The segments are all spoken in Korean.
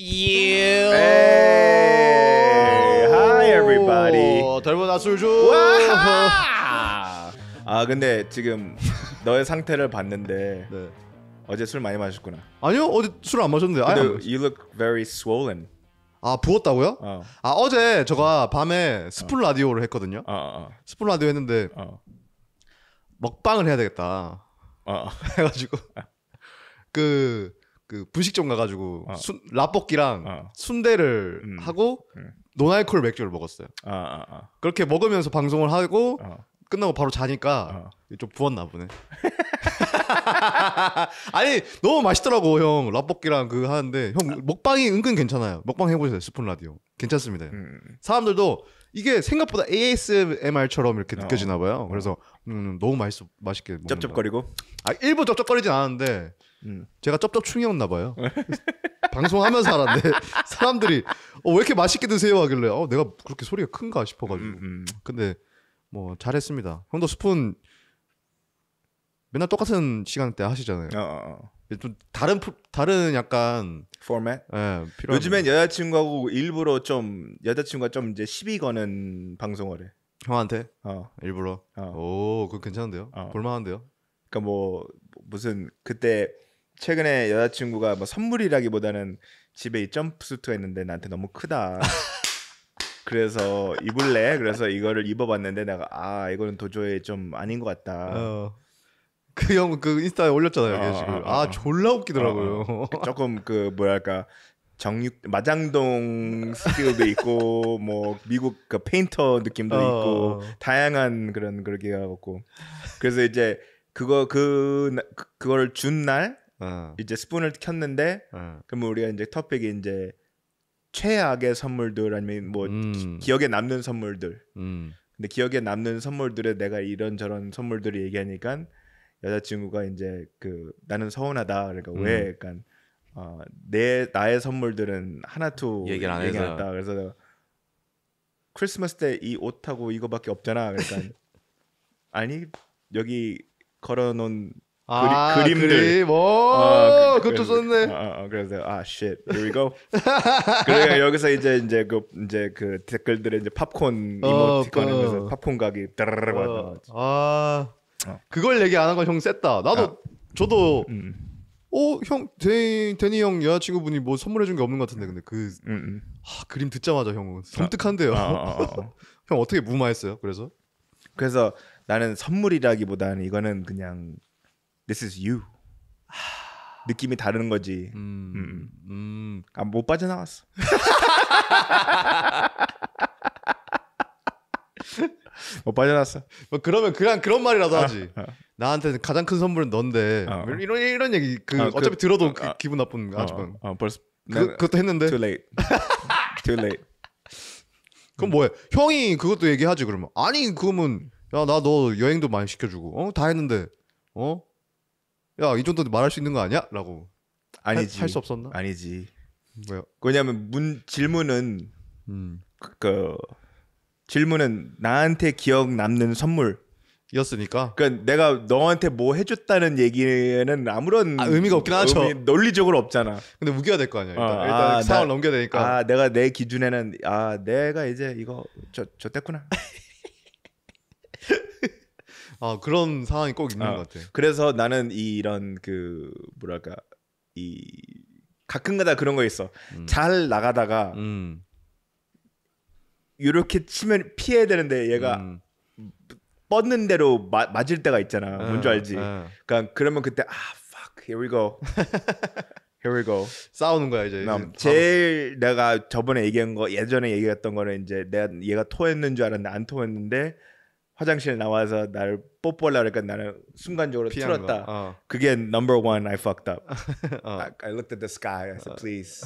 You. Hey. Hi everybody. 덜보나 술주. 와. 아 근데 지금 너의 상태를 봤는데 네. 어제 술 많이 마셨구나. 아니요 어제 술 안 마셨는데. 근데 안마 you look very swollen. 아 부었다고요? 어. 아 어제 제가 밤에 스풀 어. 라디오를 했거든요. 어, 어, 어, 스풀 라디오 했는데 어, 먹방을 해야 되겠다 어. 어. 해가지고 아. 그그 분식점 가가지고 어. 순, 라볶이랑 어. 순대를 음. 하고 음. 노알콜 맥주를 먹었어요. 아, 아, 아. 그렇게 먹으면서 방송을 하고 어. 끝나고 바로 자니까 어. 좀 부었나 보네. 아니 너무 맛있더라고 형 라볶이랑 그 하는데 형 아. 먹방이 은근 괜찮아요. 먹방 해보세요 스푼 라디오 괜찮습니다. 음. 사람들도 이게 생각보다 ASMR처럼 이렇게 어. 느껴지나 봐요. 그래서 음, 너무 맛있어 맛있게 먹는다. 쩝쩝거리고 아 일부 쩝쩝거리진 않았는데 음. 제가 쩝쩝충이었나 봐요. 방송하면서 알았는데 사람들이 어, 왜 이렇게 맛있게 드세요 하길래 어, 내가 그렇게 소리가 큰가 싶어가지고 음, 음. 근데 뭐 잘했습니다. 형도 스푼 맨날 똑같은 시간대 하시잖아요. 어, 어, 어. 좀 다른 다른 약간 포맷. 예, 요즘엔 여자친구하고 일부러 좀 여자친구가 좀 이제 시비 거는 방송을 해. 형한테? 어. 일부러. 어. 오, 그 괜찮은데요? 어. 볼만한데요? 그러니까 뭐 무슨 그때 최근에 여자친구가 뭐 선물이라기보다는 집에 이 점프수트가 있는데 나한테 너무 크다. 그래서 입을래. 그래서 이거를 입어봤는데 내가 아 이거는 도저히 좀 아닌 것 같다. 어. 그형그 그 인스타에 올렸잖아요. 어, 어, 어, 아, 지금 아, 아, 아 졸라 웃기더라고요. 그 조금 그 뭐랄까 정육 마장동 스킬도 있고 뭐 미국 그 페인터 느낌도 어. 있고 다양한 그런 그렇게해 갖고 그래서 이제 그거 그 그걸 준날 어. 이제 스푼을 켰는데 어. 그러면 우리가 이제 ท픽이 이제 최악의 선물들 아니면 뭐 음. 기, 억에 남는 선물들. 음. 근데 기억에 남는 선물들에 내가 이런 저런 선물들을 얘기하니까 여자친구가 이제 그 나는 서운하다. 그러니까 음. 왜 약간 어, 내 나의 선물들은 하나 투 얘기를 안 해서 다 그래서 크리스마스 때 이 옷하고 이거밖에 없잖아. 그러니까 아니 여기 걸어놓은 아, 그리, 림들 그림. 오, 아, 그, 그것도 썼네. 아, 아, 그래서 아, shit. Here we go. 그러니까 여기서 이제 이제 그 이제 그 댓글들에 이제 팝콘 어, 이모티콘에서 그, 팝콘 가기 따르르 어, 왔다. 아, 어. 그걸 얘기 안 한 건 형 셌다. 나도 아, 저도 음. 음. 어, 형 데니, 데니 형 여자친구분이 뭐 선물해 준 게 없는 것 같은데 근데 그 음, 음. 아, 그림 듣자마자 형은 아, 섬뜩한데요. 아, 형 어떻게 무마했어요? 그래서 그래서 나는 선물이라기보다는 이거는 그냥 This is you. 느낌이 다른 거지. 음, 음. 음. 음. 아, 못 빠져나왔어. 못 빠져나왔어. 뭐 그러면 그냥 그런 말이라도 아, 하지. 어, 어. 나한테 가장 큰 선물은 넌데 아, 어. 뭐 이런 이런 얘기 그 어, 차피 그, 들어도 그, 기분 나쁜 거 어, 아주방. 어, 벌써 그, 그것도 했는데. Too late. Too late. 그럼 뭐해? 형이 그것도 얘기하지 그러면. 아니 그러면 야나 너 여행도 많이 시켜주고 어다 했는데 어 야이 정도 말할 수 있는 거 아니야? 라고 아니지 할 수 없었나? 아니지 뭐야? 왜냐면 문 질문은 음. 그, 그 질문은 나한테 기억 남는 선물 이었으니까. 그러니까 내가 너한테 뭐 해줬다는 얘기는 아무런 아, 의미가 없긴 하죠. 논리적으로 없잖아. 근데 우겨야 될 거 아니야. 일단, 어, 일단 아, 상황을 나, 넘겨야 되니까. 아 내가 내 기준에는 아 내가 이제 이거 저 저때구나. 아 그런 상황이 꼭 있는 어. 것 같아. 그래서 나는 이런 그 뭐랄까 이 가끔가다 그런 거 있어. 음. 잘 나가다가 음. 이렇게 치면 피해야 되는데 얘가 음. 뻗는 대로 마, 맞을 때가 있잖아. 어, 뭔줄 알지? 어. 그러니까 그러면 그때 아 fuck here we go. here we go. 싸우는 거야 이제. 나, 제일 내가 저번에 얘기한 거 예전에 얘기했던 거는 이제 내가 얘가 토했는 줄 알았는데 안 토했는데 화장실 나와서 날 뽀뽀하려 그러니까 나는 순간적으로 틀었다. 어. 그게 number one I fucked up. 어. I, I looked at the sky. I said, 어. please,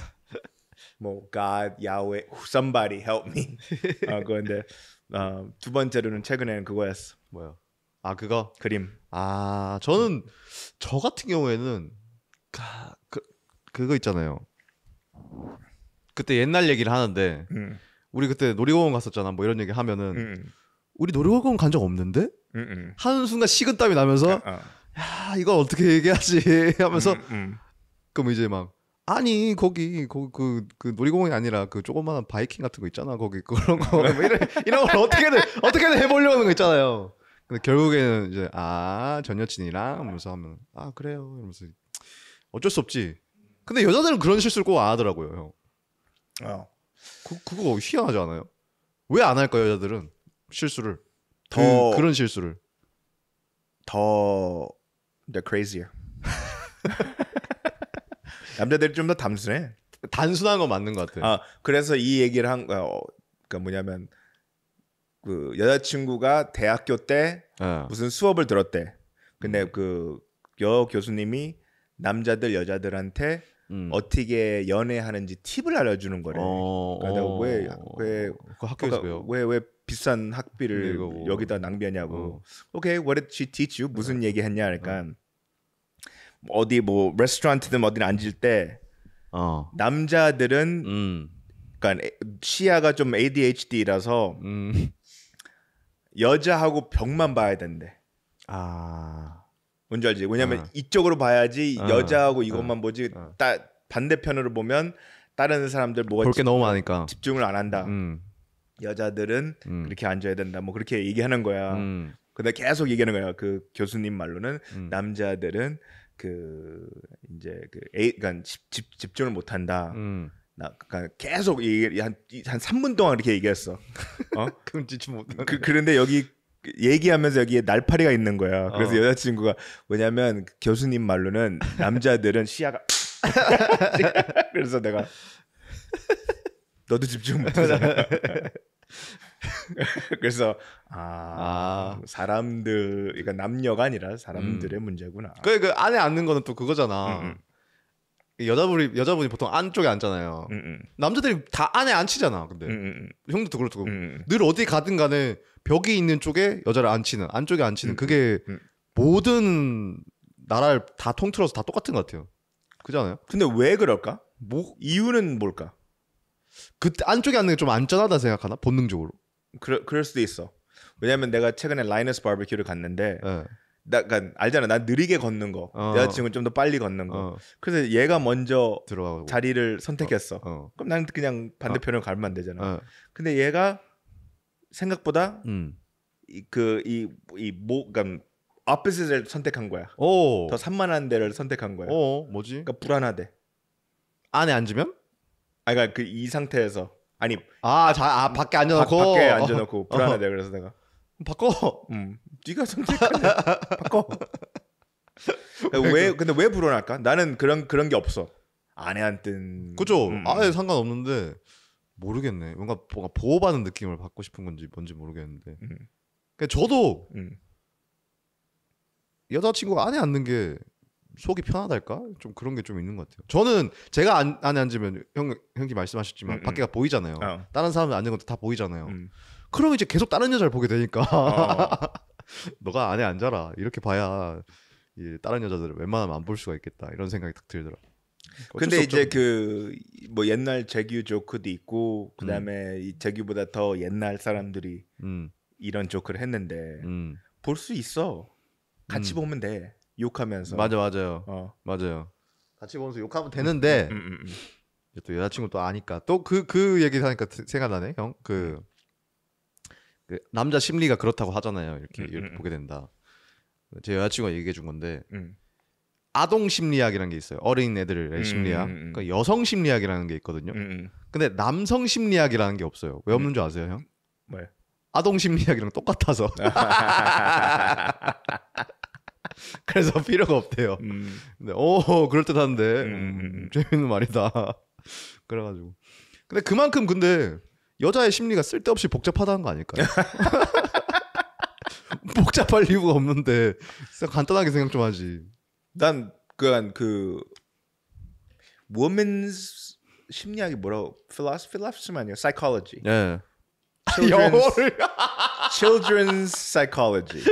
뭐 God, Yahweh, somebody help me. 어, 그런데 어, 두 번째로는 최근에는 그거였어. 뭐요? 아 그거 그림. 아 저는 저 같은 경우에는 가, 그 그거 있잖아요. 그때 옛날 얘기를 하는데 음. 우리 그때 놀이공원 갔었잖아. 뭐 이런 얘기 하면은. 음. 음. 우리 놀이공원간 적 없는데? 음, 하는 순간 식은땀이 나면서 어. 어. 야이거 어떻게 얘기하지 하면서 음, 음. 그럼 이제 막 아니 거기 거 그, 그 놀이공원이 아니라 그 조그마한 바이킹 같은 거 있잖아 거기 그런 거 뭐 이런 이런 걸 어떻게든 어떻게든 해보려는거 있잖아요. 근데 결국에는 이제 아 전 여친이랑 하면서 하면 아 그래요 이러면서 어쩔 수 없지. 근데 여자들은 그런 실수를 꼭 안 하더라고요. 형. 어. 그 그거 희한하지 않아요? 왜 안 할까요 여자들은? 실수를 더 그, 런 실수를 더 t h e crazier. 남자들이 좀 더 단순해. 단순한 거 맞는 것 같아요. 아 그래서 이 얘기를 한거 어, 그러니까 뭐냐면 그 여자친구가 대학교 때 어. 무슨 수업을 들었대. 근데 음. 그여 교수님이 남자들 여자들한테 음. 어떻게 연애하는지 팁을 알려주는 거래. 어, 그러니까 어, 왜왜 그 학교에서 왜왜 비싼 학비를 늙 네, 여기다 낭비하냐고. 오케이, 어. okay, what did she teach you? 무슨 어. 얘기했냐? 어. 그러니까 어. 디뭐 레스토랑트든 어디든 앉을 때 어. 남자들은 음. 그러니까 시야가 좀 ADHD라서 음. 여자하고 벽만 봐야 된대. 아. 뭔지 알지? 왜냐면 어. 이쪽으로 봐야지 어. 여자하고 이것만 보지. 딱 반대편으로 보면 다른 사람들 뭐가 볼게 너무 많으니까 집중을 안 한다. 음. 여자들은 음. 그렇게 앉아야 된다. 뭐 그렇게 얘기하는 거야. 음. 근데 계속 얘기하는 거야. 그 교수님 말로는 음. 남자들은 그 이제 그 에이 그니까 집, 집 집중을 못 한다. 음. 나 그러니까 계속 얘한한 3분 동안 이렇게 얘기했어. 어? 어? 그럼 진짜 못 그, 그런데 여기 얘기하면서 여기에 날파리가 있는 거야. 어. 그래서 어. 여자친구가 왜냐면 그 교수님 말로는 남자들은 시야가 그래서 내가 너도 집중 못하잖아. 그래서 아, 아, 사람들 그러니까 남녀가 아니라 사람들의 음. 문제구나. 그그 그 안에 앉는 거는 또 그거잖아. 음, 음. 여자분이 여자분이 보통 안쪽에 앉잖아요. 음, 음. 남자들이 다 안에 앉히잖아. 근데 음, 형도 그렇고 늘 어디 가든 간에 벽이 있는 쪽에 여자를 앉히는 안쪽에 앉히는 그게 모든 나라를 다 통틀어서 다 똑같은 것 같아요. 그지 않아요? 근데 왜 그럴까? 뭐 이유는 뭘까? 그 안쪽에 앉는 게 좀 안전하다 생각하나 본능적으로. 그러, 그럴 수도 있어. 왜냐면 내가 최근에 라이너스 바베큐를 갔는데 네. 나 그러니까 알잖아. 난 느리게 걷는 거. 어. 여자친구는 좀 더 빨리 걷는 거. 어. 그래서 얘가 먼저 들어가고. 자리를 선택했어. 어. 어. 그럼 난 그냥 반대편으로 어. 가면 안 되잖아. 어. 근데 얘가 생각보다 그 이이뭐 그니까 opposite를 선택한 거야. 오. 더 산만한 데를 선택한 거야. 어, 뭐지? 그러니까 불안하대. 안에 앉으면? 아 그러니까 그이 상태에서 아니 아, 아, 자, 아 밖에 앉아놓고 바, 밖에 앉아놓고 어, 불안하대 어. 그래서 내가 음, 바꿔. 음 네가 선택할래 바꿔. 그러왜 그- 근데 왜 불안할까? 나는 그런 그런 게 없어. 아내한텐 그죠. 음. 아예 상관없는데 모르겠네. 뭔가 뭔가 보호받는 느낌을 받고 싶은 건지 뭔지 모르겠는데. 음. 그러니까 저도 음. 여자친구가 아내 앉는 게 속이 편하달까? 좀 그런 게 좀 있는 것 같아요. 저는 제가 안, 안에 앉으면 형형기 말씀하셨지만 음, 음, 밖에가 보이잖아요. 어. 다른 사람들 앉는 것도 다 보이잖아요. 음. 그럼 이제 계속 다른 여자를 보게 되니까 어. 너가 안에 앉아라 이렇게 봐야 이 다른 여자들을 웬만하면 안 볼 수가 있겠다 이런 생각이 딱 들더라. 근데 이제 그 뭐 옛날 재규 조크도 있고 그다음에 음. 이 재규보다 더 옛날 사람들이 음. 이런 조크를 했는데 음. 볼수 있어. 같이 보면 돼. 욕하면서. 맞아 맞아요. 어. 맞아요. 같이 보면서 욕하면 되는데 음, 음, 음. 또 여자친구 또 아니까 또 그그 그 얘기 하니까 생각나네 형그 그 남자 심리가 그렇다고 하잖아요 이렇게 이렇게 보게 된다. 제 여자친구가 얘기해 준 건데 아동 심리학이라는 게 있어요. 어린 애들의 심리학. 그러니까 여성 심리학이라는 게 있거든요. 근데 남성 심리학이라는 게 없어요. 왜 없는 줄 아세요, 형? 왜? 아동 심리학이랑 똑같아서. 그래서 필요가 없대요. 음. 근데 오 어, 그럴 듯한데 음, 음, 음, 음. 재밌는 말이다. 그래가지고 근데 그만큼 근데 여자의 심리가 쓸데없이 복잡하다는 거 아닐까요? 복잡할 이유가 없는데 간단하게 생각 좀 하지. 난 그간 그, 그 women 심리학이 뭐라고 philosophy 아니야 psychology. 예. c h i Children's psychology.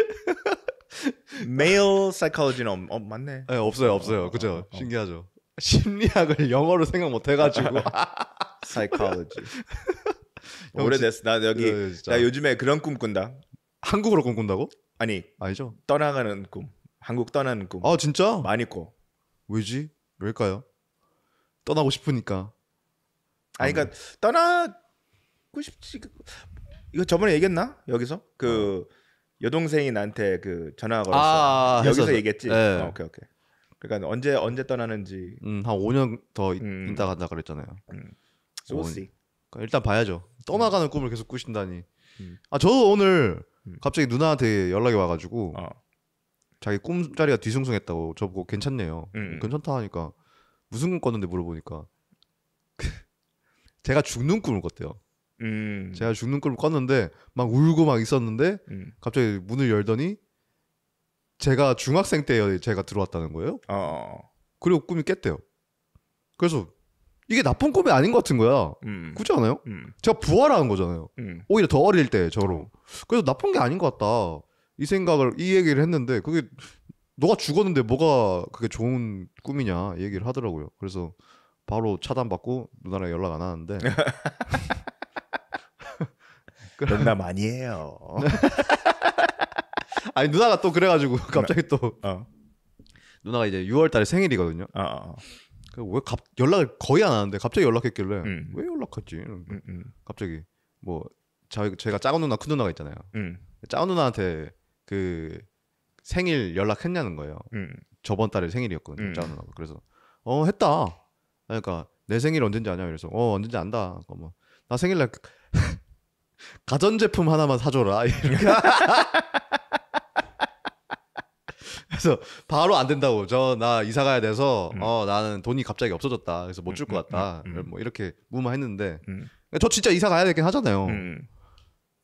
male psychology는 없, 어, 맞네. 네, 없어요, 없어요. 어, 그죠? 어, 어. 신기하죠. 심리학을 영어로 생각 못 해가지고. psychology. 오래됐어. 나 여기 네, 나 요즘에 그런 꿈 꾼다. 한국으로 꿈 꾼다고? 아니 아니죠. 떠나가는 꿈. 한국 떠나는 꿈. 아 진짜? 많이 꿔. 왜지? 왜일까요? 떠나고 싶으니까. 아니 그러니까 떠나고 싶지. 그, 이거 저번에 얘기했나? 여기서 그. 어. 여동생이 나한테 그 전화 걸었어. 아, 아, 아, 여기서 했었 얘기했지. 네. 어, 오케이 오케이. 그러니까 언제 언제 떠나는지. 음, 한 5년 더 음. 있다 간다 그랬잖아요. 음. So we'll 그러니까 일단 봐야죠. 떠나가는 꿈을 계속 꾸신다니. 음. 아 저도 오늘 음. 갑자기 누나한테 연락이 와가지고 어. 자기 꿈자리가 뒤숭숭했다고 저보고 괜찮네요. 음, 음. 괜찮다 하니까 무슨 꿈 꿨는데 물어보니까 제가 죽는 꿈을 꿨대요. 음. 제가 죽는 꿈을 꿨는데 막 울고 막 있었는데 음. 갑자기 문을 열더니 제가 중학생 때 제가 들어왔다는 거예요. 어, 어, 어. 그리고 꿈이 깼대요. 그래서 이게 나쁜 꿈이 아닌 것 같은 거야. 음. 그렇지 않아요? 음. 제가 부활하는 거잖아요. 음. 오히려 더 어릴 때 저로. 그래서 나쁜 게 아닌 것 같다. 이 생각을 이 얘기를 했는데 그게 너가 죽었는데 뭐가 그게 좋은 꿈이냐 얘기를 하더라고요. 그래서 바로 차단받고 누나랑 연락 안 하는데 그럼... 나 많이 해요. 아니 누나가 또 그래가지고 갑자기 또 어. 누나가 이제 6월달에 생일이거든요. 어, 어. 어. 왜 갑, 연락을 거의 안 하는데 갑자기 연락했길래 음. 왜 연락했지? 음, 음. 갑자기 뭐 저, 희가 작은 누나 큰 누나가 있잖아요. 음. 작은 누나한테 그 생일 연락했냐는 거예요. 음. 저번 달에 생일이었거든요. 음. 작은 누나가 그래서 어 했다. 그러니까 내 생일 언젠지 아냐? 그래서 어 언젠지 안다. 그러니까 뭐나 생일날 그 가전제품 하나만 사줘라. 그래서 바로 안 된다고. 저 나 이사 가야 돼서 음. 어 나는 돈이 갑자기 없어졌다. 그래서 못 줄것 음, 음, 같다. 음, 음, 뭐 이렇게 무마했는데 음. 저 진짜 이사 가야 되긴 하잖아요.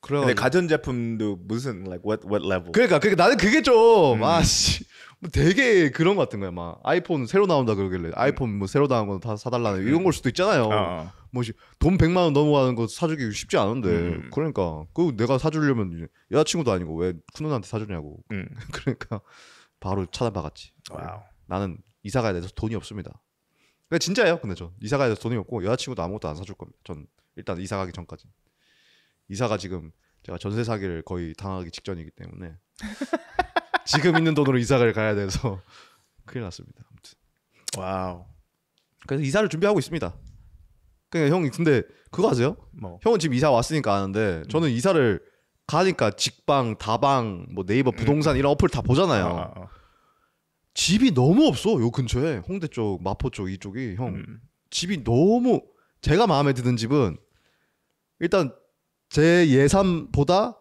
그래. 근데 가전 제품도 무슨 like what what level? 그러니까 그러니까 나는 그게 좀 아씨 뭐 되게 그런 것 같은 거야. 막 아이폰 새로 나온다 그러길래 아이폰 뭐 새로 나온 거 다 사달라는 이런 걸 수도 있잖아요. 어. 뭐돈 100만 원 넘어가는 거 사주기 쉽지 않은데 음. 그러니까 그 내가 사주려면 여자친구도 아니고 왜큰누나한테 사주냐고 음. 그러니까 바로 차단받았지 와우. 나는 이사가야 돼서 돈이 없습니다 그러 진짜예요 근데 전 이사가야 돼서 돈이 없고 여자친구도 아무것도 안 사줄 겁니다 전 일단 이사가기 전까지 이사가 지금 제가 전세 사기를 거의 당하기 직전이기 때문에 지금 있는 돈으로 이사를 가야 돼서 큰일 났습니다 아무튼 와우 그래서 이사를 준비하고 있습니다 그러니까 형 근데 그거 아세요? 뭐. 형은 지금 이사 왔으니까 아는데 음. 저는 이사를 가니까 직방, 다방, 뭐 네이버 음. 부동산 이런 어플 다 보잖아요. 아, 아, 아, 집이 너무 없어 요 근처에 홍대 쪽, 마포 쪽 이쪽이 형 음. 집이 너무 제가 마음에 드는 집은 일단 제 예산보다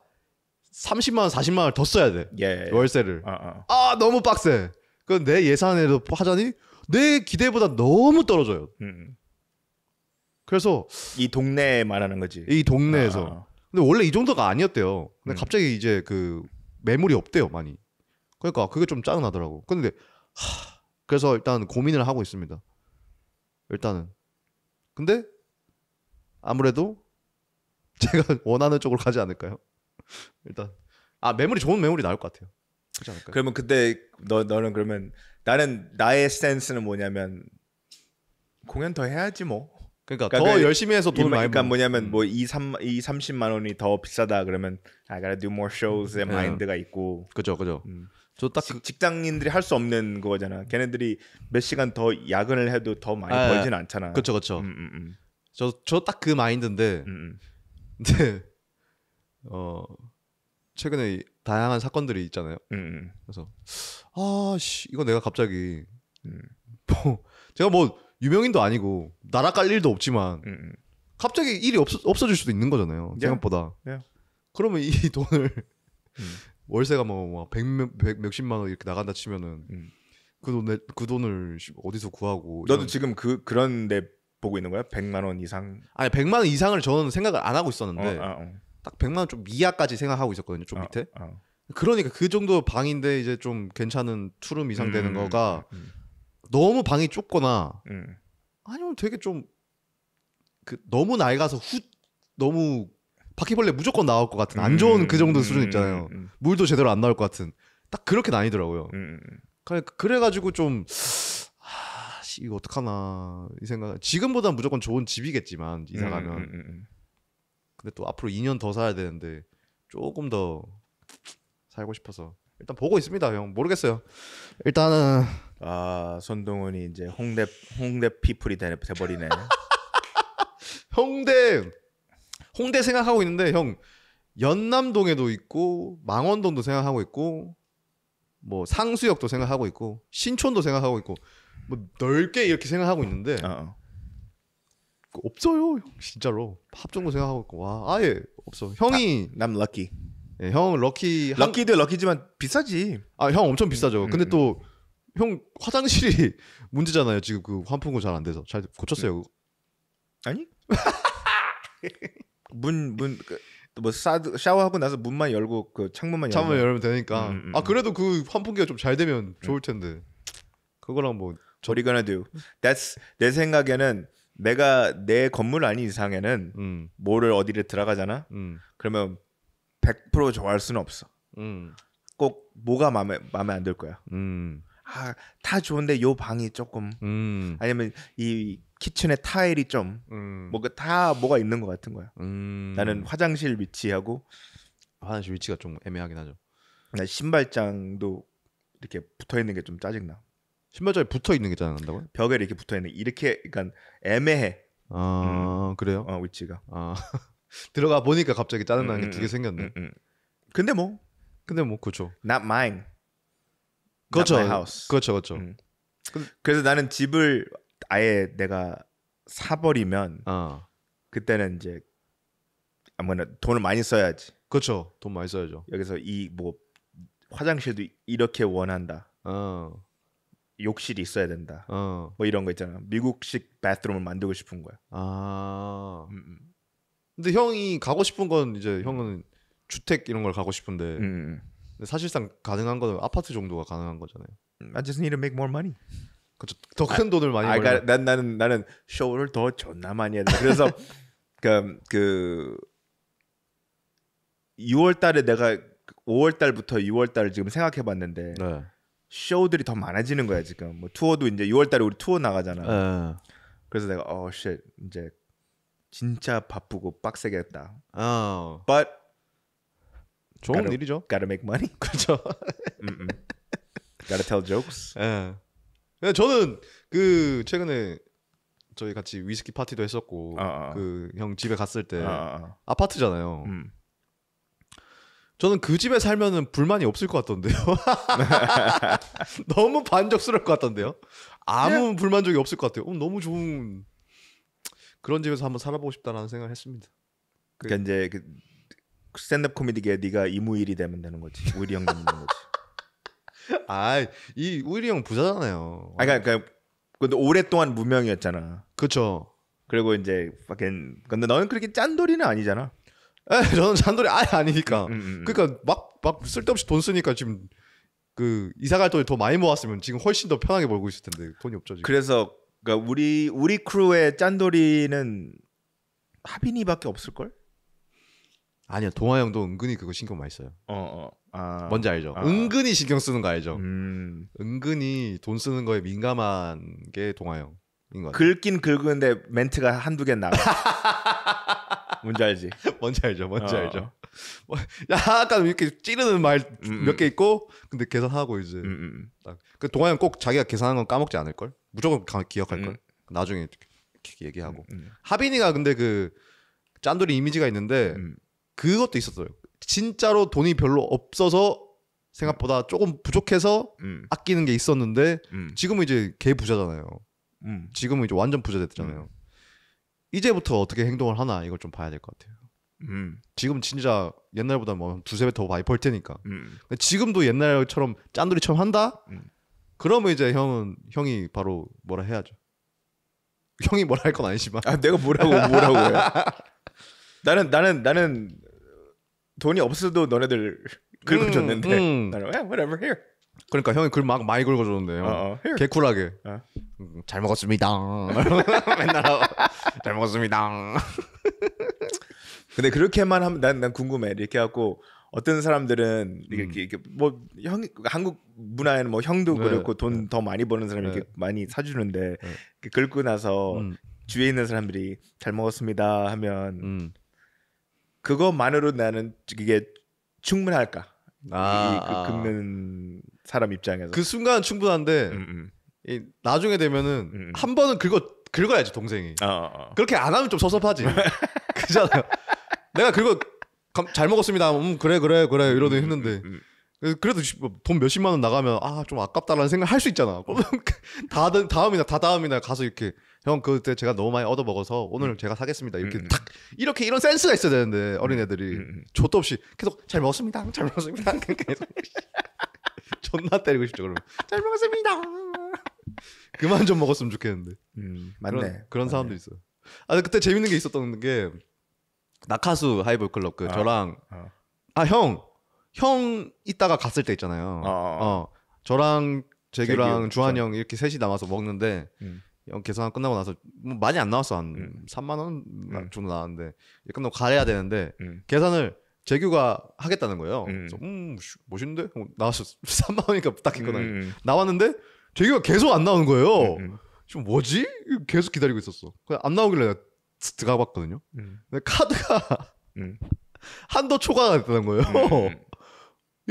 30만 원, 40만 원을 더 써야 돼 예, 예. 예. 월세를. 아, 아. 아 너무 빡세. 그내 예산에도 하자니 내 기대보다 너무 떨어져요. 음. 음. 그래서 이 동네에 말하는 거지. 이 동네에서. 아, 아. 근데 원래 이 정도가 아니었대요. 근데 음. 갑자기 이제 그 매물이 없대요 많이. 그러니까 그게 좀 짜증나더라고. 근데 하, 그래서 일단 고민을 하고 있습니다. 일단은. 근데 아무래도 제가 원하는 쪽으로 가지 않을까요? 일단 아 매물이 좋은 매물이 나올 것 같아요. 그렇지 않을까요? 그러면 그때 너 너는 그러면 나는 나의 센스는 뭐냐면 공연 더 해야지 뭐. 그러니까, 그러니까 더 그 열심히 해서 돈 많이 그러니까 번. 뭐냐면 음. 뭐이3이 30만 원이 더 비싸다 그러면 I gotta do more shows의 네. 음. 마인드가 있고 그죠 그죠. 음. 저딱 그... 직장인들이 할 수 없는 거잖아 걔네들이 몇 시간 더 야근을 해도 더 많이 아, 벌진 않잖아. 그쵸그쵸 음, 음, 음. 저저 딱 그 마인드인데 음, 근데 어 최근에 다양한 사건들이 있잖아요. 그래서 아씨 이거 내가 갑자기 뭐 제가 뭐 유명인도 아니고 나라 깔 일도 없지만 음, 음. 갑자기 일이 없어, 없어질 수도 있는 거잖아요. 네. 생각보다. 예. 그러면 이 돈을 음. 월세가 뭐, 뭐 백, 백, 몇십만 원 이렇게 나간다 치면은 음. 그, 돈, 그 돈을 어디서 구하고. 너도 이런... 지금 그, 그런 데 보고 있는 거야? 백만원 이상? 아니, 백만원 이상을 저는 생각을 안 하고 있었는데 어, 아, 어. 딱 백만 원 좀 미하까지 생각하고 있었거든요. 좀 어, 밑에. 어. 그러니까 그 정도 방인데 이제 좀 괜찮은 투룸 이상 되는 음, 거가 음, 너무 방이 좁거나 음. 아니면 되게 좀 그 너무 낡아서 후 너무 바퀴벌레 무조건 나올 것 같은 안 좋은 그 정도 음, 수준 음, 있잖아요. 음, 물도 제대로 안 나올 것 같은 딱 그렇게 나뉘더라고요. 그래 그래가지고 좀아씨 이거 어떡하나 이 생각. 지금보다 무조건 좋은 집이겠지만 이사 가면. 근데 또 앞으로 2년 더 사야 되는데 조금 더 살고 싶어서 일단 보고 있습니다 형 모르겠어요 일단은 아 손동훈이 이제 홍대 홍대 피플이 되, 돼버리네. 홍대 홍대 생각하고 있는데 형 연남동에도 있고 망원동도 생각하고 있고 뭐 상수역도 생각하고 있고 신촌도 생각하고 있고 뭐 넓게 이렇게 생각하고 있는데 어. 어. 그 없어요 진짜로 합정도 생각하고 있고 와 아예 없어 형이 남 럭키 예, 형 럭키 한... 럭키도 럭키지만 비싸지 아 형 엄청 비싸죠 음, 근데 음, 또 음. 형 화장실이 문제잖아요. 지금 그 환풍구 잘 안 돼서 잘 고쳤어요. 네. 아니? 문문뭐사 그 샤워하고 나서 문만 열고 그 창문만 열면 창문 열면 되니까. 음, 음, 아 음. 그래도 그 환풍기가 좀 잘 되면 음. 좋을 텐데. 그거랑 뭐저리가나 d 요 That's 내 생각에는 내가 내 건물 아닌 이상에는 음. 뭐를 어디를 들어가잖아. 음. 그러면 100% 좋아할 수는 없어. 음. 꼭 뭐가 마음에 마음에 안 들 거야. 음. 아, 다 좋은데 요 방이 조금 음. 아니면 이 키친의 타일이 좀 음. 뭐가 다 뭐가 있는 것 같은 거야. 음. 나는 화장실 위치하고 화장실 위치가 좀 애매하긴 하죠. 나 신발장도 이렇게 붙어 있는 게 좀 짜증나. 신발장에 붙어 있는 게짜증난다고 벽에 이렇게 붙어 있는 이렇게 그러니까 애매해. 아 음. 그래요? 어 위치가. 아 들어가 보니까 갑자기 짜증나는 게 두개 음, 음, 생겼네. 음, 근데 뭐? 근데 뭐 그죠. Not mine. 그렇죠. 그렇죠, 그렇죠. 음. 그, 그래서 나는 집을 아예 내가 사버리면 어. 그때는 이제 아무나 돈을 많이 써야지. 그렇죠. 돈 많이 써야죠. 여기서 이 뭐 화장실도 이렇게 원한다. 어. 욕실이 있어야 된다. 어. 뭐 이런 거 있잖아. 미국식 바스룸을 만들고 싶은 거야. 아. 음, 음. 근데 형이 가고 싶은 건 이제 형은 주택 이런 걸 가고 싶은데 음. 음, 음. 사실상 가능한 거는 아파트 정도가 가능한 거잖아요. 음, I just need to make more money. 그렇죠. 더큰 아, 돈을 많이 I 아, got, 그러니까 난 나는 나는 쇼를 더 존나 많이 했 그래서 그, 그 6월 달에 내가 5월 달부터 6월 달을 지금 생각해 봤는데 네. 쇼들이 더 많아지는 거야, 지금. 뭐 투어도 이제 6월 달에 우리 투어 나가잖아. 네. 그래서 내가 어, oh, 쉣. 이제 진짜 바쁘고 빡세겠다. 어. But 좋은 gotta, 일이죠. Gotta make money. 그렇죠. 음, 음. gotta tell jokes. 예. 네, 저는 그 최근에 저희 같이 위스키 파티도 했었고 아, 아. 아. 그형 집에 갔을 때 아, 아. 아. 파트잖아요 음. 저는 그 집에 살면은 불만이 없을 것 같던데요. 너무 반적스러울 것 같던데요. 아무 예. 불만족이 없을 것 같아요. 음, 너무 좋은 그런 집에서 한번 살아보고 싶다라는 생각을 했습니다. 그러니까 그, 이제 그 스탠드업 코미디계 네가 이무일이 되면 되는 거지. 우일이 형되 되는 거지. 아, 이 우일이 형 부자잖아요. 아, 그러니까, 그러니까 근데 오랫동안 무명이었잖아. 그렇죠. 그리고 이제 막엔 근데 너는 그렇게 짠돌이는 아니잖아. 에, 저는 짠돌이 아예 아니니까. 음, 음, 음. 그러니까 막 막 쓸데없이 돈 쓰니까 지금 그 이사 갈 돈이 더 많이 모았으면 지금 훨씬 더 편하게 벌고 있을 텐데 돈이 없죠 지금. 그래서 그러니까 우리 우리 크루의 짠돌이는 하빈이밖에 없을 걸? 아니야 동화 형도 은근히 그거 신경 많이 써요. 어 어. 아, 뭔지 알죠? 아. 은근히 신경 쓰는 거 알죠? 음. 은근히 돈 쓰는 거에 민감한 게동화 형인 거 같아요. 긁긴 긁는데 멘트가 한두 개 나가. 뭔지 알지? 뭔지 알죠? 뭔지 어. 알죠? 약간 뭐, 이렇게 찌르는 말 몇개 음, 음. 있고 근데 계산하고 이제 음음. 음, 딱. 그 동아 형꼭 자기가 계산한 건 까먹지 않을 걸? 무조건 가, 기억할 걸? 음. 나중에 이렇게 얘기하고 음, 하빈이가 근데 그 짠돌이 이미지가 있는데 음. 그것도 있었어요. 진짜로 돈이 별로 없어서 생각보다 조금 부족해서 음. 아끼는 게 있었는데 음. 지금은 이제 개 부자잖아요. 음. 지금은 이제 완전 부자 됐잖아요. 음. 이제부터 어떻게 행동을 하나 이걸 좀 봐야 될 것 같아요. 음. 지금 진짜 옛날보다 뭐 두세 배 더 많이 벌 테니까. 음. 지금도 옛날처럼 짠돌이처럼 한다? 그러면 이제 형은 형이 바로 뭐라 해야죠. 형이 뭐라 할 건 아니지만. 아 내가 뭐라고 뭐라고 해. 나는 나는 나는 돈이 없어도 너네들 긁어줬는데 음, 음. 나는 yeah, whatever here. 그러니까 형이 글 막 많이 긁어줬는데 어, 어, 개쿨하게 어. 음, 잘 먹었습니다 맨날 잘 먹었습니다 근데 그렇게만 하면 난, 난 궁금해 이렇게 하고 어떤 사람들은 이렇게, 음. 이렇게 뭐 형, 한국 문화에는 뭐 형도 네, 그렇고 돈더 네. 많이 버는 사람이 네. 이렇게 많이 사주는데 네. 긁고 나서 음. 주위에 있는 사람들이 잘 먹었습니다 하면 음. 그것만으로 나는 이게 충분할까? 아, 이, 그, 긁는 아. 사람 입장에서 그 순간 충분한데 음, 음. 이, 나중에 되면은 음. 음. 한 번은 긁어 긁어야지 동생이 어, 어, 어. 그렇게 안 하면 좀 섭섭하지 그잖아요 내가 그거 잘 먹었습니다 음 그래 그래 그래 이러더 했는데 그, 그래도 뭐 돈 몇십만 원 나가면 아좀 아깝다라는 생각 할 수 있잖아 다음 다음이나 다 다음이나 가서 이렇게 형 그때 제가 너무 많이 얻어먹어서 오늘 음. 제가 사겠습니다. 이렇게 음. 음. 탁 이렇게 이런 센스가 있어야 되는데 어린애들이 조도 음, 음, 없이 계속 잘 먹었습니다. 잘 먹었습니다. 그러니까 계속 존나 때리고 싶죠. 그러면 잘 먹었습니다. 그만 좀 먹었으면 좋겠는데. 맞네. 그런, 그런 사람도 있어요. 아 그때 재밌는 게 있었던 게 나카수 하이볼 클럽 그 아, 저랑 아. 아형형 형 이따가 갔을 때 있잖아요. 아, 아, 아. 어 저랑 재규랑 재규, 주한 형 이렇게 셋이 남아서 먹는데 음. 어, 계산 끝나고 나서 뭐 많이 안 나왔어 한 음. 3만 원 음. 정도 나왔는데 끝나고 가야 되는데 음. 계산을 재규가 하겠다는 거예요. 음, 그래서, 음 멋있는데 나왔어 3만 원이니까 부탁 했거나 음, 음. 나왔는데 재규가 계속 안 나오는 거예요. 음. 음. 지금 뭐지? 계속 기다리고 있었어. 그냥 안 나오길래 내가 들어가봤거든요. 음. 근데 카드가 한도 초과가 됐다는 거예요.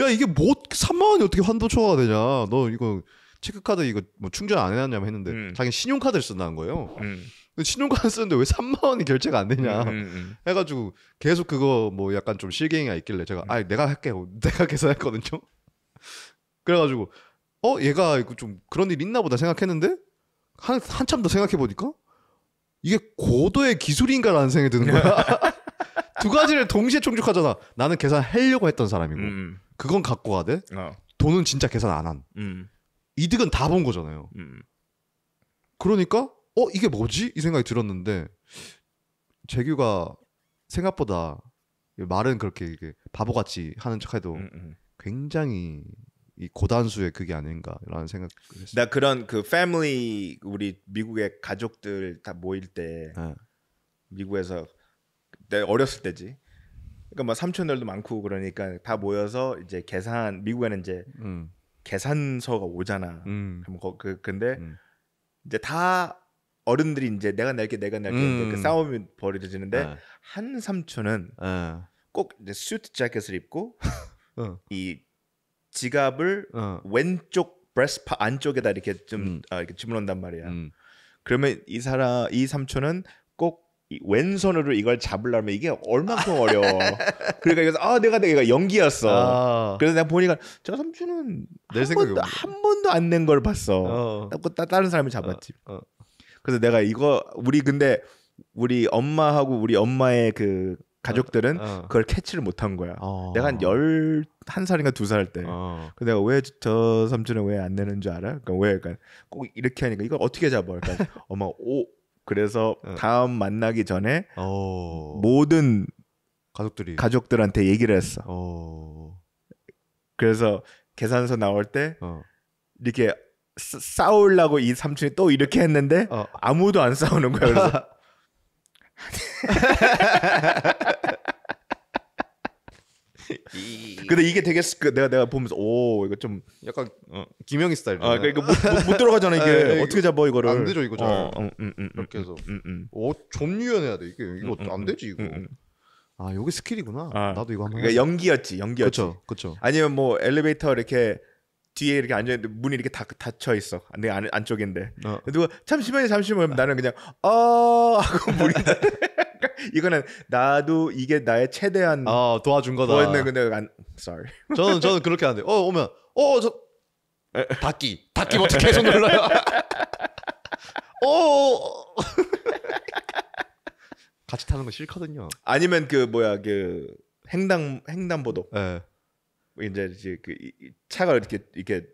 야 이게 뭐 3만 원이 어떻게 한도 초과가 되냐? 너 이거 체크카드 이거 뭐 충전 안 해놨냐면 했는데 음. 자기 신용카드를 쓴다는 거예요. 음. 근데 신용카드 쓰는데 왜 3만 원이 결제가 안 되냐 음, 음, 음, 해가지고 계속 그거 뭐 약간 좀 실갱이가 있길래 제가 아 내가 할게요 내가 계산했거든요. 그래가지고 어 얘가 이거 좀 그런 일 있나 보다 생각했는데 한 한참 더 생각해 보니까 이게 고도의 기술인가라는 생각이 드는 거야. 두 가지를 동시에 충족하잖아. 나는 계산하려고 했던 사람이고, 음. 그건 갖고 가되, 어. 돈은 진짜 계산 안 한. 음. 이득은 다 본 거잖아요. 음. 그러니까 어 이게 뭐지? 이 생각이 들었는데 재규가 생각보다 말은 그렇게 이게 바보같이 하는 척해도 음, 음. 굉장히 이 고단수의 그게 아닌가라는 생각. 나 그런 그 패밀리 우리 미국의 가족들 다 모일 때 네. 미국에서 내 어렸을 때지. 그러니까 뭐 삼촌들도 많고 그러니까 다 모여서 이제 계산 미국에는 이제 음. 계산서가 오잖아. 음. 그럼 그 근데 음. 이제 다 어른들이 이제 내가 낼게 내가 낼게 그 음. 그 싸움이 벌어지는데 아. 한 삼촌은 아. 꼭 이제 슈트 자켓을 입고 어. 이 지갑을 어. 왼쪽 브레스파 안쪽에다 이렇게 좀 음. 아, 이렇게 집어넣는단 말이야. 음. 그러면 이 사람 이 삼촌은 꼭이 왼손으로 이걸 잡으려면 이게 얼만큼 어려워. 그러니까 이거 아 내가 내가 연기였어. 아. 그래서 내가 보니까 저 삼촌은 내 생각에 한 번도 한 번도 안 낸 걸 봤어. 어. 그, 다른 사람이 잡았지. 어. 어. 그래서 내가 이거 우리 근데 우리 엄마하고 우리 엄마의 그 가족들은 어, 어. 그걸 캐치를 못한 거야. 어. 내가 한열1살인가2살 때. 그 내가 왜 저 삼촌은 왜 안 내는 줄 알아? 그러니까 왜? 그러니까 꼭 이렇게 하니까 이걸 어떻게 잡아? 그러니까 엄마 오 그래서 어. 다음 만나기 전에 어. 모든 가족들이 가족들한테 얘기를 했어. 어. 그래서 계산서 나올 때 어. 이렇게 싸, 싸우려고 이 삼촌이 또 이렇게 했는데 어. 아무도 안 싸우는 거야. 그래서 근데 이게 되게 그 내가 내가 보면서 오 이거 좀 약간 어. 김영희 스타일. 아, 그러니까 이 못, 못, 못 들어가잖아 이게 아, 예, 이 어떻게 잡아 이거를 안 되죠, 이거 잘. 어, 어 음, 음, 음, 이렇게 해서 음, 음. 음. 어, 좀 유연해야 돼. 이게 이거 음, 안 음, 되지 이거. 음, 음. 아, 요게 스킬이구나. 아. 나도 이거 한번 그러니까 연기였지 연기였지 그렇죠. 그렇죠. 아니면 뭐 엘리베이터 이렇게 뒤에 이렇게 앉아 있는데 문이 이렇게 다 닫혀 있어 내 안, 안쪽인데 어. 누가 뭐, 잠시만요 잠시만요 나는 그냥 어 하고 문이 이거는 나도 이게 나의 최대한 아 도와준 거다. 도와준 근데 안 sorry. 저는 저는 그렇게 안 돼. 어 오면 어 저 닫기 닫기 버튼 계속 눌러요. 어, 어, 어. 같이 타는 거 싫거든요. 아니면 그 뭐야 그 횡단 횡단보도. 네. 이제 이제 그 차가 이렇게 이렇게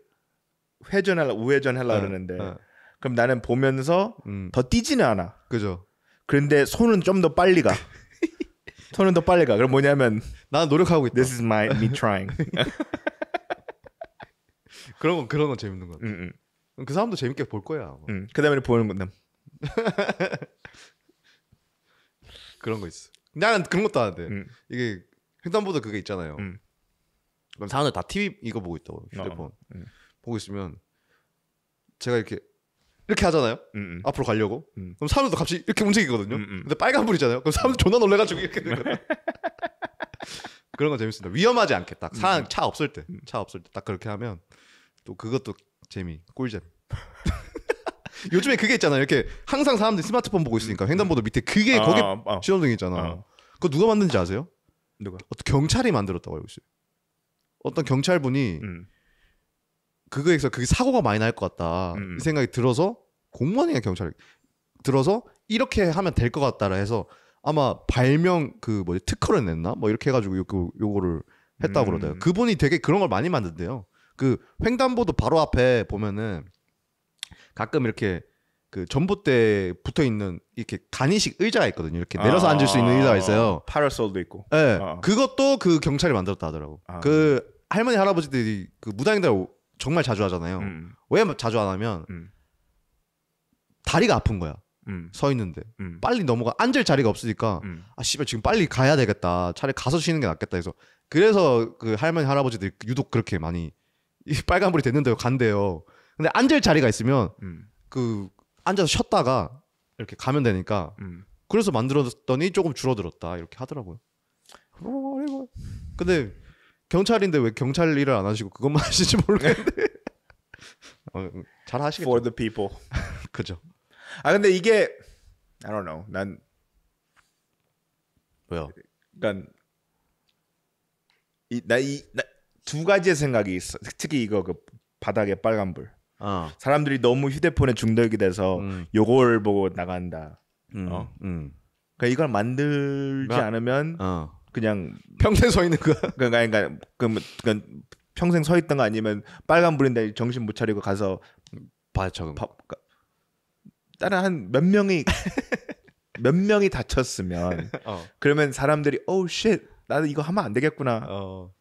회전할라 우회전할라 네. 예, 그러는데 네. 그럼 나는 보면서 음. 더 뛰지는 않아. 그죠. 그런데 손은 좀 더 빨리 가. 손은 더 빨리 가. 그럼 뭐냐면 나는 노력하고 있다. This is my me trying. 그런 건 그런 건 재밌는 거 같아. 음, 음. 그 사람도 재밌게 볼 거야. 음. 그다음에 보는 건데 그런 거 있어. 나는 그런 것도 안 돼. 음. 이게 횡단보도 그게 있잖아요. 음. 그럼 사람들 다 TV 이거 보고 있다고 휴대폰 어, 음. 보고 있으면 제가 이렇게 이렇게 하잖아요. 음음. 음. 앞으로 가려고. 음. 그럼 사람도 들 갑자기 이렇게 움직이거든요. 음음. 음. 근데 빨간불이잖아요. 그럼 사람들 존나 놀래가지고 이렇게 그런 거 재밌습니다. 위험하지 않게 딱 음, 상, 차 없을 때, 차 없을 때 딱 그렇게 하면 또 그것도 재미, 꿀잼. 요즘에 그게 있잖아요. 이렇게 항상 사람들이 스마트폰 보고 있으니까 횡단보도 밑에 그게 아, 거기 아, 아. 신호등 있잖아. 아. 그거 누가 만든지 아세요? 누가? 어떤 경찰이 만들었다고 알고 있어요. 어떤 경찰분이 음. 그거에서 그게 사고가 많이 날 것 같다 음. 이 생각이 들어서 공무원이냐 경찰 들어서 이렇게 하면 될 것 같다라 해서 아마 발명 그 뭐지 특허를 냈나 뭐 이렇게 해가지고 요, 그, 요, 거를 했다 고 음. 그러대요. 그분이 되게 그런 걸 많이 만든대요. 그 횡단보도 바로 앞에 보면은 가끔 이렇게 그 전봇대 에 붙어 있는 이렇게 간이식 의자가 있거든요. 이렇게 내려서 아~ 앉을 수 있는 의자가 있어요. 아, 파라솔도 있고. 예. 네, 아. 그것도 그 경찰이 만들었다 하더라고. 아. 그 할머니 할아버지들이 그 무당들 정말 자주 하잖아요. 음. 왜 뭐 자주 안 하면 음. 다리가 아픈 거야. 음. 서 있는데 음. 빨리 넘어가 앉을 자리가 없으니까 음. 아 씨발 지금 빨리 가야 되겠다. 차라리 가서 쉬는 게 낫겠다 해서 그래서 그 할머니 할아버지들 유독 그렇게 많이 빨간불이 됐는데요 간대요. 근데 앉을 자리가 있으면 그 앉아서 쉬었다가 이렇게 가면 되니까 그래서 만들었더니 조금 줄어들었다 이렇게 하더라고요. 근데 경찰인데 왜 경찰 일을 안 하시고 그것만 하시는지 모르겠는데 네. 어, 음, 잘 하시겠죠. For the people. 그죠. 아 근데 이게 I don't know. 난 왜요? 그니까 이나이두 나 가지의 생각이 있어. 특히 이거 그 바닥에 빨간 불. 어. 아. 사람들이 너무 휴대폰에 중독이 돼서 음. 요걸 보고 나간다. 음. 어? 음. 그러니까 이걸 만들지 그 않으면 어. 그냥 평생 서 있는 거. 그, 그러니까 그러니까 그럼 그러니까 평생 서 있던 거 아니면 빨간 불인데 정신 못 차리고 가서 봐저 바쳐. 바, 다른 한 몇 명이 몇 명이 다쳤으면 어. 그러면 사람들이 어우 oh, 쉣나도 이거 하면 안 되겠구나. 어.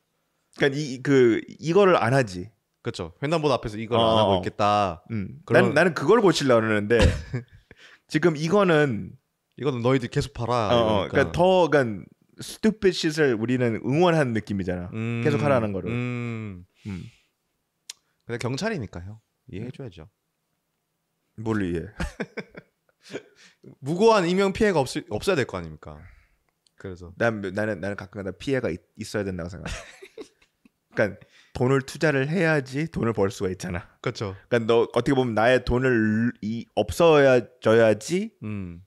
그러니까 이 그 이거를 안 하지. 그렇죠. 횡단보도 앞에서 이걸 어. 안 하고 있겠다. 음. 그런... 나는 나는 그걸 고치려고 그러는데 지금 이거는 이거는 너희들 계속 팔아. 어, 그러니까. 그러니까 더 그러니까 스튜피 p 시 d 을 우리는 응원하는 느낌이잖아. 음, 계속 하라는 거를. 음. 음. 근데 경찰이니까요. 이해해줘야죠. 네. 뭘 이해? 무고한 인명 피해가 없 없어야 될 거 아닙니까? 그래서 난 나는 나는 가끔가다 피해가 있, 있어야 된다고 생각 그러니까 돈을 투자를 해야지 돈을 벌 수가 있잖아. 그렇죠. 그러니까 너 어떻게 보면 나의 돈을 이 없어야 져야지 음.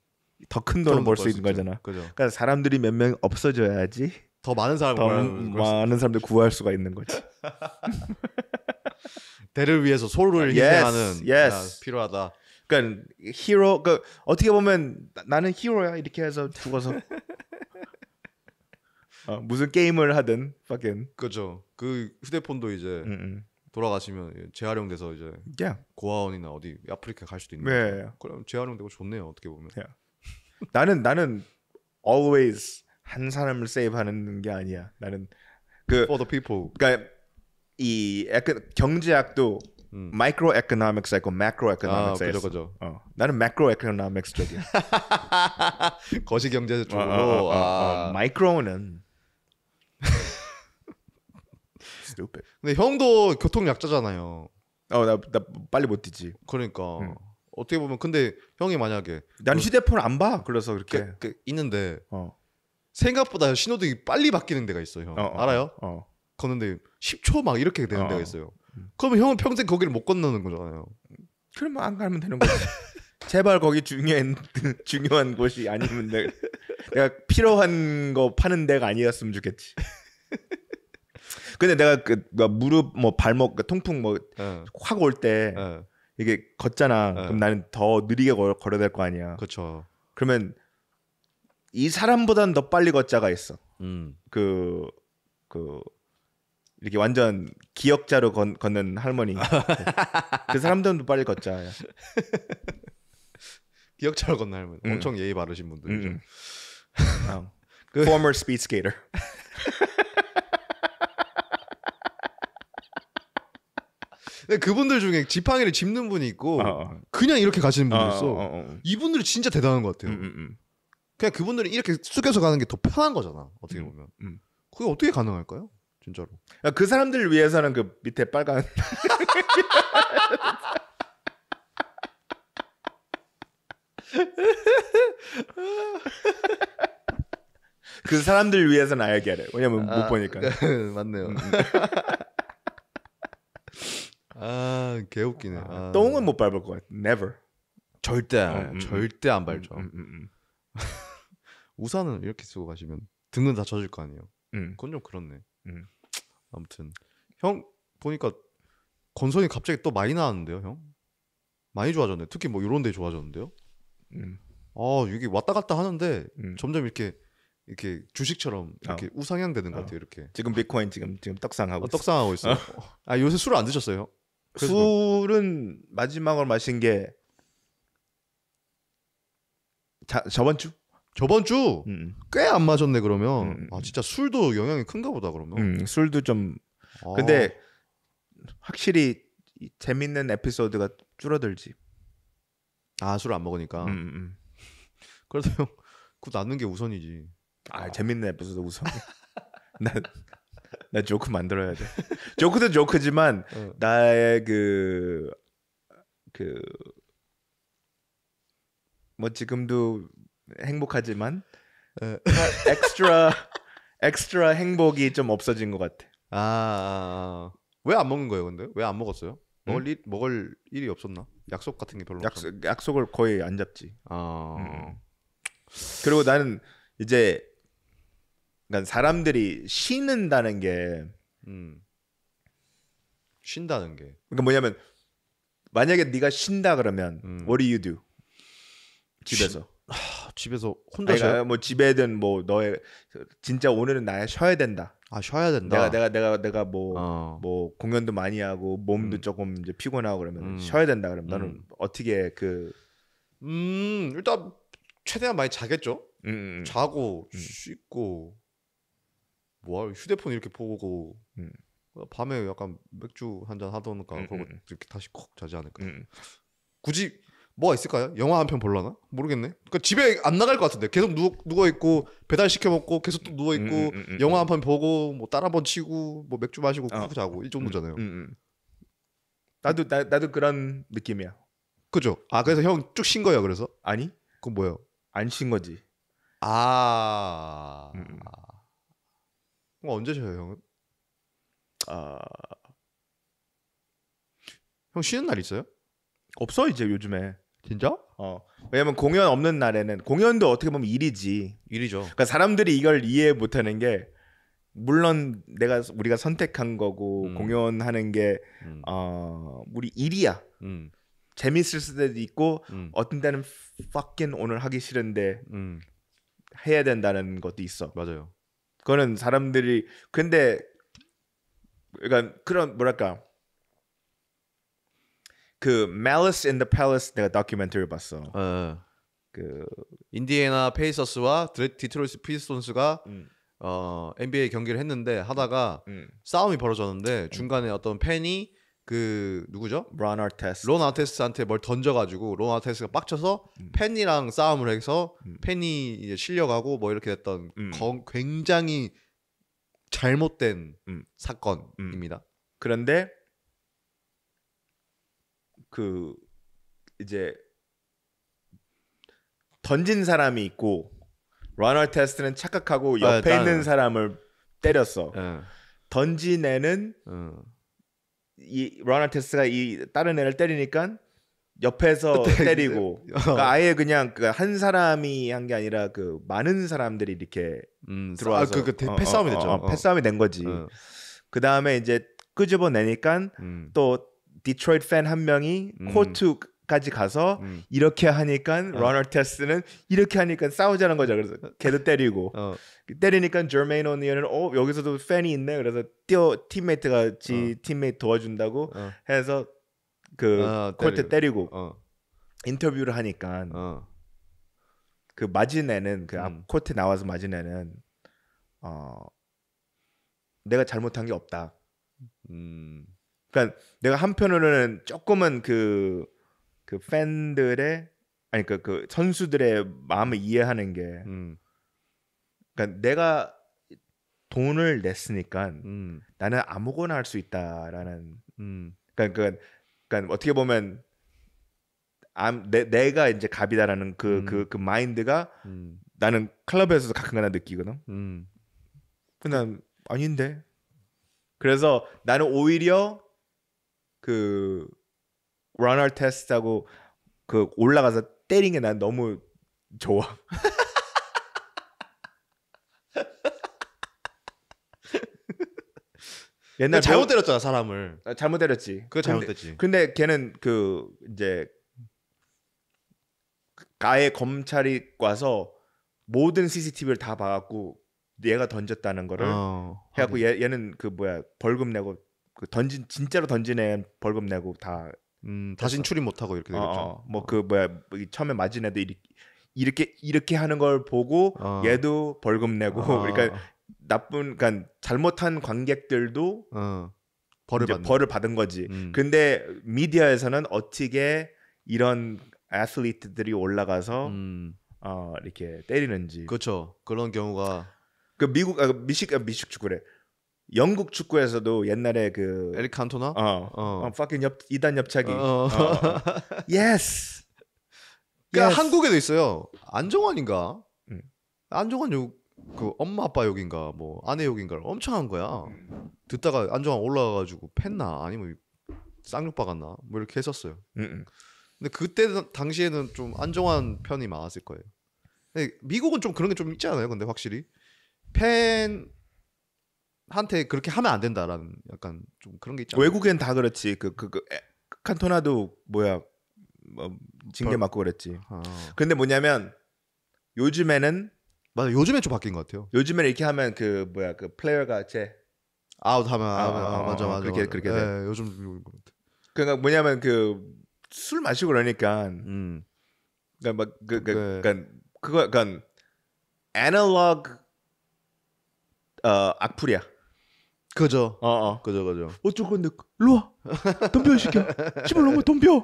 더큰 돈을 벌 수 있는 거잖아. 그죠. 그러니까 사람들이 몇 명 없어져야지 더 많은 사람 더 많은 사람들 구할 수가 있는 거지. 대를 위해서 소를 희생하는 yes, yes. 필요하다. 그러니까 히로 그러니까 어떻게 보면 나, 는 히로야 이렇게 해서 죽어서 어, 무슨 게임을 하든 fucking 그죠. 그 휴대폰도 이제 음음. 음. 돌아가시면 재활용돼서 이제 yeah. 고아원이나 어디 아프리카 갈 수도 있는 네. 거죠. 그럼 재활용되고 좋네요 어떻게 보면. Yeah. 나는 나는 always 한 사람을 세이브하는 게 아니야. 나는 그 for the people. 그러니까 이 에크, 경제학도 음. micro economics 있고 macro economics 아, 그죠, 그죠. 어. 나는 macro e c o n o m i c 쪽이야. 거시 경제 쪽으로. 어, 어, 어, 어. 아. micro는 stupid. 근데 형도 교통 약자잖아요. 어나나 나 빨리 못 뛰지. 그러니까. 응. 어떻게 보면 근데 형이 만약에 난 그 휴대폰 안 봐. 그래서 이렇게 그, 그 있는데 어. 생각보다 신호등이 빨리 바뀌는 데가 있어요. 형. 어, 어, 알아요? 어. 걷는데 10초 막 이렇게 되는 어, 데가 어. 있어요. 음. 그러면 형은 평생 거기를 못 건너는 거잖아요. 그러면 안 가면 되는 거지. 제발 거기 중요한 중요한 곳이 아니면 내가, 내가 필요한 거 파는 데가 아니었으면 좋겠지. 근데 내가 그, 그러니까 무릎 뭐 발목 그 통풍 뭐확 올때 어. 어. 이게 걷잖아. 예. 그럼 나는 더 느리게 걸, 걸어야 될 거 아니야. 그렇죠. 그러면 이사람보다는더 빨리 걷자가 있어. 음. 그, 그, 이렇게 완전 기억자로 건, 걷는 할머니. 그사람들더 빨리 걷자. 기억자로 걷는 할머니. 음. 엄청 예의 바르신 분들이죠. 음. 음. 어. 그... Former speed skater. 그분들 중에 지팡이를 짚는 분이 있고 어. 어. 그냥 이렇게 가시는 분도 어, 있어. 어, 이분들이 진짜 대단한 것 같아요. 음, 음. 음. 그냥 그분들이 이렇게 숙여서 가는 게 더 편한 거잖아. 어떻게 음, 보면. 음. 그게 어떻게 가능할까요? 진짜로. 야, 그 사람들을 위해서는 그 밑에 빨간 그 사람들 위해서는 알게 하래. 왜냐면 아, 못 보니까. 맞네요. 아 개웃기네. 아, 아, 똥은 못 밟을 거 같아. Never. 절대 안, 음, 음. 절대 안 밟죠. 음, 음, 음 우산은 이렇게 쓰고 가시면 등은 다 젖을 거 아니에요. 그건 좀 그렇네. 아무튼 형 보니까 건선이 갑자기 또 많이 나왔는데요, 형? 많이 좋아졌네. 특히 뭐 이런 데 좋아졌는데요. 아 이게 왔다 갔다 하는데 점점 이렇게 이렇게 주식처럼 이렇게 어. 우상향 되는 것 어. 같아요. 이렇게 지금 비트코인 지금 지금 떡상하고 어, 떡상하고 있어요. 어. 아 요새 술을 안 드셨어요? 뭐 술은 마지막으로 마신 게 자, 저번 주? 저번 주 꽤안 음. 맞았네 그러면 음, 음. 아 진짜 술도 영향이 큰가 보다 그러면 음, 술도 좀 아. 근데 확실히 재밌는 에피소드가 줄어들지 아 술을 안 먹으니까 음, 음, 음. 그래도 형 그거 낫는 게 우선이지 아, 아. 재밌는 에피소드 우선 난나 조크 만들어야 돼. 조크도 조크지만 어. 나의 그 그 뭐 지금도 행복하지만 엑스트라 어. 엑스트라 행복이 좀 없어진 것 같아. 아, 아, 아. 왜 안 먹는 거예요, 근데? 왜 안 먹었어요? 먹을 일 먹을 일이 없었나? 약속 같은 게 별로 약속, 약속을 거의 안 잡지. 아. 음. 그리고 나는 이제 그러니까 사람들이 쉬는다는 게 음. 쉰다는 게 그러니까 뭐냐면 만약에 네가 쉰다 그러면 음. what do you do 집에서 하, 집에서 혼자 쉬어 뭐 집에든 뭐 너의 진짜 오늘은 나야 쉬어야 된다 아 쉬어야 된다 내가 내가 내가 내가 뭐뭐 어. 뭐 공연도 많이 하고 몸도 음. 조금 이제 피곤하고 그러면 음. 쉬어야 된다 그러면 나는 음. 어떻게 그 음 일단 최대한 많이 자겠죠 음, 음, 자고 쉬고 뭐 휴대폰 이렇게 보고 음. 밤에 약간 맥주 한 잔 하던가 음, 그러고 음, 음. 이렇게 다시 콕 자지 않을까. 음, 굳이 뭐가 있을까요? 영화 한편 볼라나? 모르겠네. 그러니까 집에 안 나갈 것 같은데 계속 누, 누워 있고 배달 시켜 먹고 계속 또 누워 있고 영화 한 편 보고 뭐딸 한번 치고 뭐 맥주 마시고 어. 쿡 자고 이 정도잖아요. 나도 나, 나도 그런 느낌이야. 그죠? 아 그래서 형 쭉 쉰 거예요. 그래서 아니? 그건 뭐예요? 안 쉰 거지. 아. 음. 언제 쉬어요 형은? 아, 형 쉬는 날 있어요? 없어 이제 요즘에. 진짜? 어. 왜냐면 공연 없는 날에는 공연도 어떻게 보면 일이지. 일이죠. 그러니까 사람들이 이걸 이해 못 하는 게 물론 내가 우리가 선택한 거고 음. 공연하는 게 음. 어, 우리 일이야. 음. 재밌을 수도 있고 음. 어떤 때는 fucking 오늘 하기 싫은데 음. 해야 된다는 것도 있어. 맞아요. 그거는 사람들이 근데 그러니까 그런 뭐랄까 그 Malice in the Palace 내가 다큐멘터리 봤어. 어, 어. 그 인디애나 페이서스와 디트로이트 피스톤스가 음. 어, NBA 경기를 했는데 하다가 음. 음. 싸움이 벌어졌는데 중간에 어떤 팬이 그 누구죠? 론 아테스. 론 아테스한테 뭘 던져가지고 론 아테스가 빡쳐서 음. 펜이랑 싸움을 해서 음. 펜이 이제 실려가고 뭐 이렇게 됐던 음. 거, 굉장히 잘못된 음. 사건입니다. 음. 그런데 그 이제 던진 사람이 있고 론 아테스는 착각하고 아, 옆에 아, 있는 사람을 때렸어. 아. 던진 애는 아. 이런나테스가이 다른 애를 때리니까 옆에서 네, 때리고 네. 그러니까 어. 그러니까 아예 그냥 그 한 사람이 한 게 아니라 그 많은 사람들이 이렇게 음, 아, 들어와서 아, 그, 그 어, 어, 패싸움이 어, 됐죠. 어, 어, 패싸움이 된 거지. 그 다음에 이제 끄집어내니까 음. 또 디트로이트 팬 한 명이 음. 코트 끝까지 가서 음. 이렇게 하니까 어. 러너 테스는 이렇게 하니까 싸우자는 거죠. 그래서 걔도 때리고 어. 때리니까 저메인 오니언은 어 여기서도 팬이 있네. 그래서 뛰어 팀메이트가 지 팀메이트 어. 도와준다고 어. 해서 그 어, 콜트 때리고, 때리고. 어. 인터뷰를 하니까 그 마지내는 그 음. 코트 나와서 마지내는 어 내가 잘못한 게 없다. 음. 그러니까 내가 한편으로는 조금은 그그 팬들의 아니 그그 그 선수들의 마음을 이해하는 게 음. 그러니까 내가 돈을 냈으니까 음. 나는 아무거나 할 수 있다라는 음. 그니까그니까그니까 그러니까, 그러니까 어떻게 보면 암, 내, 내가 이제 갑이다라는 그 그그 음. 그, 그 마인드가 음. 나는 클럽에서도 가끔가다 느끼거든. 음. 그데 아닌데. 그래서 나는 오히려 그 런얼 테스트하고 그 올라가서 때린 게 난 너무 좋아. 옛날 잘못 때렸잖아 사람을. 아, 잘못 때렸지. 그 잘못 때지. 근데 걔는 그 이제 아예 검찰이 와서 모든 CCTV를 다 봐갖고 얘가 던졌다는 거를 어, 해갖고 얘, 얘는 그 뭐야 벌금 내고 그 던진 진짜로 던진 애 벌금 내고 다 음, 다신 됐어. 출입 못하고 이렇게 되겠죠. 어, 어. 뭐그 어. 뭐야 뭐 처음에 맞은 애도 이렇게 이렇게 이렇게 하는 걸 보고 어. 얘도 벌금 내고 어. 그러니까 나쁜 그러니까 잘못한 관객들도 어. 벌을 받 벌을 받은 거지. 음. 근데 미디어에서는 어떻게 이런 애슬리트들이 올라가서 음. 어, 이렇게 때리는지. 그렇죠. 그런 경우가 그 미국 아, 미식 아, 미식 축구래. 영국 축구에서도 옛날에 그 에릭 칸토나 어, 어. 어 fucking 옆 이단 옆차기 어. 어. 어. yes 그니까 한국에도 있어요 안정환인가 음. 안정환 욕 그 엄마 아빠 욕인가 뭐 아내 욕인가 엄청 한 거야 음. 듣다가 안정환 올라가가지고 팬나 아니면 쌍욕 박았나 뭐 이렇게 했었어요 음. 음. 근데 그때 당시에는 좀 안정환 편이 많았을 거예요 미국은 좀 그런 게 좀 있지 않아요 근데 확실히 팬 한테 그렇게 하면 안 된다라는 약간 좀 그런 게 있잖아. 외국엔 다 그렇지. 그그 그, 그, 그, 칸토나도 뭐야 뭐 징계 맞고 그랬지. 아. 근데 뭐냐면 요즘에는 맞아 요즘에 좀 바뀐 것 같아요. 요즘에는 이렇게 하면 그 뭐야 그 플레이어가 제 아웃하면 아, 아, 아, 맞아 어, 맞아 그렇게 맞아. 그렇게 돼. 네, 요즘 그런 것 같아. 그러니까 뭐냐면 그 술 마시고 그러니까 음. 그러니까 막 그 그, 그, 네. 그러니까 그거 약간 애널로그 어 악플이야. 그죠. 어, 어. 그죠, 그죠. 어쩔 건데, 일로와. 덤벼, 이새끼 집을 넘어, 덤벼.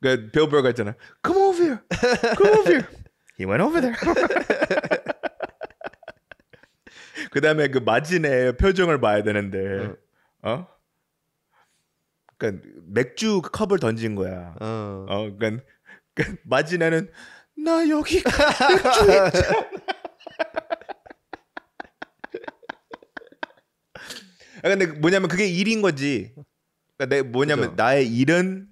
그, 빌보가 있잖아. Come over here. Come over here. He went over there. 그 다음에 그 마진의 표정을 봐야 되는데, 어? 어? 그니까 맥주 컵을 던진 거야. 어, 어 그니까, 그러니까 마진에는 나 여기 맥주 있잖아. 아 근데 뭐냐면 그게 일인 거지. 그러니까 내 뭐냐면 그죠. 나의 일은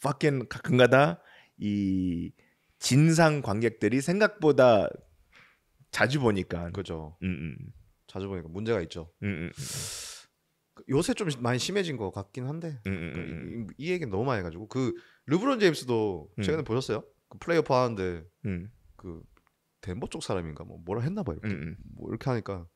fucking 가끔가다 이 진상 관객들이 생각보다 자주 보니까. 그죠. 음, 음. 음. 자주 보니까 문제가 있죠. 음, 음. 음. 그 요새 좀 많이 심해진 것 같긴 한데 음, 그러니까 음, 음, 이, 이 얘기는 너무 많이 해가지고 그 르브론 제임스도 최근에 음. 보셨어요? 그 플레이오프 하는데 그 덴버 쪽 사람인가 뭐 뭐라 했나 봐요. 이렇게. 뭐 이렇게 하니까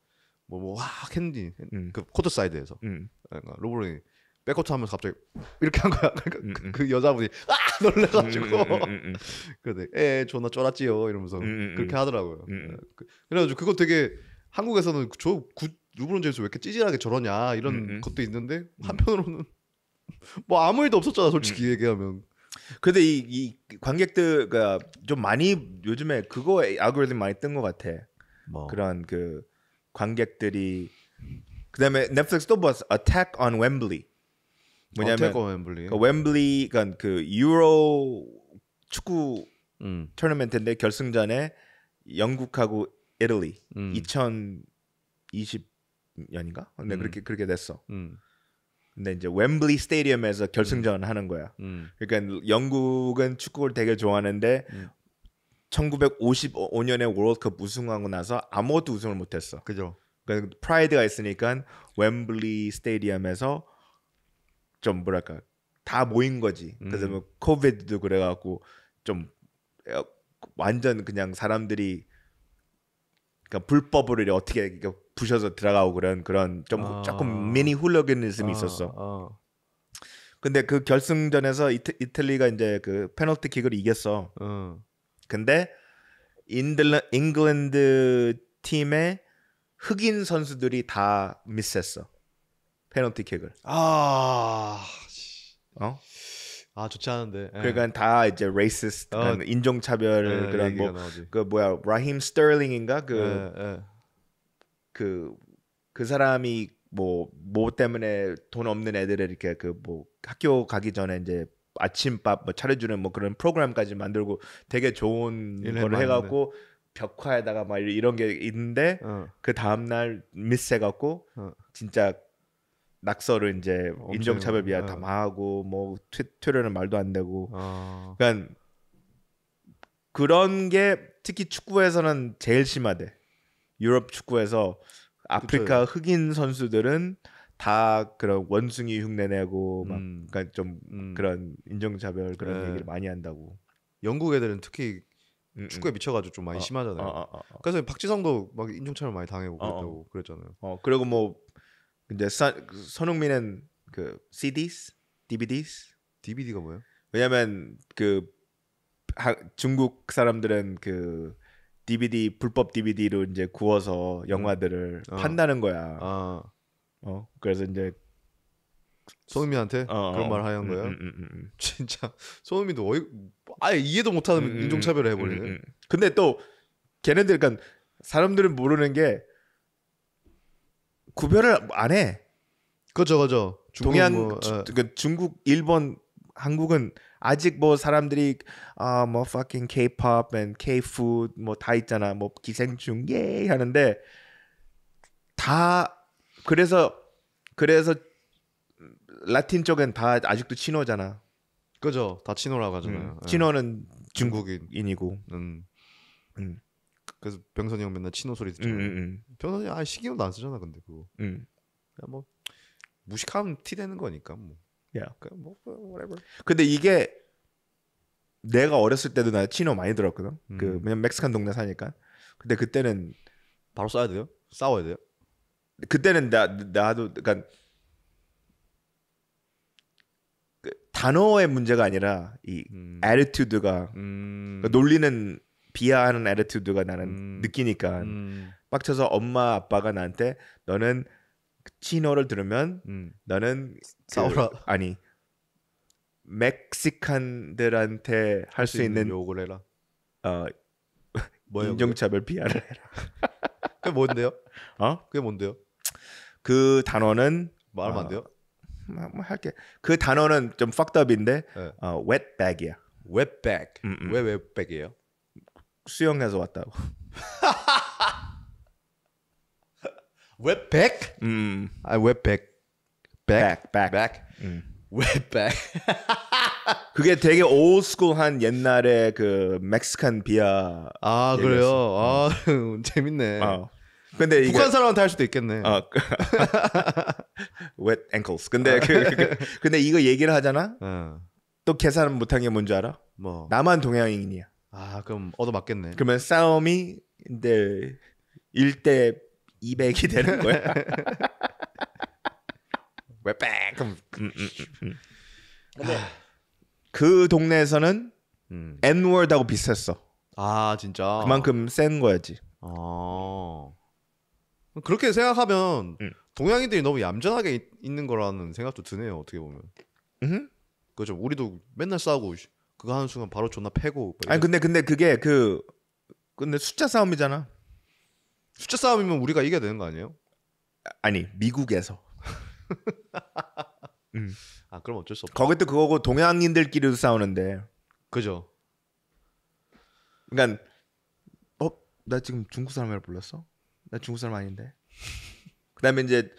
뭐뭐와 했는지 음. 그 코트 사이드에서 음. 그러 그러니까 로브론이 백코트 하면서 갑자기 이렇게 한 거야. 그러니까 음, 그, 그, 여자분이 아 놀래가지고 음, 음, 그래 에 존나 쫄았지요 이러면서 그렇게 하더라고요. 네. 그, 그래가지고 그거 되게 한국에서는 저 구, 루브론 제임스 왜 이렇게 찌질하게 저러냐 이런 것도 있는데 한편으로는 뭐 아무 일도 없었잖아 솔직히 얘기하면. 근데 이, 이 관객들가 좀 많이 요즘에 그거 알고리즘 많이 뜬 것 같아. 뭐. 그런 그 관객들이 그다음에 넷플릭스 또 봤어. 뭐 Attack on Wembley. 뭐냐면 어, 웸블리. 그 웸블리 그러니까 그 유로 축구 음. 토너먼트인데 결승전에 영국하고 이탈리 음. 2020년인가? 네 음. 그렇게 그렇게 됐어. 음. 근데 이제 웸블리 스테디움에서 결승전 하는 거야. 음. 음. 그러니까 영국은 축구를 되게 좋아하는데 음. 1955년에 월드컵 우승하고 나서 아무것도 우승을 못했어. 그죠. 그러니까 프라이드가 있으니까 웸블리 스테디움에서 좀 뭐랄까 다 모인 거지. 그래서 음. 뭐 코비드도 그래갖고 좀 어, 완전 그냥 사람들이 그러니까 불법으로 어떻게 부셔서 들어가고 그런 그런 좀 아. 조금 미니 훌러겐이즘이 아. 어, 있었어. 아. 근데 그 결승전에서 이태, 이탈리가 이제 그 페널티킥을 이겼어. 음. 근데 인들러 잉글랜드 팀의 흑인 선수들이 다 미스했어. 페널티 킥을. 아. 어? 아 좋지 않은데. 예. 그러니까 다 이제 레이시스트 어. 인종차별 예, 그런 뭐 그 뭐야 라힘 스털링인가 그 예, 그, 그 사람이 뭐, 뭐 때문에 돈 없는 애들을 이렇게 그 뭐 학교 가기 전에 이제 아침밥 뭐 차려주는 뭐 그런 프로그램까지 만들고 되게 좋은 걸 해갖고 벽화에다가 막 이런 게 있는데 어. 그 다음 날 미스해갖고 어. 진짜 낙서를 이제 엄청, 인종차별비하 어. 다 망하고 뭐 퇴, 퇴려는 말도 안 되고 어. 그러니까 그런 게 특히 축구에서는 제일 심하대 유럽 축구에서 아프리카 그쵸. 흑인 선수들은 다 그런 원숭이 흉내내고 막 음. 그러니까 좀 음. 그런 인종차별 그런 네. 얘기를 많이 한다고. 영국 애들은 특히 음, 음. 축구에 미쳐가지고 좀 많이 아, 심하잖아요. 아, 아, 아, 아. 그래서 박지성도 막 인종차별 많이 당하고 어, 어. 그랬다고 그랬잖아요. 어 그리고 뭐 이제 사, 선흥민은 그, 그 CDs, DVDs, DVD가 뭐예요? 왜냐면 그 하, 중국 사람들은 그 DVD 불법 DVD로 이제 구워서 음. 영화들을 음. 판다는 거야. 아. 어 그래서 이제 소음이한테 어, 어. 그런 말 하는 음, 거예요. 음, 음, 음, 음, 진짜 소음이도 어이 아예 이해도 못하는 음, 인종차별을 해버리는. 근데 또 걔네들 그러니까 사람들은 모르는 게 구별을 안 해. 그죠 그죠. 동양 뭐, 주, 그 중국 일본 한국은 아직 뭐 사람들이 아뭐 uh, fucking K-pop and K-food 뭐다 있잖아 뭐 기생충 예 하는데 다 그래서 그래서 라틴 쪽엔 다 아직도 친호잖아. 그죠. 다 친호라고 하잖아요. 음. 예. 친호는 중국인이고. 음. 음. 음. 그래서 병선이 형 맨날 친호 소리 듣잖아요. 음, 음, 음. 병선이 아시 신경도 안 쓰잖아 근데 그거. 음. 그냥 뭐 무식하면 티 되는 거니까 뭐. 야. Yeah. 그냥 뭐, 뭐 whatever. 근데 이게 내가 어렸을 때도 나 친호 많이 들었거든. 그왜냐 멕시칸 동네 사니까. 근데 그때는 바로 싸야 돼요? 싸워야 돼요? 그때는 나 나도 그니까그 단어의 문제가 아니라 이 음. attitude가 음. 그러니까 놀리는 비하하는 attitude가 나는 음. 느끼니까 음. 빡쳐서 엄마 아빠가 나한테 너는 치노를 들으면 음. 너는 그 싸우라 그, 아니 멕시칸들한테 할 수 있는 욕을 해라. 어 뭐예요, 인종차별 비하를 해라. 그게 뭔데요? 어? 그게 뭔데요? 그 단어는 말하면 안 돼요? 아, 뭐, 뭐 할게. 그 단어는 좀 fucked up인데 네. 어, wet bag이야. 웹백. 음, 음. 왜 웹백이에요? 수영해서 왔다고. 웹백? 음, 음. 아 웹백. 백. 백. 백. 백. 음. 웹백. 그게 되게 올스쿨한 옛날에 그 멕시칸 비아. 아 얘기였어. 그래요. 아 재밌네. 어. 근데 북한 이 사람한테 할 수도 있겠네. 어, wet ankles. 근데 그, 그, 그, 근데 이거 얘기를 하잖아. 어. 또 계산은 못한 게 뭔지 알아? 뭐 나만 동양인이야. 아 그럼 얻어 맞겠네. 그러면 싸움이 이제 1대 200이 되는 거야. 왜 빽? 그럼 음, 음, 음. 음. 아. 그 동네에서는 음. N-word하고 비슷했어. 아 진짜. 그만큼 센 거야지. 어. 그렇게 생각하면 음. 동양인들이 너무 얌전하게 있, 있는 거라는 생각도 드네요. 어떻게 보면. 음? 그죠. 우리도 맨날 싸우고 그거 하는 순간 바로 존나 패고. 아니 근데 근데 그게 그 근데 숫자 싸움이잖아. 숫자 싸움이면 우리가 이겨야 되는 거 아니에요? 아니 미국에서. 음. 아 그럼 어쩔 수없 거기 도 그거고 동양인들끼리도 싸우는데. 그죠. 그러니까 어나 지금 중국 사람이라 불렀어? 나 중국 사람 아닌데. 그다음에 이제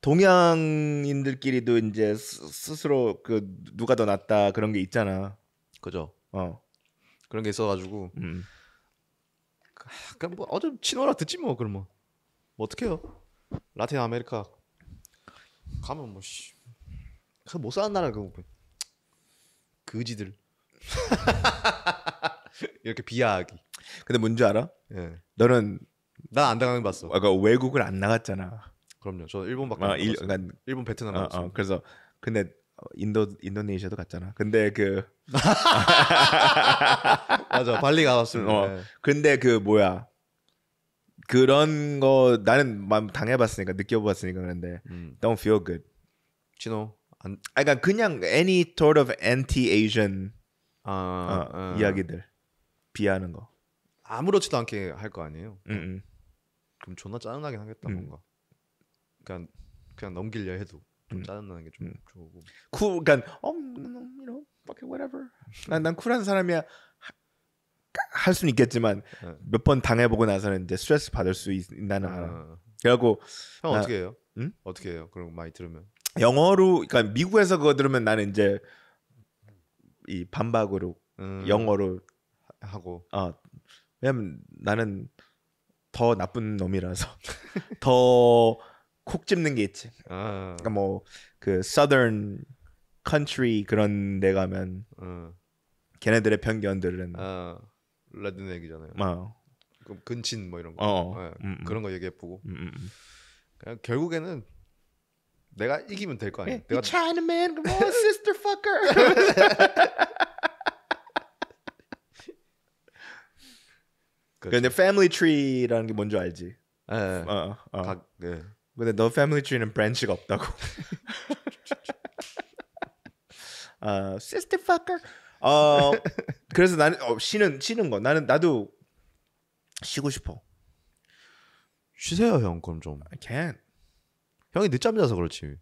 동양인들끼리도 이제 스, 스로그 스 누가 더 낫다 그런 게 있잖아. 그죠. 어. 그런 게 있어가지고. 음. 약간 뭐 어제 친화라 듣지 뭐 그럼 뭐. 뭐 어떡해요? 라틴 아메리카 가면 뭐 씨. 못 사는 나라 그거 그지들. 이렇게 비하하기. 근데 뭔지 알아? 예. 너는 난안 당하는 거 봤어. 아까 그러니까 외국을 안 나갔잖아. 그럼요. 저 일본밖에 아, 안 아, 일, 그러니까, 일본 베트남 어, 어, 그래서 근데 어, 인도 인도네시아도 갔잖아. 근데 그 맞아 발리 가봤습니다. 어, 네. 근데 그 뭐야 그런 거 나는 당해봤으니까 느껴봤으니까 그런데 음. don't feel good. 진호 안... 아, 그니까 그냥 any sort of anti-Asian 아, 어, 아, 이야기들 비하는 거 아무렇지도 않게 할 거 아니에요. 음. 음. 좀럼 존나 짜증나긴 하겠다 음. 뭔가 그냥 그냥 넘길려 해도 좀 음. 짜증나는 게좀 음. 좋고 쿨 그러니까 um, you know f u c k i n whatever 난, 난 쿨한 사람이야 할 수는 있겠지만 네. 몇번 당해보고 나서는 이제 스트레스 받을 수 있, 나는 아그래고형 나, 아, 어떻게 해요? 응? 음? 어떻게 해요? 그런 많이 들으면 영어로 그러니까 미국에서 그거 들으면 나는 이제 이 반박으로 음. 영어로 하고 어 왜냐면 나는 더 나쁜 놈이라서 더콕 집는 게 있지. 아. 그러니까 뭐그 southern country 그런 데 가면 어. 걔네들의 편견들은 아, 레드 얘기잖아요. 어. 그 근친 뭐 이런 거 어. 네. 그런 거 얘기해 보고 음, 그냥 결국에는 내가 이기면 될 거 아니야. 내가... Chinaman, come on, sister fucker. 근데 그렇죠. 그러니까 family tree라는 게 뭔지 알지? 예. 네. 어, 어. 각, 네. 근데 너 family tree는 브랜치가 없다고. 아, s i s t e 어, 그래서 나는 어, 쉬는 쉬는 거. 나는 나도 쉬고 싶어. 쉬세요, 형. 그럼 좀. I can't. 형이 늦잠 자서 그렇지.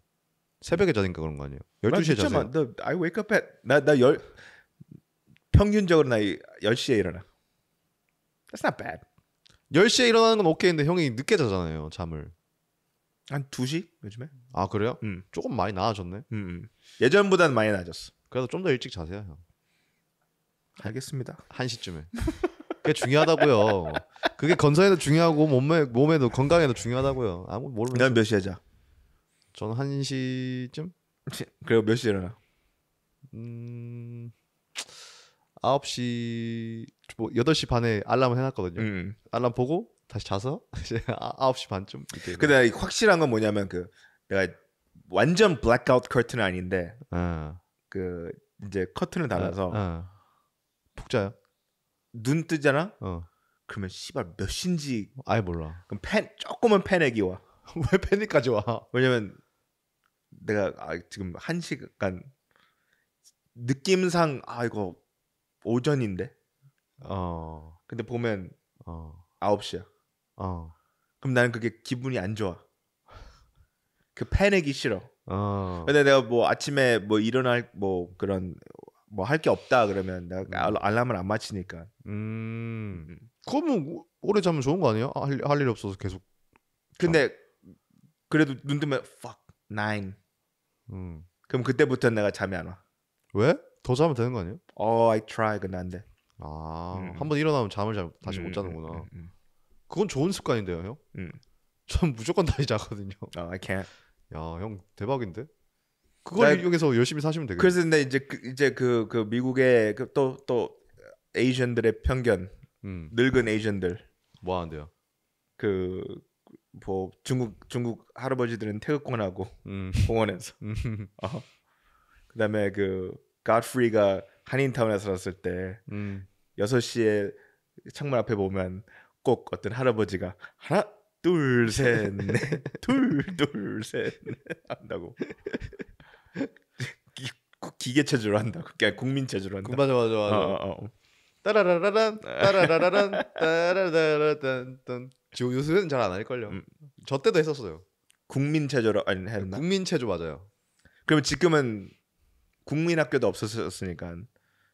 새벽에 자니까 그런 거 아니에요? 12시에 자세요. 나 I wake up at 나나 열 평균적으로 나 10시에 일어나. That's not bad. 10시에 일어나는 건 오케이인데 형이 늦게 자잖아요, 잠을. 한 2시 요즘에? 아, 그래요? 음. 조금 많이 나아졌네. 음, 음. 예전보다는 많이 나아졌어. 그래서 좀더 일찍 자세요, 형. 알겠습니다. 1시쯤에. 그게 중요하다고요. 그게 건사에도 중요하고 몸에 몸에도 건강에도 중요하다고요. 아무 뭐 모르면. 난몇 시에 자? 저는 1시쯤? 그리고 몇 시에 일어나? 음. 9시 뭐 8시 반에 알람을 해놨거든요. 음. 알람 보고 다시 자서 이제 9시 아, 반쯤. 근데 확실한 건 뭐냐면 그 내가 완전 블랙아웃 커튼은 아닌데 어. 그 이제 커튼을 어, 달아서 어, 푹 자요. 눈 뜨잖아. 어. 그러면 씨발 몇신지 아예 몰라. 그럼 팬 조금은 패닉이 와. 왜 패닉까지 와? 왜냐면 내가 아, 지금 한 시간 느낌상 아 이거 오전인데 어. 근데 보면 어. 9시야. 어. 그럼 나는 그게 기분이 안 좋아. 그 패닉이 싫어. 어. 근데 내가 뭐 아침에 뭐 일어날 뭐 그런 뭐 할 게 없다 그러면 내가 음. 알람을 안 맞히니까. 음. 음. 그러면 뭐 오래 자면 좋은 거 아니야? 할일 없어서 계속. 근데 자. 그래도 눈 뜨면 fuck nine. 음. 그럼 그때부터 내가 잠이 안 와. 왜? 더 자면 되는 거 아니에요? Oh, I try 근데 안 돼. 아, 음. 한번 일어나면 잠을 잘 다시 못 음, 자는구나. 음, 음, 그건 좋은 습관인데요, 형. 음. 전 무조건 다시 자거든요. 아, oh, I can't. 야, 형 대박인데? 그걸 나, 이용해서 열심히 사시면 되겠네. 그래서 근데 이제 그, 이제 그, 그 미국의 또또 그 그또 에이전들의 편견, 음. 늙은 에이전들. 뭐 하는데요? 그 뭐 중국 중국 할아버지들은 태극권하고 음. 공원에서. 어. 그다음에 그 가프리가 한인타운에 살았을 때 음. 6시에 창문 앞에 보면 꼭 어떤 할아버지가 하나 둘셋넷둘둘 셋 한다고 기, 기계 체조로 한다고 그냥 그러니까 국민 체조로 한다. 맞아 맞아 맞아. 어, 어. 어. 따라라라란 따라라라란 따라라라란딴 지금 요새는 잘안할 걸요. 음. 저 때도 했었어요. 국민 체조로 아니 했나? 국민 체조 맞아요. 그러면 지금은 국민학교도 없었으니까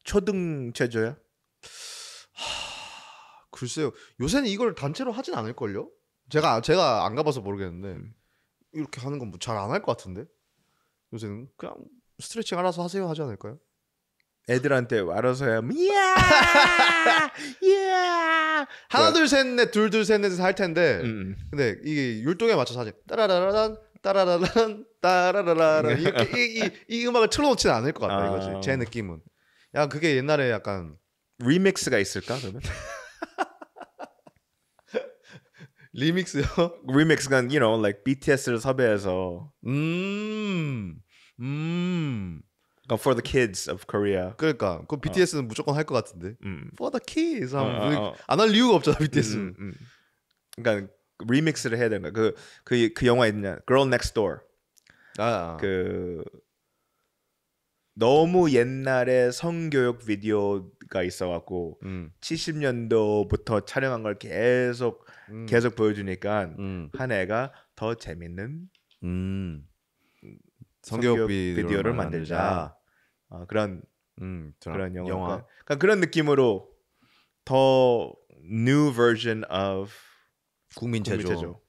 초등 체조야? 하... 글쎄요. 요새는 이걸 단체로 하진 않을 걸요? 제가 제가 안 가봐서 모르겠는데 음. 이렇게 하는 건 잘 안 할것 뭐 같은데 요새는 그냥 스트레칭 알아서 하세요 하지 않을까요? 애들한테 알아서 해. 미야! 예! 하나 네. 둘셋 넷 둘 둘 셋넷할 텐데. 음, 음. 근데 이게 율동에 맞춰서 하지. 따라라란 따라라란 따라라란 이렇게 이, 이, 이 음악을 틀어 놓지는 않을 것 같다 아. 이거지. 제 느낌은. 야 그게 옛날에 약간 리믹스가 있을까 그러면? 리믹스요? 리믹스가 you know like BTS를 섭외해서 음. 음. 그러니까 for the kids of Korea. 그러니까 그 BTS는 어. 무조건 할 것 같은데. 음. For the kids 하면 어, 아, 어, 어. 안할 이유가 없잖아 b t s 음, 음. 음. 그러니까 리믹스를 해야 되는 거 그그 그, 영화 있냐? Girl Next Door. 아. 아. 그 너무 옛날에 성교육 비디오가 있어갖고 음. 70년도부터 촬영한 걸 계속 음. 계속 보여주니까 음. 한 애가 더 재밌는 음. 성교육, 성교육 비디오를 만들자 어, 그런 음, 그런 영화, 영화. 그러니까 그런 느낌으로 더 new version of 국민 제조.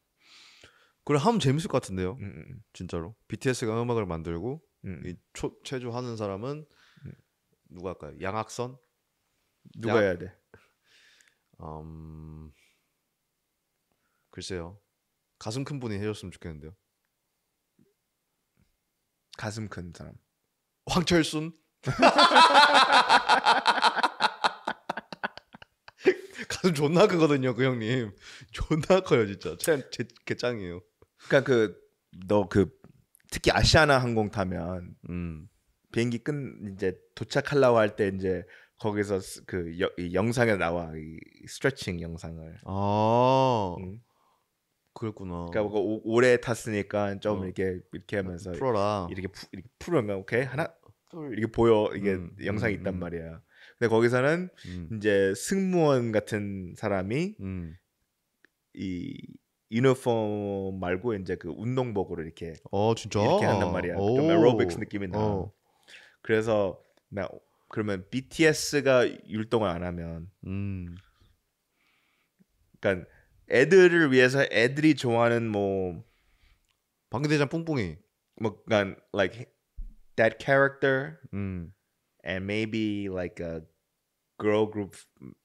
그걸 하면 재밌을 것 같은데요. 음, 음, 진짜로 BTS가 음악을 만들고 음. 이 초, 체조 하는 사람은 음. 누가 할까요? 양악선 누가 양... 해야 돼? 음... 글쎄요. 가슴 큰 분이 해줬으면 좋겠는데요. 가슴 큰 사람. 황철순? 가슴 존나 크거든요, 그 형님. 존나 커요, 진짜. 제, 제 개짱이에요. 그러니까 그 너그 그 특히 아시아나 항공 타면 음. 비행기 끈 이제 도착하려고 할 때 이제 거기서 그 여, 영상에 나와 이 스트레칭 영상을. 아. 응. 음. 그랬구나. 그러니까 뭐 오, 오래 탔으니까 좀 어. 이렇게 이렇게 하면서 풀어라. 이렇게 푸, 이렇게 풀면 오케이 하나 둘 이렇게 보여 이게 음, 음 영상이 음, 있단 음. 말이야. 근데 거기서는 음. 이제 승무원 같은 사람이 이 유니폼 말고 이제 그 운동복으로 이렇게 어 진짜 이렇게 한단 말이야. 오. 좀 에로빅스 느낌이 나. 어. 그래서 나 그러면 BTS가 율동을 안 하면 음. 그러니까 애들을 위해서 애들이 좋아하는 뭐 방대장 뿡뿡이 뭐 그러니까 like that character 음. and maybe like a girl group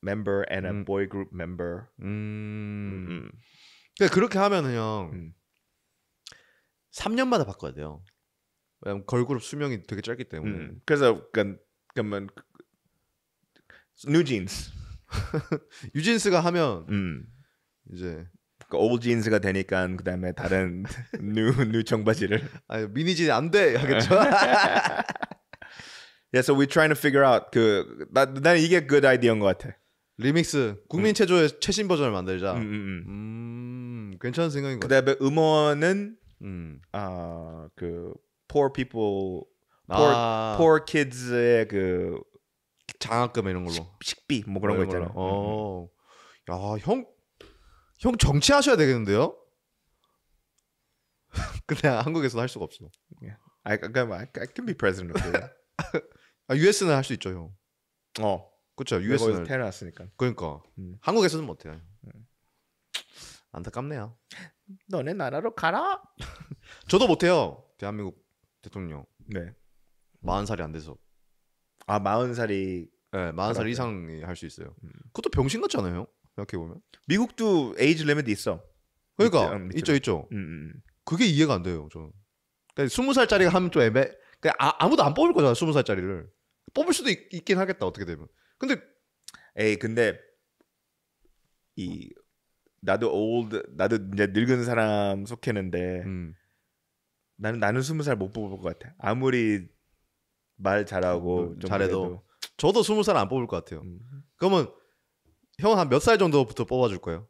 member and a 음. boy group member 음. 음. 음. 그러니까 그렇게 하면은 요 음. 3년마다 바꿔야 돼요. 왜냐면 걸그룹 수명이 되게 짧기 때문에. 음. 그래서 그러니까, 그러면 뉴진스 그, 유진스가 그, 하면 음. 이제 그 그러니까 올진스가 되니까 그다음에 다른 뉴뉴 청바지를 아 미니진 안돼 하겠죠. yeah, so w e trying to figure out 그나 나는 이게 good idea인 것 같아. 리믹스 국민 음. 체조의 최신 버전을 만들자. 음, 음, 음. 음, 괜찮은 생각인 것같아 그다음에 음원은 음. 아그 poor people, poor, 아. poor kids의 그 장학금 이런 걸로 식, 식비 뭐 그런 어, 거 있잖아. 음, 어. 야형형 형 정치하셔야 되겠는데요? 근데 한국에서 할 수가 없어. Yeah. I, I, I can be president of k o 아, US는 할 수 있죠 형. 어. 그렇죠. 네, US는 태어났으니까. 그러니까 음. 한국에서는 못해요. 음. 안타깝네요. 너네 나라로 가라. 저도 못해요. 대한민국 대통령. 네. 마흔 살이 안 돼서. 아 마흔 살이. 네, 마흔 살 이상이 할 수 있어요. 음. 그것도 병신 같지 않아요? 이렇게 보면. 미국도 에이즈 레메디 있어. 그러니까 밑에, 음, 있죠 있죠. 음, 음, 그게 이해가 안 돼요. 저는. 그러니까 스무 살짜리가 하면 좀 애매. 그러니까 아, 무도안 뽑을 거잖아. 스무 살짜리를. 뽑을 수도 있, 긴 하겠다 어떻게 되면 근데 에이 근데 이 나도 올드 나도 이제 늙은 사람 속했는데 음. 나는 나는 스무 살못 뽑을 것 같아. 아무리 말 잘하고 음, 잘해도 그래도. 저도 스무 살안 뽑을 것 같아요. 음. 그러면 형은 한 몇 살 정도부터 뽑아줄 거예요?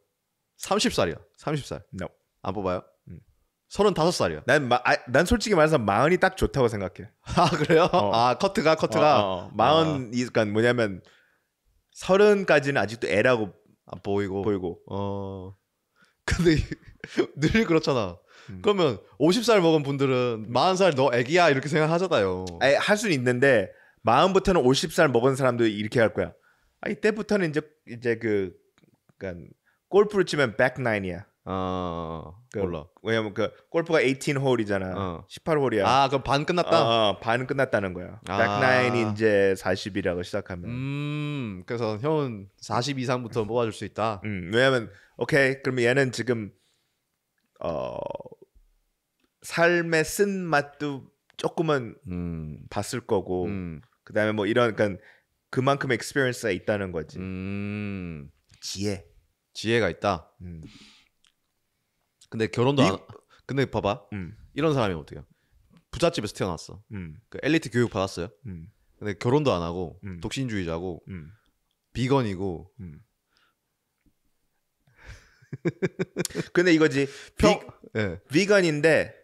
30살이야. 30살. No. 안 뽑아요? 음. 서른다섯 살이야. 난, 마, 아, 솔직히 말해서 마흔이 딱 좋다고 생각해. 아 그래요? 어. 아 커트가 커트가 어, 어, 어. 아. 마흔이 그러니까 뭐냐면 서른까지는 아직도 애라고 보이고 보이고. 어. 근데 늘 그렇잖아. 음. 그러면 50살 먹은 분들은 40살 너 애기야 이렇게 생각하잖아요. 아니, 할 수는 있는데 마음부터는 50살 먹은 사람도 이렇게 할 거야. 아, 이때부터는 이제 이제 그 그러니까 골프를 치면 백 나인이야. 어 그, 몰라. 왜냐면 그 골프가 18홀이잖아. 어. 18홀이야. 아 그럼 반 끝났다. 어, 어 반 끝났다는 거야. 아. 백나인이 이제 40이라고 시작하면. 음 그래서 형은 40 이상부터 뽑아줄 수 있다. 음 왜냐면 오케이 그러면 얘는 지금 어 삶의 쓴 맛도 조금은 음. 봤을 거고 음. 그다음에 뭐 이런 그러니까 그만큼 e e x p r i e n c e 가 있다는 거지. 음. 지혜. 지혜가 있다. 음. 근데 결혼도 미... 안 근데 봐봐 음. 이런 사람이 어떻게 부잣집에서 태어났어 음. 그 엘리트 교육 받았어요 음. 근데 결혼도 안 하고 음. 독신주의자고 음. 비건이고 음. 근데 이거지 평 비... 예. 네. 비건인데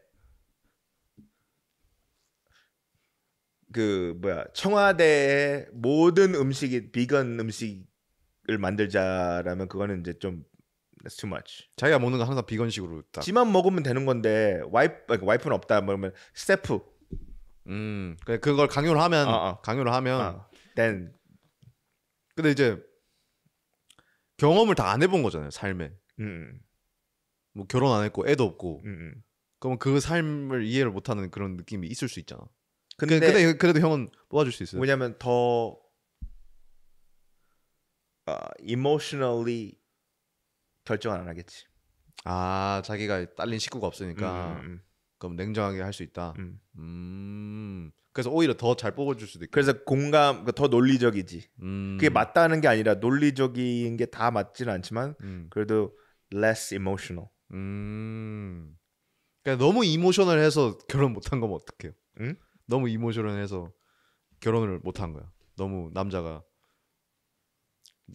그 뭐야 청와대의 모든 음식이 비건 음식을 만들자라면 그거는 이제 좀 That's too much. 자기가 먹는 거 항상 비건식으로 딱. 지만 먹으면 되는 건데 와이프 와이프는 없다 그러면 뭐 스태프. 음. 그걸 강요를 하면 어, 어. 강요를 하면 어. then 근데 이제 경험을 다 안 해본 거잖아요 삶에. 음, 음. 뭐 결혼 안 했고 애도 없고. 음, 음. 그러면 그 삶을 이해를 못하는 그런 느낌이 있을 수 있잖아. 그, 근데, 근데 그래도 형은 뽑아줄 수 있어요. 왜냐면 더 uh, emotionally 결정을 안 하겠지. 아 자기가 딸린 식구가 없으니까 음, 음. 음. 그럼 냉정하게 할 수 있다. 음. 음. 그래서 오히려 더 잘 뽑아줄 수도 있고. 그래서 공감 그러니까 더 논리적이지. 음. 그게 맞다는 게 아니라 논리적인 게 다 맞지는 않지만 그래도 less emotional. 그러니까 너무 이모셔널해서 결혼 못한 거면 어떡해요? 음? 너무 이모셔널해서 결혼을 못한 거야. 너무 남자가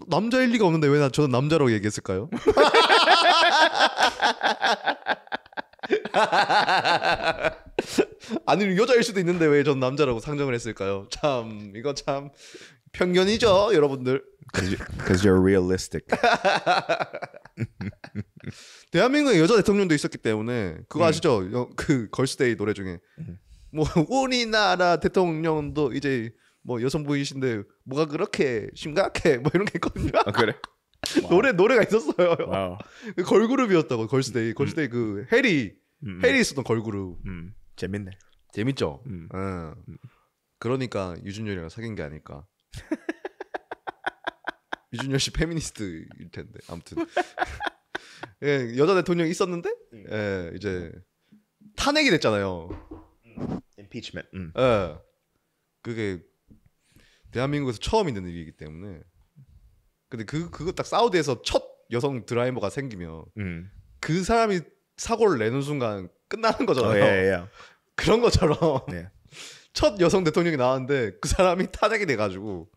남자일 리가 없는데 왜 나 저는 남자라고 얘기했을까요? 아니 여자일 수도 있는데 왜전 남자라고 상정을 했을까요? 참 이거 참 편견이죠 여러분들. Because you're realistic. 대한민국에 여자 대통령도 있었기 때문에 그거 음. 아시죠? 어, 그 걸스데이 노래 중에 음. 뭐 우리나라 대통령도 이제 뭐 여성분이신데 뭐가 그렇게 심각해 뭐 이런 게 있거든요. 아 그래? 노래 노래가 있었어요. 와우. 그 걸그룹이었다고 걸스데이 걸스데이 음. 그 해리 음, 음. 해리 있었던 걸그룹. 음. 재밌네. 재밌죠. 음. 음. 그러니까 유준열이랑 사귄 게 아닐까. 유준열 씨 페미니스트일 텐데 아무튼 예, 여자 대통령 있었는데 음. 예, 이제 탄핵이 됐잖아요. i m p e a c 예, 그게 대한민국에서 처음 있는 일이기 때문에 근데 그 그거 딱 사우디에서 첫 여성 드라이버가 생기면 음. 그 사람이 사고를 내는 순간 끝나는 거잖아요. 어, 예, 예. 예. 그런 것처럼 예. 첫 여성 대통령이 나왔는데 그 사람이 탄핵이 돼가지고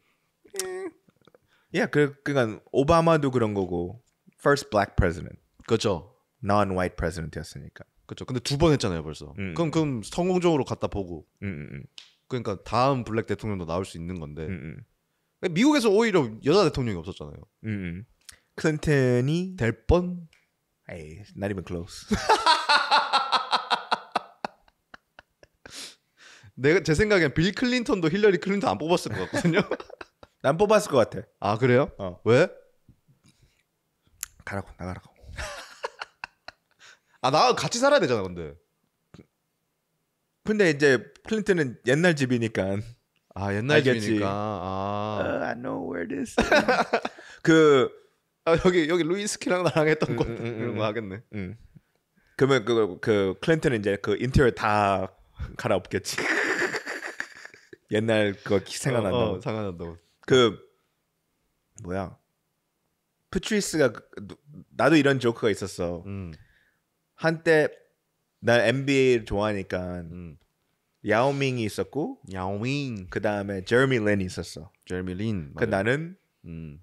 예, 그그까 오바마도 그런 거고 first black president 그렇죠. non-white president였으니까. 그렇죠. 근데 두 번 했잖아요, 벌써. 음. 그럼 그럼 성공적으로 갖다 보고. 음, 음. 음. 그러니까 다음 블랙 대통령도 나올 수 있는 건데 음, 음. 그러니까 미국에서 오히려 여자 대통령이 없었잖아요. 음, 음, 클린턴이 될 뻔? 에이, not even close. 내가 제 생각엔 빌 클린턴도 힐러리 클린턴 안 뽑았을 것 같거든요. 난 뽑았을 것 같아. 아 그래요? 어. 왜? 가라고 나가라고. 아나 같이 살아야 되잖아 근데. 근데 이제 클린트는 옛날 집이니까 아 옛날 알겠지. 집이니까 아. Uh, I know where t i s 그 아, 여기 여기 루이스키랑 나랑 했던 곳 음, 음, 음, 이런 거 음. 하겠네. 음. 그러면 그, 그 클린트는 이제 그 인테리어 다 갈아엎겠지. 옛날 그거 생각난다고. 어, 어, 생각난다고. 그 뭐야? 푸트리스가 그, 나도 이런 조크가 있었어. 음. 한때 난 NBA를 좋아하니까 음. 야오밍이 있었고 야오밍 그 다음에 제르미 린이 있었어. 제르미 린. 그 나는 음.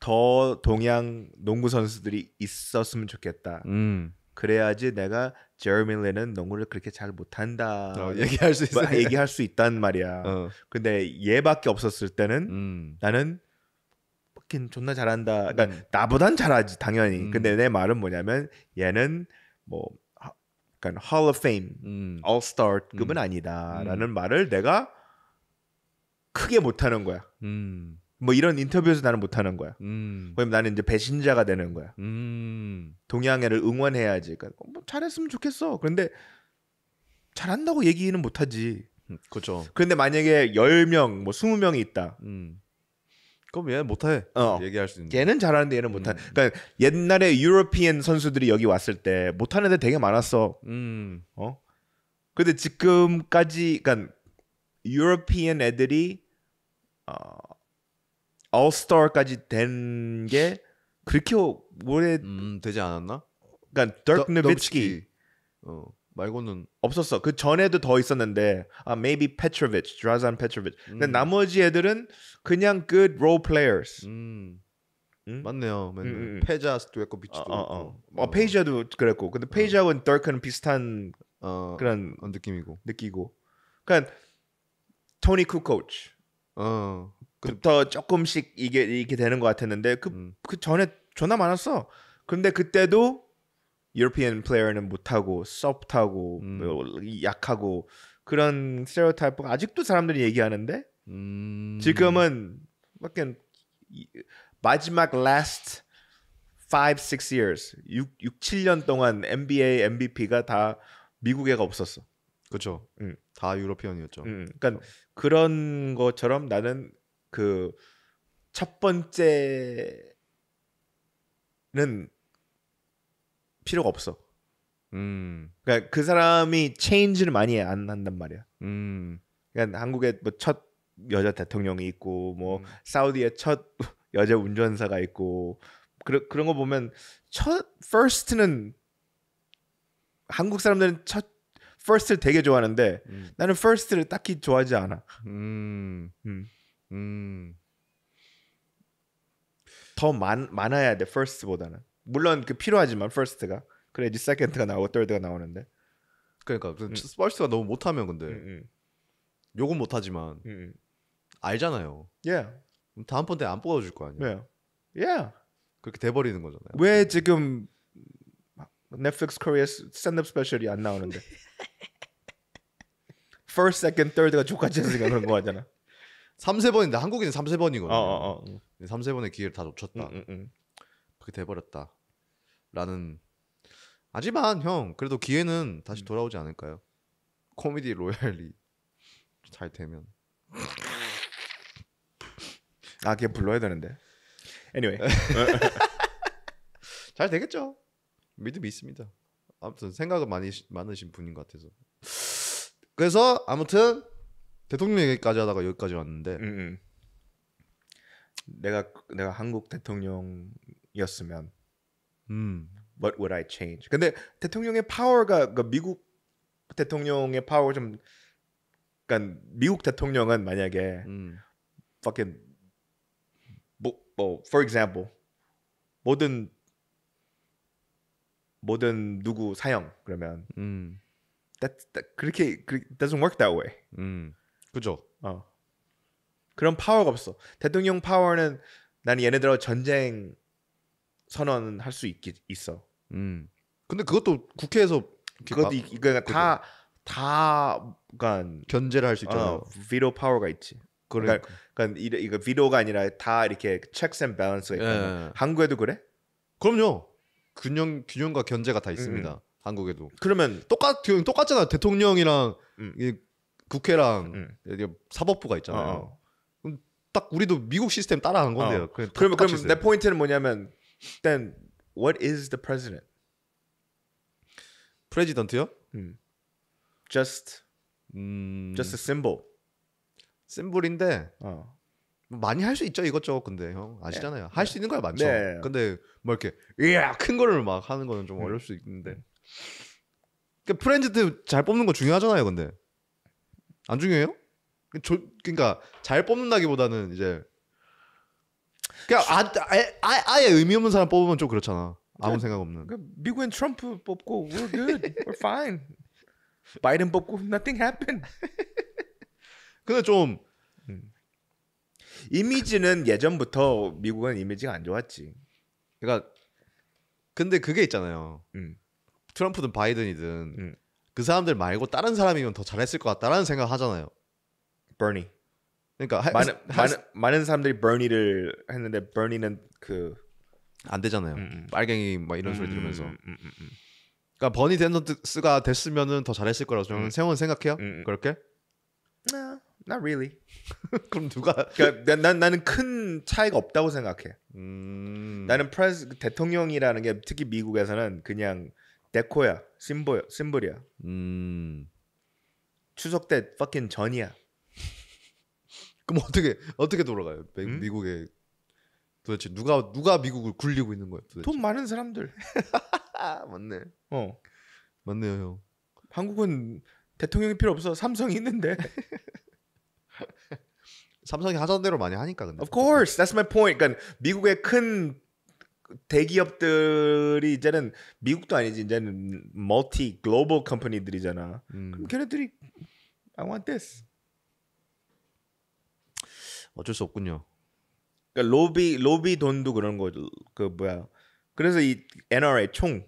더 동양 농구 선수들이 있었으면 좋겠다. 음. 그래야지 내가 제르미 린은 농구를 그렇게 잘 못한다 어, 얘기할 수 있어. 뭐, 얘기할 수 있단 말이야. 어. 근데 얘밖에 없었을 때는 음. 나는 f u c 존나 잘한다. 그러니까 음. 나보단 잘하지 당연히. 음. 근데 내 말은 뭐냐면 얘는 뭐 그러니까 Hall of Fame, 음. All Star급은 음. 아니다라는 음. 말을 내가 크게 못하는 거야. 음. 뭐 이런 인터뷰에서 나는 못하는 거야. 음. 왜냐면 나는 이제 배신자가 되는 거야. 음. 동양애를 응원해야지. 그러니까 뭐 잘했으면 좋겠어. 그런데 잘한다고 얘기는 못하지. 음, 그렇죠. 그런데 만약에 10명, 뭐 20명이 있다. 음. 그럼 얘는 못해. 어. 얘기할 수 있는. 얘는 잘하는데 얘는 못해. 음. 그러니까 옛날에 유러피언 선수들이 여기 왔을 때 못하는 데 되게 많았어. 음. 어. 근데 지금까지 그러니까 유러피언 애들이 어, 올스타까지 된 게 그렇게 오래 음, 되지 않았나? 그러니까 덕 노비츠키. 어. 말고는 없었어. 그 전에도 더 있었는데 아 maybe Petrovic, Drazan Petrovic. 근데 음. 나머지 애들은 그냥 good role players. 음. 음? 맞네요. 음, 음, 음. 페자스도 했고 비치도 어, 어, 어. 어, 페이지아도 그랬고. 근데 어. 페이지아하고는 덜크는 비슷한 어, 그런 어, 느낌이고. 느끼고. 그러니까 토니 쿠 코치. 어. 부터 그 조금씩 이게 이렇게 되는 것 같았는데 그그 음. 그 전에 존나 많았어. 근데 그때도 유러피언 플레이어는 못하고 소프트하고 음. 뭐 약하고 그런 스테레오타입가 아직도 사람들이 얘기하는데 음. 지금은 약간 마지막 last 5, 6 years 6, 7년 동안 NBA MVP가 다 미국 애가 없었어. 그렇죠. 응. 음. 다유러피언이었죠 응. 음, 그러니까 어. 그런 것처럼 나는 그 첫 번째는 필요가 없어. 음. 그러니까 그 사람이 체인지를 많이 안 한단 말이야. 음. 그러니까 한국에 뭐 첫 여자 대통령이 있고 뭐 음. 사우디의첫 여자 운전사가 있고 그런 그런 거 보면 첫 first는 한국 사람들은 첫 first를 되게 좋아하는데 음. 나는 first를 딱히 좋아하지 않아. 음. 음. 음. 더 많, 많아야 돼 first보다는. 물론 그 필요하지만 퍼스트가 그래야지 세컨드가 나오고 떨드가 나오는데 그러니까 음. 스이스가 너무 못하면 근데 음, 음. 욕은 못하지만 음. 음. 알잖아요. Yeah. 다음번 때안 뽑아줄 거 아니에요. 예. Yeah. Yeah. 그렇게 돼버리는 거잖아요. 왜 지금 넷플릭스 코리아 스탠드업 스페셜이 안 나오는데 f 스트 s t 드 e c o n d 가 족같이 해서 그런 거 하잖아. 3세 번인데 한국인은 3세 번이거든요. 어, 어, 어. 3세 번의 기회를 다 놓쳤다. 음, 음, 음. 그렇게 돼버렸다. 라는 하지만 형 그래도 기회는 다시 음. 돌아오지 않을까요? 코미디 로얄리잘 되면 아 걔 불러야 되는데 anyway 잘 되겠죠 믿음이 있습니다 아무튼 생각은 많이 많으신 분인 것 같아서 그래서 아무튼 대통령 얘기까지 하다가 여기까지 왔는데 음, 음. 내가 내가 한국 대통령이었으면 음. What would I change? 근데 대통령의 파워가 그 그러니까 미국 대통령의 파워 좀 그러니까 미국 대통령은 만약에 음. fucking 뭐, 뭐 for example 모든 모든 누구 사형 그러면 음. that, that, 그렇게 그, doesn't work that way. 음. 그죠? 어. 그런 파워가 없어. 대통령 파워는 나는 얘네들하고 전쟁 선언할 수 있기 있어. 음. 근데 그것도 국회에서 그것도 이- 이거 다 다간 그러니까 견제를 할 수 있잖아요. 어, 비로 파워가 있지. 그러니까 그러니까, 그러니까 이래- 이거 비로가 아니라 다 이렇게 checks and balance가 있잖아. 예. 한국에도 그래? 그럼요. 균형 균형과 견제가 다 있습니다. 음, 음. 한국에도 그러면 똑같 지 그 똑같잖아. 대통령이랑 음. 이 국회랑 음. 사법부가 있잖아요. 어. 어. 딱 우리도 미국 시스템 따라한 건데요. 어. 그러면 그럼 내 포인트는 뭐냐면 then what is the president? 프레지던트요? 음. Just 음. just a symbol. 심볼인데 어. 많이 할 수 있죠 이것저것 근데 형 아시잖아요 네. 예. 할수 있는 거야 맞죠 네. 근데 뭐 이렇게 야큰 거를 막 하는 거는 좀 음. 어려울 수 있는데 그러니까 프렌즈트 잘 뽑는 거 중요하잖아요 근데 안 중요해요? 그러니까 잘 뽑는다기보다는 이제 그냥 그러니까 아, 아, 아예 의미 없는 사람 뽑으면 좀 그렇잖아. 아무 그러니까 생각 없는. 그러니까 미국엔 트럼프 뽑고 we're good, we're fine. 바이든 뽑고 nothing happened. 근데 좀 음. 이미지는 예전부터 미국은 이미지가 안 좋았지. 그러니까 근데 그게 있잖아요. 음. 트럼프든 바이든이든 음. 그 사람들 말고 다른 사람이면 더 잘했을 것 같다라는 생각 하잖아요. 버니. 그러니까 많은 많은 많은 사람들이 버니를 했는데 버니는 그 안 되잖아요. 음, 음. 빨갱이 막 이런 음, 소리 들으면서. 음, 그러니까 버니 샌더스가 됐으면은 더 잘했을 거라고 저는 세원 생각해요. 그렇게? No, not really. 그럼 누가? 그러니까 난, 난 나는 큰 차이가 없다고 생각해. 음... 나는 프레스 그 대통령이라는 게 특히 미국에서는 그냥 데코야, 심보 심볼이야. 음... 추석 때 fucking 전이야. 그럼 어떻게 어떻게 돌아가요? 음? 미국에 도대체 누가 누가 미국을 굴리고 있는 거예요? 도대체? 돈 많은 사람들. 맞네. 어. 맞네요, 형. 한국은 대통령이 필요 없어. 삼성이 있는데. 삼성이 하던 대로 많이 하니까 근데. Of course, that's my point. 그러니까 미국의 큰 대기업들이 이제는 미국도 아니지 이제는 멀티 글로벌 컴퍼니들이잖아. 음. 그럼 걔네들이 I want this. 어쩔 수 없군요. 그러니까 로비 로비 돈도 그런 거 그 뭐야. 그래서 이 NRA 총.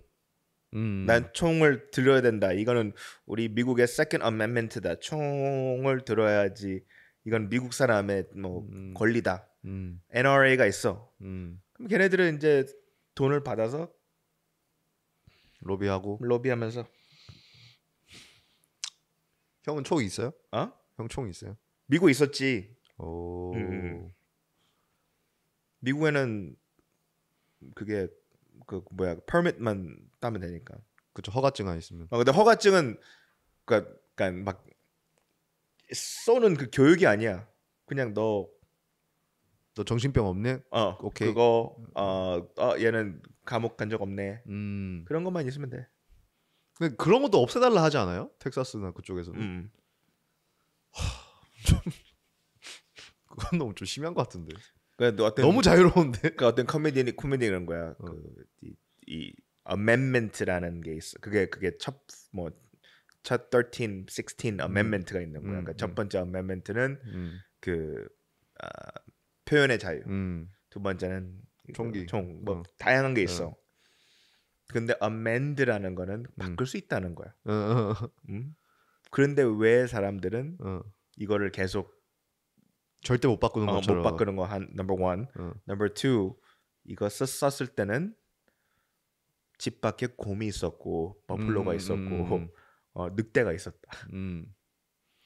음. 난 총을 들어야 된다. 이거는 우리 미국의 Second Amendment다. 총을 들어야지. 이건 미국 사람의 뭐 음. 권리다. 음. NRA가 있어. 음. 그럼 걔네들은 이제 돈을 받아서 로비하고 로비하면서 형은 총 있어요? 어? 형총 있어요? 미국 있었지. 음, 음, 음. 미국에는 그게 그 뭐야 퍼밋만 그 따면 되니까. 그렇죠. 허가증 안 있으면. 어, 근데 허가증은 그니까그러막 그러니까 쏘는 그 교육이 아니야. 그냥 너. 너 정신병 없네. 어, 오케이. 그거 어, 어 얘는 감옥 간 적 없네. 음. 그런 것만 있으면 돼. 근데 그런 것도 없애달라 하지 않아요? 텍사스나 그쪽에서는. 음. 그건 너무 좀 심한 것 같은데. 그니까 어떤, 너무 자유로운데. 그니까 어떤 코미디언 코미디언 거야. 어. 그이 이, amendment라는 게 있어. 그게 그게 첫뭐첫 13, 16 amendment가 음. 있는 거야. 그러니까 음. 첫 음. 번째 amendment는 음. 그 아, 표현의 자유. 음. 두 번째는 총기, 총뭐 어. 다양한 게 어. 있어. 어. 근데 amend라는 거는 음. 바꿀 수 있다는 거야. 어, 어. 음? 그런데 왜 사람들은 이거를 계속 절대 못 바꾸는 어, 것처럼 못 바꾸는 거한 넘버 원, 넘버 투 이거 썼, 을 때는 집 밖에 곰이 있었고 버플로가 음, 있었고 음. 음. 어, 늑대가 있었다. 음.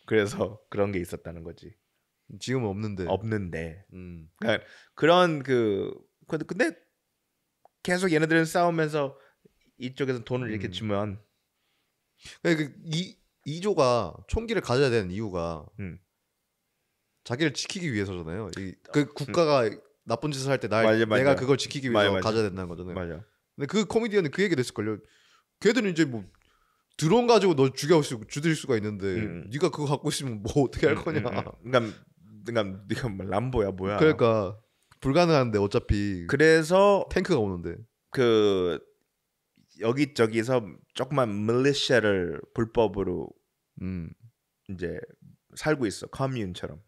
그래서 그런 게 있었다는 거지. 지금 없는데. 없는데. 음. 그러니까 그런 그 근데 계속 얘네들은 싸우면서 이쪽에서 돈을 이렇게 음. 주면 그러니까 이 이조가 총기를 가져야 되는 이유가 음. 자기를 지키기 위해서잖아요. 이, 그 음. 국가가 나쁜 짓을 할 때 날 내가 그걸 지키기 위해서 맞아, 맞아. 가져야 된다는 거잖아요. 맞아. 근데 그 코미디언은 그 얘기도 했을걸요. 걔들은 이제 뭐 드론 가지고 너 죽여 주 죽일 수가 있는데 음. 네가 그거 갖고 있으면 뭐 어떻게 할 음, 거냐. 음, 음, 그러니까 그러니까 네가 뭐 람보야 뭐야. 그러니까 불가능한데 어차피 그래서 탱크가 오는데 그 여기저기서 조금만 밀리시아를 불법으로 음. 이제 살고 있어 커뮤니처럼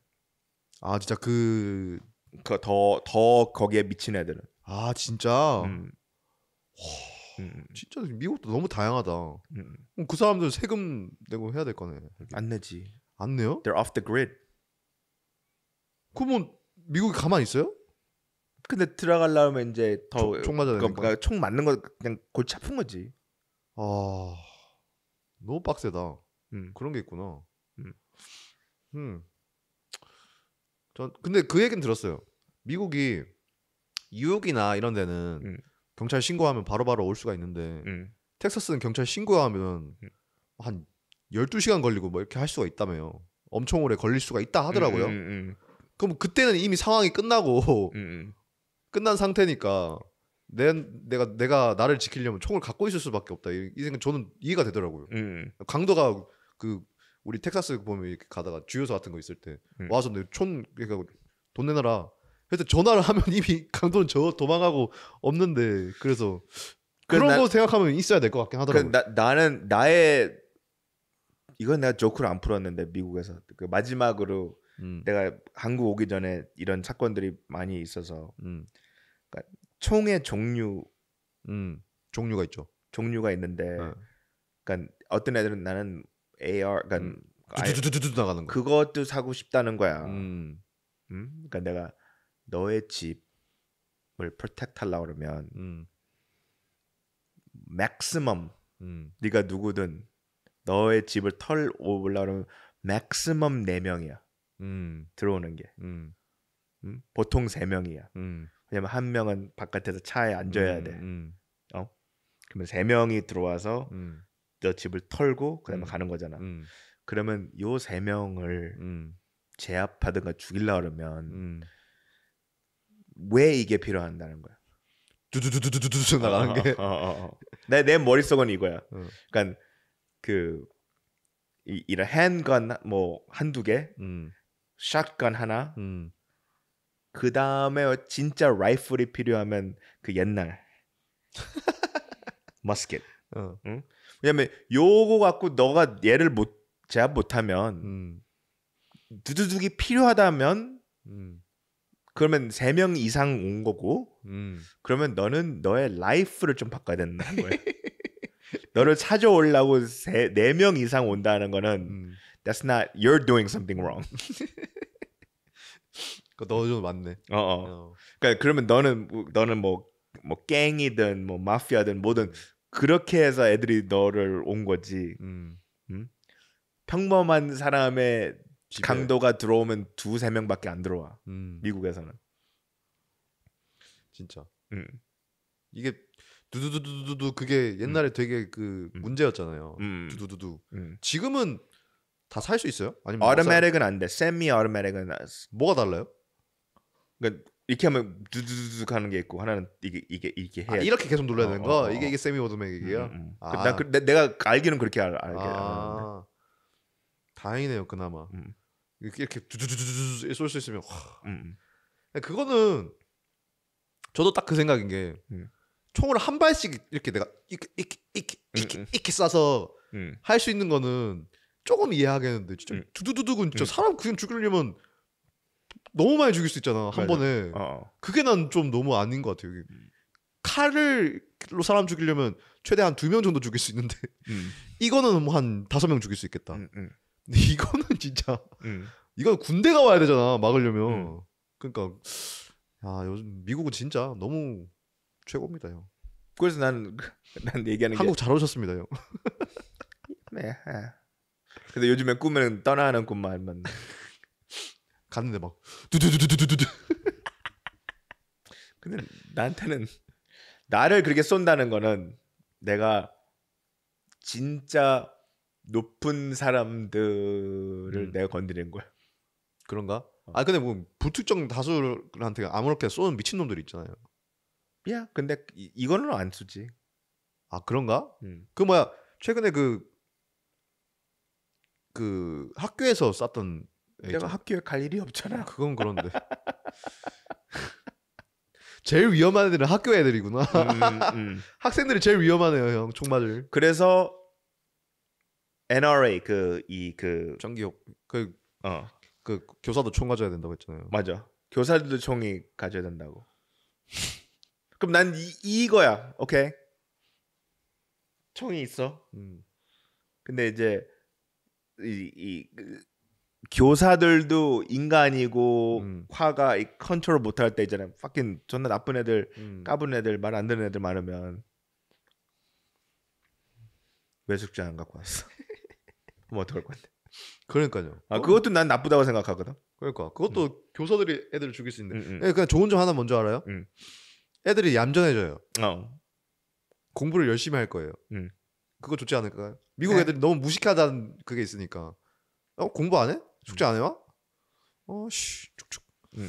아 진짜 그 그더더 더 거기에 미친 애들은. 아 진짜. 음. 와, 음. 음. 진짜 미국도 너무 다양하다. 음. 음. 그 사람들 세금 내고 해야 될 거네. 안 내지. 안 내요? They're off the grid. 그러면 미국이 가만히 있어요? 근데 들어가려면 이제 더 총 맞아야 되니까 그러니까 총 맞는 거 그냥 골치 아픈 거지. 아 너무 빡세다. 음. 그런 게 있구나. 음. 음. 전 근데 그 얘기는 들었어요. 미국이 뉴욕이나 이런 데는 음. 경찰 신고하면 바로바로 바로 올 수가 있는데 음. 텍사스는 경찰 신고하면 음. 한 12시간 걸리고 뭐 이렇게 할 수가 있다며요. 엄청 오래 걸릴 수가 있다 하더라고요. 음, 음, 음, 그럼 그때는 이미 상황이 끝나고 끝난 상태니까 내, 내가 내가 나를 지키려면 총을 갖고 있을 수밖에 없다. 이, 이 생각 저는 이해가 되더라고요. 강도가 그 우리 텍사스 보면 이렇게 가다가 주유소 같은 거 있을 때 음. 와서 내촌 그러니까 돈 내놔라. 그래서 전화를 하면 이미 강도는 저 도망가고 없는데 그래서 그 그런 나, 거 생각하면 있어야 될 것 같긴 그 하더라고요. 나, 나는 나의 이건 내가 조크를 안 풀었는데 미국에서 그 마지막으로 음. 내가 한국 오기 전에 이런 사건들이 많이 있어서 음. 그러니까 총의 종류 음. 종류가 있죠. 종류가 있는데 네. 그러니까 어떤 애들은 나는 AR 그러니까 음. 두두두두 나가는 거. 그것도 사고 싶다는 거야. 음. 음? 그러니까 내가 너의 집을 프로텍트 하려 그러면 음. 맥스멈 음. 네가 누구든 너의 집을 털 올라 그러면 맥스멈 4명이야. 음. 들어오는 게. 음. 음? 보통 3명이야. 음. 왜냐면 한 명은 바깥에서 차에 앉아야 음, 돼. 음. 어? 그러면 3명이 들어와서 음. 너 집을 털고 그다음에 음. 가는 거잖아. 음. 그러면 요세 명을 음. 제압하든가 죽일라 그러면 음. 왜 이게 필요한다는 거야? 두두두두두두 나가는 게. 어, 어, 어, 어, 어. 내, 내 머릿속은 이거야. 어. 그러니까 그 이, 이런 핸건 뭐 한 두 개, 음. 샷건 하나. 음. 그 다음에 진짜 라이플이 필요하면 그 옛날 머스켓. 응? 왜냐면 요거 갖고 너가 얘를 못 제압 못하면 음. 두두둑이 필요하다면 음. 그러면 세 명 이상 온 거고 음. 그러면 너는 너의 라이프를 좀 바꿔야 된다 는 거예요. 너를 찾아올라고 네 명 이상 온다는 거는 음. that's not you're doing something wrong. 너좀 맞네. 어, 어. 어. 그러니까 그러면 너는 너는 뭐뭐 뭐 갱이든 뭐 마피아든 뭐든 음. 그렇게 해서 애들이 너를 온 거지. 음. 음? 평범한 사람의 집에. 강도가 들어오면 두 세 명밖에 안 들어와. 음. 미국에서는. 진짜. 음. 이게 두두두두두 그게 옛날에 음. 되게 그 음. 문제였잖아요. 음. 두두두두. 음. 지금은 다 살 수 있어요? 아니면 a u t o 은안 돼. semi a u 은 뭐가 달라요? 그러니까 이렇게 하면 두두두두가는게 있고 하나는 이게 이게 이렇게 해야 아, 이렇게 계속 눌러야 되는 거 어, 어, 어. 이게 이게 어. 세미 오드맥이에요 음, 음, 음. 아. 나, 그, 내, 가 알기는 그렇게 알, 알게 아. 다행이네요 그나마 음. 음. 이렇게 이렇게 두두두두두 쏠수 있으면 와. 음. 음. 네, 그거는 저도 딱 그 생각인 게 총을 한 발씩 이렇게 내가 이렇게 이렇게 이렇게 이렇게, 이렇게 쏴서 할 수 있는 거는 조금 이해하겠는데 진짜 두두두두은 진짜 사람 그냥 죽이려면 너무 많이 죽일 수 있잖아 한 맞아. 번에 어. 어. 그게 난 좀 너무 아닌 것 같아요 음. 칼을로 사람 죽이려면 최대한 두 명 정도 죽일 수 있는데 음. 이거는 뭐 한 다섯 명 죽일 수 있겠다 음, 음. 근데 이거는 진짜 음. 이건 군대가 와야 되잖아 막으려면 음. 그러니까 아 요즘 미국은 진짜 너무 최고입니다 요 그래서 난 난 얘기하는 한국 게... 잘 오셨습니다 요 네. 예. 근데 요즘에 꿈에는 떠나는 꿈만 만나 갔는데 막 두두두두두두두. 근데 나한테는 나를 그렇게 쏜다는 거는 내가 진짜 높은 사람들을 음. 내가 건드리는 거야. 그런가? 어. 아 근데 뭐 불특정 다수한테 아무렇게 쏘는 미친 놈들 있잖아요. 야, 근데 이, 이거는 안 쓰지. 아 그런가? 음. 그 뭐야 최근에 그그 그 학교에서 쐈던 네, 내가 좀... 학교에 갈 일이 없잖아. 그건 그런데. 제일 위험한 애들은 학교 애들이구나. 음, 음. 음. 학생들이 제일 위험하네요, 형. 총 맞을. 그래서 NRA 그 이그 그기혁그 어. 그 교사도 총 가져야 된다고 했잖아요. 맞아. 교사들도 총이 가져야 된다고. 그럼 난 이, 이거야. 오케이. 총이 있어. 음. 근데 이제 이, 이 그 교사들도 인간이고 음. 화가 컨트롤 못할 때 있잖아요. 파킨 존나 나쁜 애들, 음. 까분 애들, 말 안 듣는 애들 많으면 왜 숙제 안 갖고 왔어? 그럼 어떡할 건데? 그러니까요. 아 그것도 난 나쁘다고 생각하거든. 그러니까 그것도 음. 교사들이 애들을 죽일 수있는 음, 음. 예, 그냥 좋은 점 하나 먼저 알아요. 음. 애들이 얌전해져요. 어. 공부를 열심히 할 거예요. 음. 그거 좋지 않을까요? 미국 네. 애들이 너무 무식하다는 그게 있으니까. 어 공부 안 해? 숙제 안 해와? 어씨 쭉쭉. 음.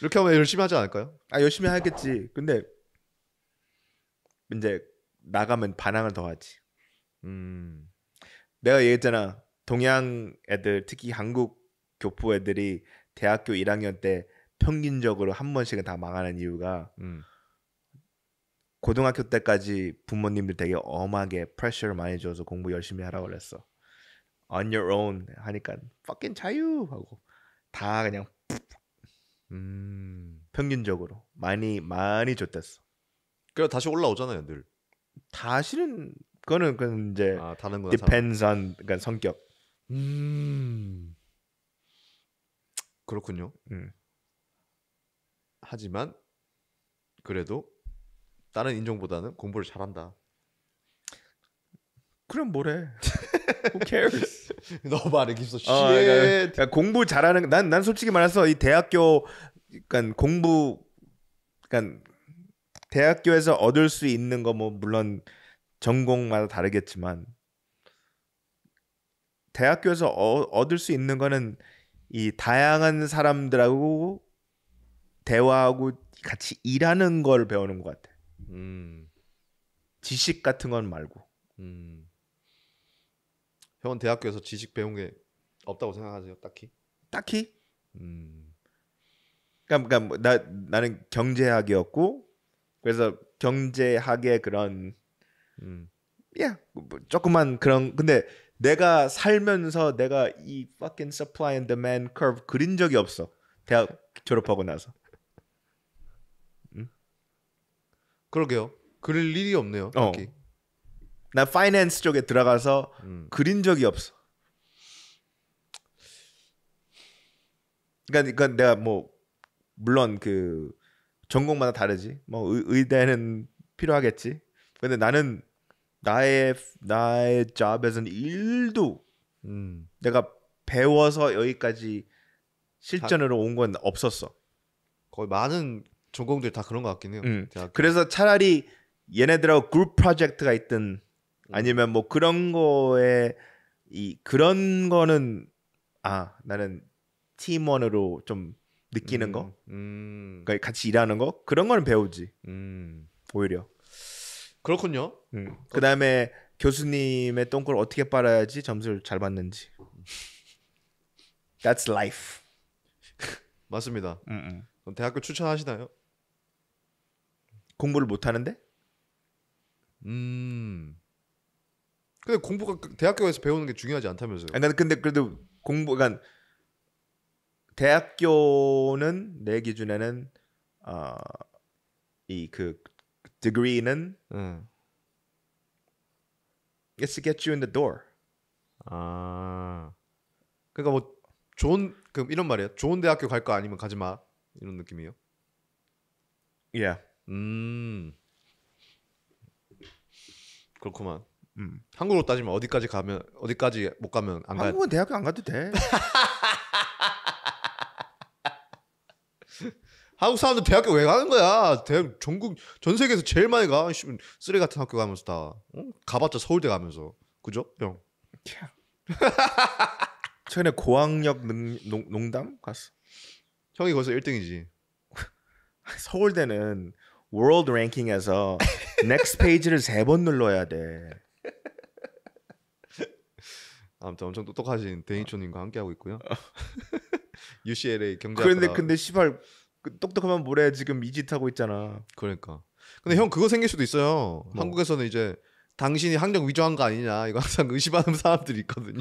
이렇게 하면 열심히 하지 않을까요? 아 열심히 하겠지. 근데 이제 나가면 반항을 더 하지. 음. 내가 얘기했잖아. 동양 애들 특히 한국 교포 애들이 대학교 1학년 때 평균적으로 한 번씩은 다 망하는 이유가 음. 고등학교 때까지 부모님들 되게 엄하게 프레셔를 많이 줘서 공부 열심히 하라고 그랬어. on your own 하니까 fucking 자유 하고 다 그냥 음. 평균적으로 많이 많이 좋댔어 그래 다시 올라오잖아요, 늘. 다시는 그거는 그 이제 아, 다른 거 depends 상관. on 그러니까 성격. 음. 그렇군요. 음. 하지만 그래도 다른 인종보다는 공부를 잘한다. 그럼 뭐래? Who cares? 너무 말해깊어. 어, 그러니까, 그러니까 공부 잘하는 난난 난 솔직히 말해서 이 대학교 그러니까 공부 그러니까 대학교에서 얻을 수 있는 거 뭐 물론 전공마다 다르겠지만 대학교에서 어, 얻을 수 있는 거는 이 다양한 사람들하고 대화하고 같이 일하는 걸 배우는 것 같아. 음. 지식 같은 건 말고. 음. 형은 대학교에서 지식 배운 게 없다고 생각하세요? 딱히? 딱히? 음. 그러니까, 그니까나 뭐 나는 경제학이었고 그래서 경제학의 그런 음. 야 yeah, 뭐, 뭐 조금만 그런 근데 내가 살면서 내가 이 fucking supply and demand curve 그린 적이 없어 대학 졸업하고 나서 음? 그러게요 그릴 일이 없네요 어. 딱히 나 파이낸스 쪽에 들어가서 음. 그린 적이 없어. 그러니까, 그러니까 내가 뭐 물론 그 전공마다 다르지. 뭐 의, 의대는 필요하겠지. 근데 나는 나의 나의 잡에서는 일도 음. 내가 배워서 여기까지 실전으로 온 건 없었어. 거의 많은 전공들이 다 그런 것 같긴 해요. 음. 그래서 차라리 얘네들하고 그룹 프로젝트가 있든 음. 아니면 뭐 그런 거에 이 그런 거는 아 나는 팀원으로 좀 느끼는 음, 거, 음. 그러니까 같이 일하는 거 그런 거는 배우지. 음. 오히려 그렇군요. 음. 그 다음에 교수님의 똥꼬를 어떻게 빨아야지 점수를 잘 받는지. That's life. 맞습니다. 음, 그 대학교 추천하시나요? 공부를 못 하는데? 음. 근데 공부가 그 대학교에서 배우는 게 중요하지 않다면서요? 나는 근데 그래도 공부 그러니까 대학교는 내 기준에는 어, 이그 degree는 음. it's to get you in the door. 아. 그러니까 뭐 좋은 그 이런 말이에요. 좋은 대학교 갈 거 아니면 가지 마. 이런 느낌이에요. 예. Yeah. 음. 그렇구만. 음. 한국으로 따지면 어디까지 가면 어디까지 못 가면 안 가. 한국은 대학교 안 가도 돼. 한국 사람들 대학교 왜 가는 거야? 대 전국 전 세계에서 제일 많이 가. 쓰레 같은 학교 가면서 다 응? 가봤자 서울대 가면서 그죠, 형? 최근에 고학력 능, 농, 농담 갔어. 형이 거기서 1등이지. 서울대는 월드 랭킹에서 넥스트 페이지를 세 번 눌러야 돼. 아무튼 엄청 똑똑하신 데니초님과 함께하고 있고요. 아. UCLA 경제. 그런데 근데 시발 그 똑똑하면 뭐래 지금 이짓 하고 있잖아. 그러니까. 근데 형 그거 생길 수도 있어요. 뭐. 한국에서는 이제 당신이 학력 위조한 거 아니냐 이거 항상 의심하는 사람들이 있거든요.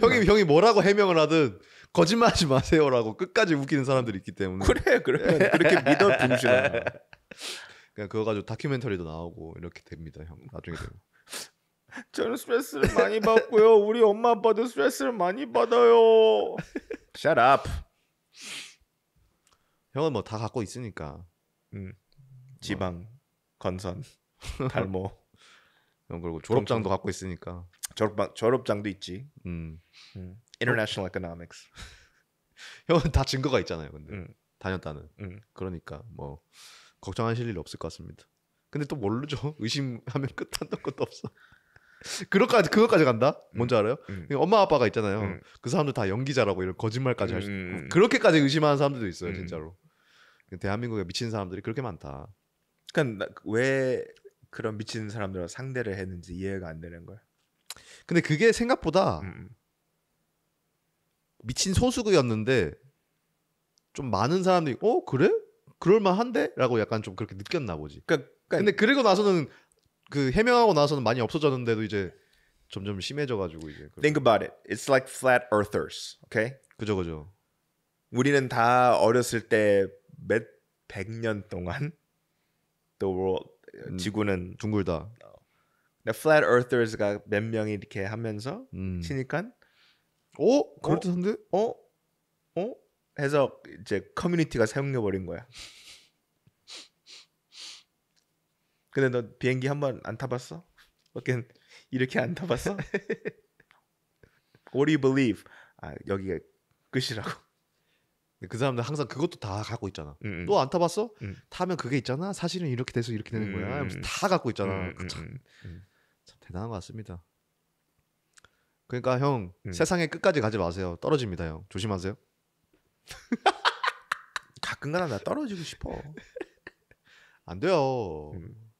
형이 형이 뭐라고 해명을 하든 거짓말하지 마세요라고 끝까지 웃기는 사람들이 있기 때문에 그래 그래 그렇게 믿어 붐시라 그냥 그거 가지고 다큐멘터리도 나오고 이렇게 됩니다 형 나중에 되면 저는 스트레스를 많이 받고요. 우리 엄마 아빠도 스트레스를 많이 받아요. Shut up. 형은 뭐 다 갖고 있으니까. 음. 지방, 건선, 탈모. 형 음, 그리고 졸업장도 갖고 있으니까. 졸업 졸업장도 있지. 음. 음. International Economics. 형은 다 증거가 있잖아요. 근데 음. 다녔다는. 음. 그러니까 뭐 걱정하실 일 없을 것 같습니다. 근데 또 모르죠. 의심하면 끝한 것도 없어. 그것까지 그것까지 간다. 음. 뭔지 알아요? 음. 그러니까 엄마 아빠가 있잖아요. 음. 그 사람들 다 연기자라고 이런 거짓말까지 할 수. 음. 그렇게까지 의심하는 사람들도 있어요, 음. 진짜로. 대한민국에 미친 사람들이 그렇게 많다. 그러니까 그 왜 그런 미친 사람들과 상대를 했는지 이해가 안 되는 거야. 근데 그게 생각보다 음, 미친 소수였는데 좀 많은 사람들이 어 그래? 그럴만한데? 라고 약간 좀 그렇게 느꼈나 보지. 그러니까, 그러니까 근데 그리고 나서는 그 해명하고 나서는 많이 없어졌는데도 이제 점점 심해져가지고 이제. Think about it. It's like flat earthers. Okay. 그죠 그죠. 우리는 다 어렸을 때 몇 백 년 동안 the world 음, 지구는 둥글다. 근데 flat earthers가 몇 명이 이렇게 하면서 음. 치니까 어그럴듯데 어? 어? 어 해서 이제 커뮤니티가 사용돼 버린 거야. 근데 너 비행기 한 번 안 타봤어? 어깨게 이렇게 안 타봤어? What do you believe? 아 여기가 끝이라고. 그 사람들 항상 그것도 다 갖고 있잖아. 음, 음. 또안 타봤어? 음. 타면 그게 있잖아. 사실은 이렇게 돼서 이렇게 되는 거야. 음, 하다 갖고 있잖아. 그 참, 참 대단한 것 같습니다. 그러니까 형 음. 세상의 끝까지 가지 마세요. 떨어집니다, 형. 조심하세요. 가끔가다 나 떨어지고 싶어. 안 돼요. 음.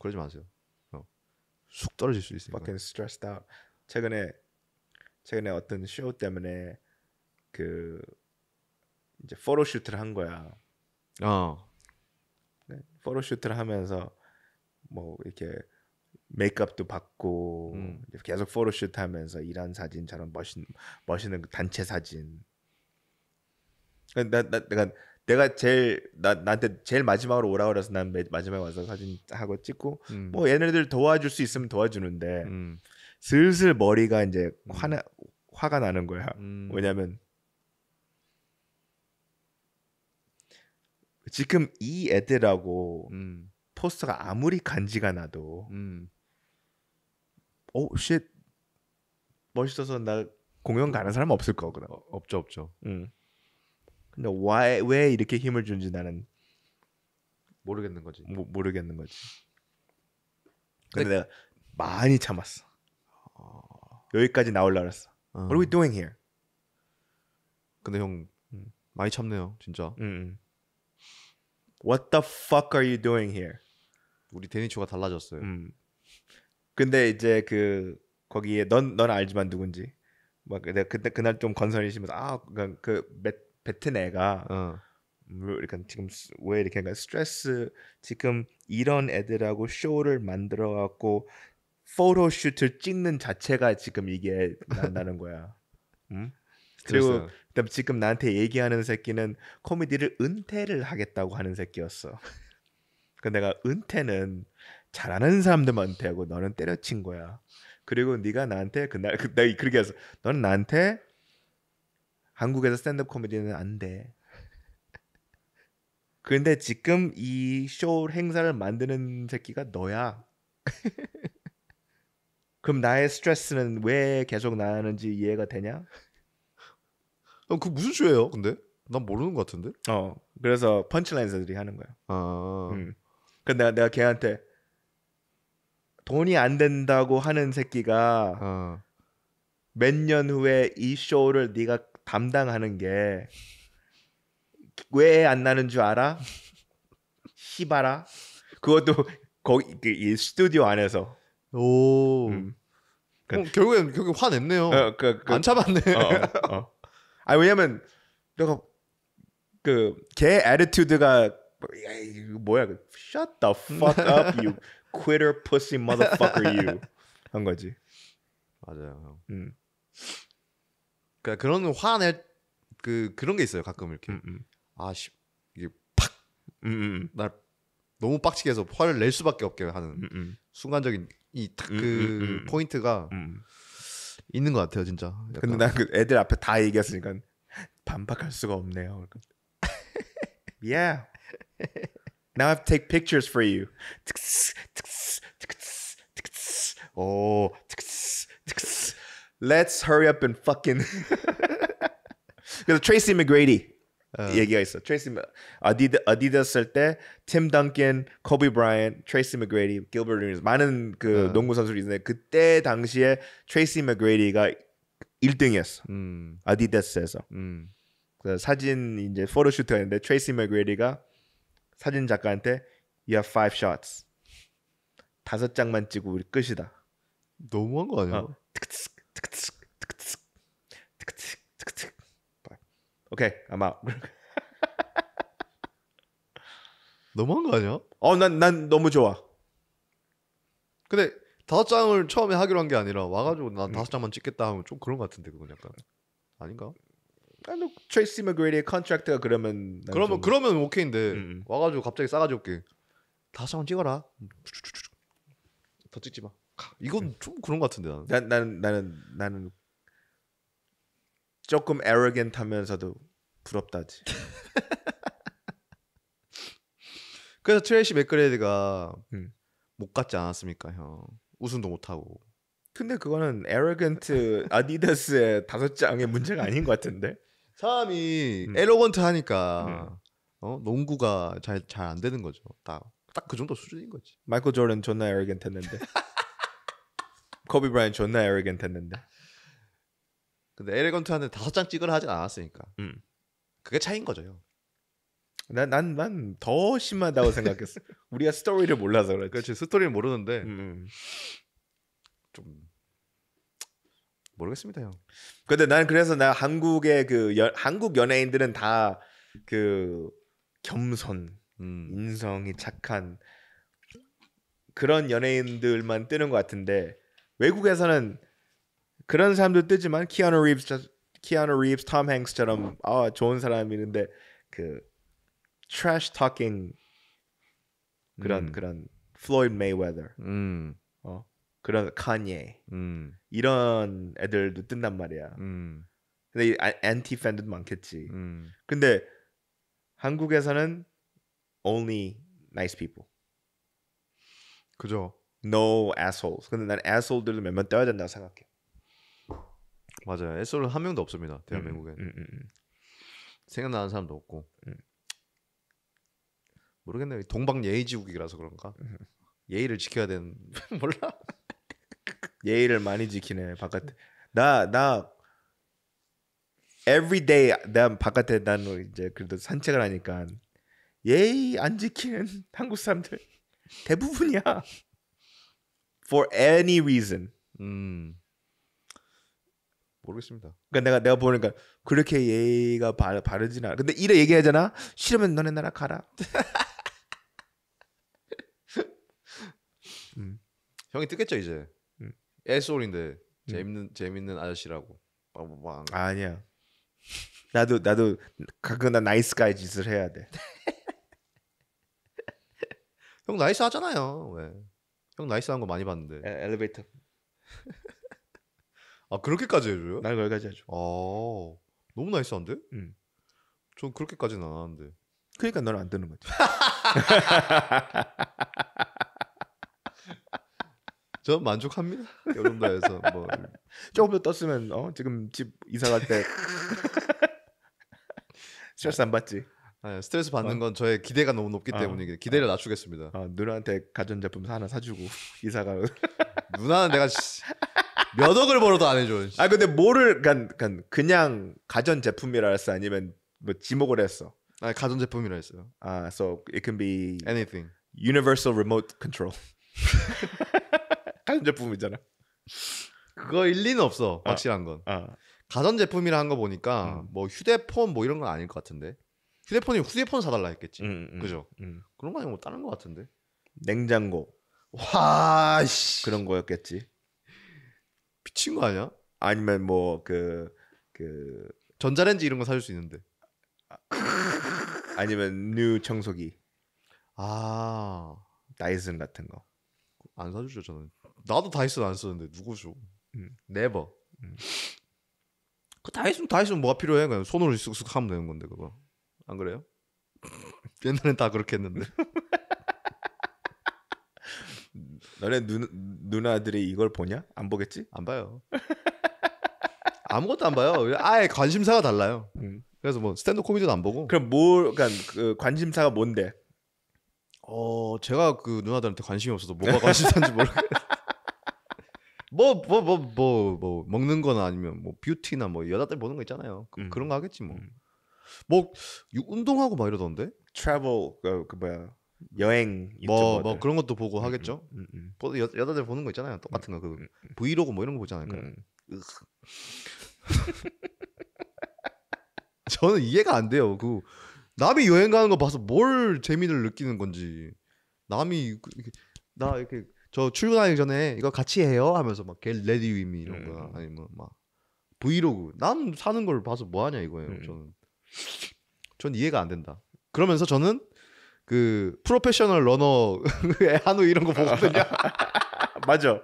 그러지 마세요. 어. 쑥 떨어질 수 있어요. fucking stressed out. 최근에 최근에 어떤 쇼 때문에 그 이제 포로슈트를한 거야. 어. 네, 포로슈트를 하면서 뭐 이렇게 메이크업도 받고 음. 계속 포로슈트 하면서 이란 사진처럼 멋있 는 멋있는 그 단체 사진. 그러니까 나, 나 내가 내가 제일 나 나한테 제일 마지막으로 오라 그래서 난 마지막에 와서 사진 하고 찍고 음. 뭐 얘네들 도와줄 수 있으면 도와주는데 음. 슬슬 머리가 이제 음. 화나 화가 나는 거야. 음. 왜냐면 지금 이 애들하고 음. 포스터가 아무리 간지가 나도 오쉣 음. 어, 멋있어서 나 공연 가는 사람 없을 거거든. 어, 없죠 없죠. 음. 근데 why, 왜 이렇게 힘을 주는지 나는 모르겠는 거지. 모, 모르겠는 거지. 근데, 근데 내가 많이 참았어. 어... 여기까지 나올라 알았어. 어... What are we doing here? 근데 형 음. 많이 참네요, 진짜. 음, 음. What the fuck are you doing here? 우리 데니초가 달라졌어요. 음. 근데 이제 그 거기에 넌 넌 알지만 누군지 막 내가 그때 그날 좀 건설이 시면서 아그몇그 그러니까 뱉은 애가 어. 그러니까 지금 왜 이렇게 그까 스트레스 지금 이런 애들하고 쇼를 만들어 갖고 포토슈트를 찍는 자체가 지금 이게 난다는 거야. 응? 음? 그리고 그다음 지금 나한테 얘기하는 새끼는 코미디를 은퇴를 하겠다고 하는 새끼였어. 그 내가 은퇴는 잘하는 사람들만 은퇴하고 너는 때려친 거야. 그리고 네가 나한테 그날 그나 그렇게 해서 너는 나한테 한국에서 스탠드업 코미디는 안 돼. 근데 지금 이 쇼 행사를 만드는 새끼가 너야. 그럼 나의 스트레스는 왜 계속 나는지 이해가 되냐? 어, 그 무슨 쇼예요? 근데 난 모르는 것 같은데. 어, 그래서 펀치라인들이 하는 거야. 아. 음. 근데 내가, 내가 걔한테 돈이 안 된다고 하는 새끼가 아. 몇년 후에 이 쇼를 네가 담당하는 게 왜 안 나는 줄 알아? 시바라 그것도 거기 그 이 스튜디오 안에서 오 음. 그, 어, 결국엔 결국 화냈네요. 어, 그, 그, 안 참았네. 어, 아 왜냐면 내가 그걔 에티튜드가 뭐야 그 shut the fuck up you quitter pussy motherfucker you 한 거지. 맞아요. 형. 음. 그러니까 그런 화낼 그 그런 게 있어요 가끔 이렇게 음, 음. 아씨 이게 팍날 음, 음. 너무 빡치게 해서 화를 낼 수밖에 없게 하는 음, 순간적인 이그 포인트가 있는 것 같아요 진짜. 약간. 근데 난그 애들 앞에 다 얘기했으니까 반박할 수가 없네요. yeah. Now I have to take pictures for you. 오. Let's hurry up and fucking. 그래서 트레이시 맥그레이디 어. 얘기가 있어. 트레이시 아디다 아디다스 할때 팀 던킨, 코비 브라이언, 트레이시 맥그레이디, 길버트 루니스 많은 그 어. 농구 선수들이 있는데 그때 당시에 트레이시 맥그레이디가 1등이었어. 음. 아디다스에서. 음. 그래서 사진 이제 포토슈트 했는데 트레이시 맥그레이디가 사진 작가한테 you have five shots. 다섯 장만 찍고 우리 끝이다. 너무한 거 아니야? 어. Okay, 네. I'm out. 너무한 거 아니야? 어, 난, 난 너무 좋아. 근데 다섯 장을 처음에 하기로 한 게 아니라 와가지고 나 다섯 음. 장만 찍겠다 하면 좀 그런 거 같은데 그건 약간 아닌가? 아니 트레이시 맥그레디의 컨트랙트가 그러면 그러면 좀... 그러면 오케이인데 음. 음. 와가지고 갑자기 싸가지 올게 다섯 장만 찍어라. 음. 더 찍지 마. 이건 음. 좀 그런 것 같은데 나는. 난, 나는 나는 나는 조금 에러겐트하면서도 부럽다지. 그래서 트레이시 맥그레드가 음. 못 갔지 않았습니까, 형? 우승도 못 하고. 근데 그거는 에러겐트 아디다스의 다섯 장의 문제가 아닌 것 같은데. 사람이 음. 에러건트 하니까 음. 어? 농구가 잘 잘 안 되는 거죠. 딱딱그 정도 수준인 거지. 마이클 조던 존나 에러겐트했는데. 커비 브라이언 존나 에어리트했는데 근데 에레건트한테 다섯 장 찍으라 하지 않았으니까. 음. 그게 차인 거죠. 난난난 더 심하다고 생각했어. 우리가 스토리를 몰라서 그렇지. 그렇지 스토리를 모르는데 음, 음. 좀 모르겠습니다 형. 근데 난 그래서 나 한국의 그 여, 한국 연예인들은 다 그 겸손, 음. 인성이 착한 그런 연예인들만 뜨는 것 같은데 외국에서는 그런 사람도 뜨지만 키아누 리브스 키아누 리브스 톰 행스처럼 아 좋은 사람이 있는데 그 트래시 토킹 그런 음. 그런 플로이드 메이웨더 음. 어 그런 칸예 음. 이런 애들도 뜬단 말이야 음. 근데 아, 안티 팬들도 많겠지 음. 근데 한국에서는 only nice people 그죠 No assholes. 근데 난 asshole들도 몇몇 떠야 된다고 생각해. 맞아요. 애솔은 한 명도 없습니다. 대한민국엔 음, 음, 음. 음. 생각나는 사람도 없고 음. 모르겠네. 동방 예의 지국이라서 그런가. 음. 예의를 지켜야 되는 몰라. 예의를 많이 지키네 바깥에. 나나 every day 난 바깥에 난 뭐 이제 그래도 산책을 하니까 예의 안 지키는 한국 사람들 대부분이야. for any reason. 음. 모르겠습니다. 그러니까 내가 내가 보니까 그렇게 예의가 바, 바르지나 근데 이래 얘기하잖아. 싫으면 너네 나라 가라. 음. 형이 뜨겠죠 이제. 음. 애소울인데 재밌는 음. 재밌는 아저씨라고. 빵빵. 아니야. 나도 나도 가끔 나 나이스 가이 짓을 해야 돼. 형 나이스 하잖아요. 왜? 형 나이스한 거 많이 봤는데. 에, 엘리베이터. 아 그렇게까지 해줘요? 날 거기까지 해줘. 아 너무 나이스한데? 응. 전 그렇게까지는 안 하는데. 그러니까 너는 안 뜨는 거지. 전 만족합니다. 여름다에서 뭐 조금 더 떴으면 어 지금 집 이사 갈때 스트레스 안 받지. 네, 스트레스 받는 어. 건 저의 기대가 너무 높기 아. 때문이기 기대를 아. 낮추겠습니다. 어, 누나한테 가전제품 하나 사주고 이사가 누나는 내가 몇 억을 벌어도 안 해줘. 아 근데 뭐를 그러니까, 그러니까 그냥, 그냥, 가전제품이라 했어 아니면 뭐 지목을 했어. 아 가전제품이라 했어요. 아 so it can be anything. Universal Remote Control. 가전제품이잖아. 그거 일리는 없어 확실한 건. 어. 가전제품이라 한 거 보니까 음. 뭐 휴대폰 뭐 이런 건 아닐 것 같은데. 휴대폰이 휴대폰 사달라 했겠지. 음, 음, 그죠? 음. 그런 거아니고 뭐 다른 거 같은데. 냉장고. 와, 씨. 그런 거였겠지. 미친 거 아니야? 아니면 뭐그그 그. 전자레인지 이런 거 사줄 수 있는데. 아니면 뉴 청소기. 아, 다이슨 같은 거. 안 사주죠 저는. 나도 다이슨 안썼는데 누구 죠 네버. 음. 음. 그 다이슨 다이슨 뭐가 필요해? 그냥 손으로 쓱쓱 하면 되는 건데 그거. 안 그래요? 옛날엔 다 그렇게 했는데. 너네 누, 누나들이 이걸 보냐? 안 보겠지? 안 봐요. 아무것도 안 봐요. 아예 관심사가 달라요. 음. 그래서 뭐 스탠드 코미디도 안 보고. 그럼 뭘 그러니까 그 관심사가 뭔데? 어 제가 그 누나들한테 관심이 없어서 뭐가 관심사인지 모르겠어요. 뭐뭐뭐뭐 뭐, 뭐, 뭐, 뭐, 먹는 거나 아니면 뭐 뷰티나 뭐 여자들 보는 거 있잖아요. 그, 음. 그런 거 하겠지 뭐. 음. 뭐 운동하고 막 이러던데. 트래블 그, 그 뭐야 여행 뭐, 뭐 그런 것도 보고 음, 하겠죠. 음, 음, 음. 뭐, 여, 여자들 보는 거 있잖아요. 똑같은 거그 음, 음. 브이로그 뭐 이런 거 보지 않을까요? 음. 저는 이해가 안 돼요. 그 남이 여행 가는 거 봐서 뭘 재미를 느끼는 건지 남이 그, 이렇게, 나 이렇게 저 출근하기 전에 이거 같이 해요 하면서 막겟 레디 위미 이런 거 아니면 막 브이로그 남 사는 걸 봐서 뭐 하냐 이거예요. 저는 전 이해가 안 된다. 그러면서 저는 그 프로페셔널 러너의 한우 이런 거 보거든요. 맞아.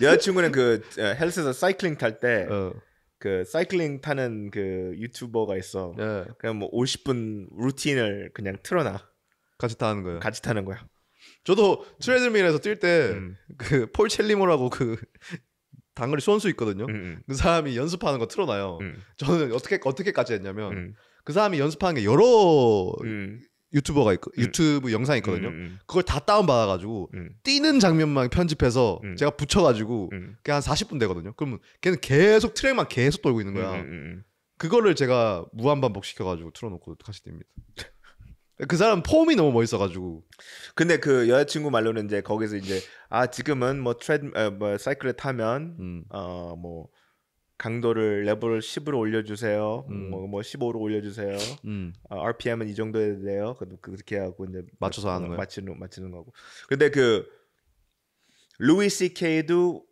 여자친구는 그 헬스에서 사이클링 탈 때그 어. 그 사이클링 타는 그 유튜버가 있어. 예. 그냥 뭐 50분 루틴을 그냥 틀어놔. 같이 타는 거야요 같이 타는 거야. 저도 트레드밀에서 뛸 때 그폴 음. 첼리모라고 그 당근이 수원수 있거든요. 음, 음. 그 사람이 연습하는 거 틀어놔요. 음. 저는 어떻게 어떻게까지 했냐면 음. 그 사람이 연습하는 게 여러 음. 유튜버가 있고 음. 유튜브 영상이 있거든요. 그걸 다 다운 받아가지고 뛰는 장면만 편집해서 제가 붙여가지고 그냥 한 40분 되거든요. 그러면 걔는 계속 트랙만 계속 돌고 있는 거야. 그거를 제가 무한 반복 시켜가지고 틀어놓고 다시 뛵니다. 그 사람 폼이 너무 멋있어가지고. 근데 그 여자친구 말로는 이제 거기서 이제 아 지금은 뭐 트레드 어, 뭐 사이클을 타면 음. 어뭐 강도를 레벨 10으로 올려주세요. 음. 뭐, 뭐 15로 올려주세요. 음. 어, RPM은 이 정도야 돼요. 그렇게 하고 이제 맞춰서 하는 어, 거 맞추는 맞추는 거고. 근데 그 루이 CK도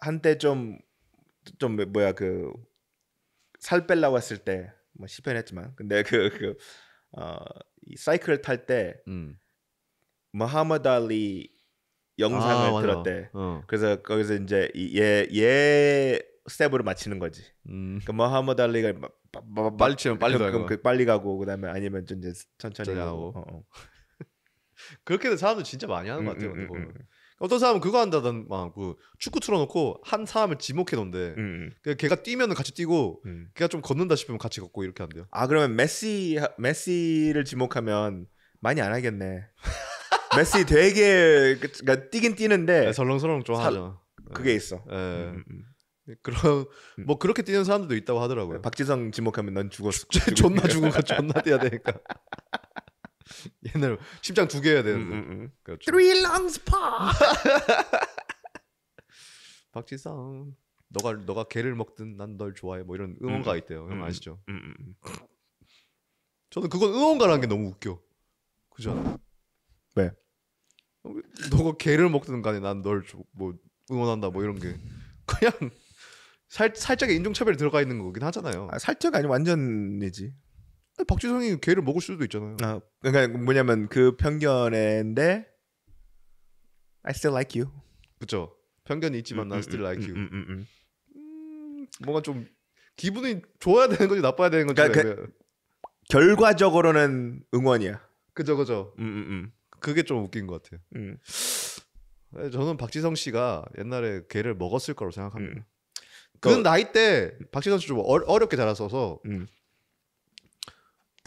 한때 좀 좀 뭐야 그살뺄라고 했을 때뭐 시편했지만 근데 그그 그, 어, 이 사이클 을 탈때 음. 마하마드 알리 영상을 아, 들었대. 어. 그래서 거기서 이제 얘얘 스텝으로 맞히는 거지. 음. 그 마하마드 알리가 바, 바, 바, 빨리 치면 빨리 가고 그, 빨리 가고 그다음에 아니면 좀 이제 천천히 가고. 어, 어. 그렇게 해서 사람들 진짜 많이 하는 음, 것 같아요. 음, 음, 보 어떤 사람은 그거 한다던 막 그 축구 틀어놓고 한 사람을 지목해 놓는데 음. 음. 그 걔가 뛰면 같이 뛰고 음. 걔가 좀 걷는다 싶으면 같이 걷고 이렇게 한대요. 아 그러면 메시 메시를 지목하면 많이 안 하겠네. 메시 되게 그니까 그러니까 뛰긴 뛰는데 네, 설렁설렁 좀 사, 하죠. 그게 있어. 네. 네. 음, 음, 그런 뭐 그렇게 뛰는 사람들도 있다고 하더라고요. 네, 박지성 지목하면 넌 죽었어. 죽 존나 죽은 거 존나 뛰어야 되니까. 옛날 심장 두 개 해야 되는데. 음, 음, 음. 그렇죠. Three lungs 박지성, 너가 너가 개를 먹든 난 널 좋아해. 뭐 이런 응원가 음, 있대요. 형 음, 아시죠? 음, 저는 그건 응원가라는 게 너무 웃겨. 그죠? 네. 너가 개를 먹든 간에 난 널 뭐 응원한다 뭐 이런 게 그냥 살 살짝의 인종차별이 들어가 있는 거긴 하잖아요. 아, 살짝 이 아니 완전이지. 박지성이 개를 먹을 수도 있잖아요. 아, 그러니까 뭐냐면 그 편견인데 I still like you. 그렇죠. 편견이 있지만 음, 난 음, still like you. 음 음, 음, 음, 음, 뭔가 좀 기분이 좋아야 되는 건지 나빠야 되는 건지 그러니까 그, 결과적으로는 응원이야. 그죠 그죠. 음, 음, 음. 그게 좀 웃긴 것 같아요. 음. 네, 저는 박지성 씨가 옛날에 개를 먹었을 거라 생각합니다. 음. 그 나이 때 박지성 씨좀 어렵게 자랐어서 음.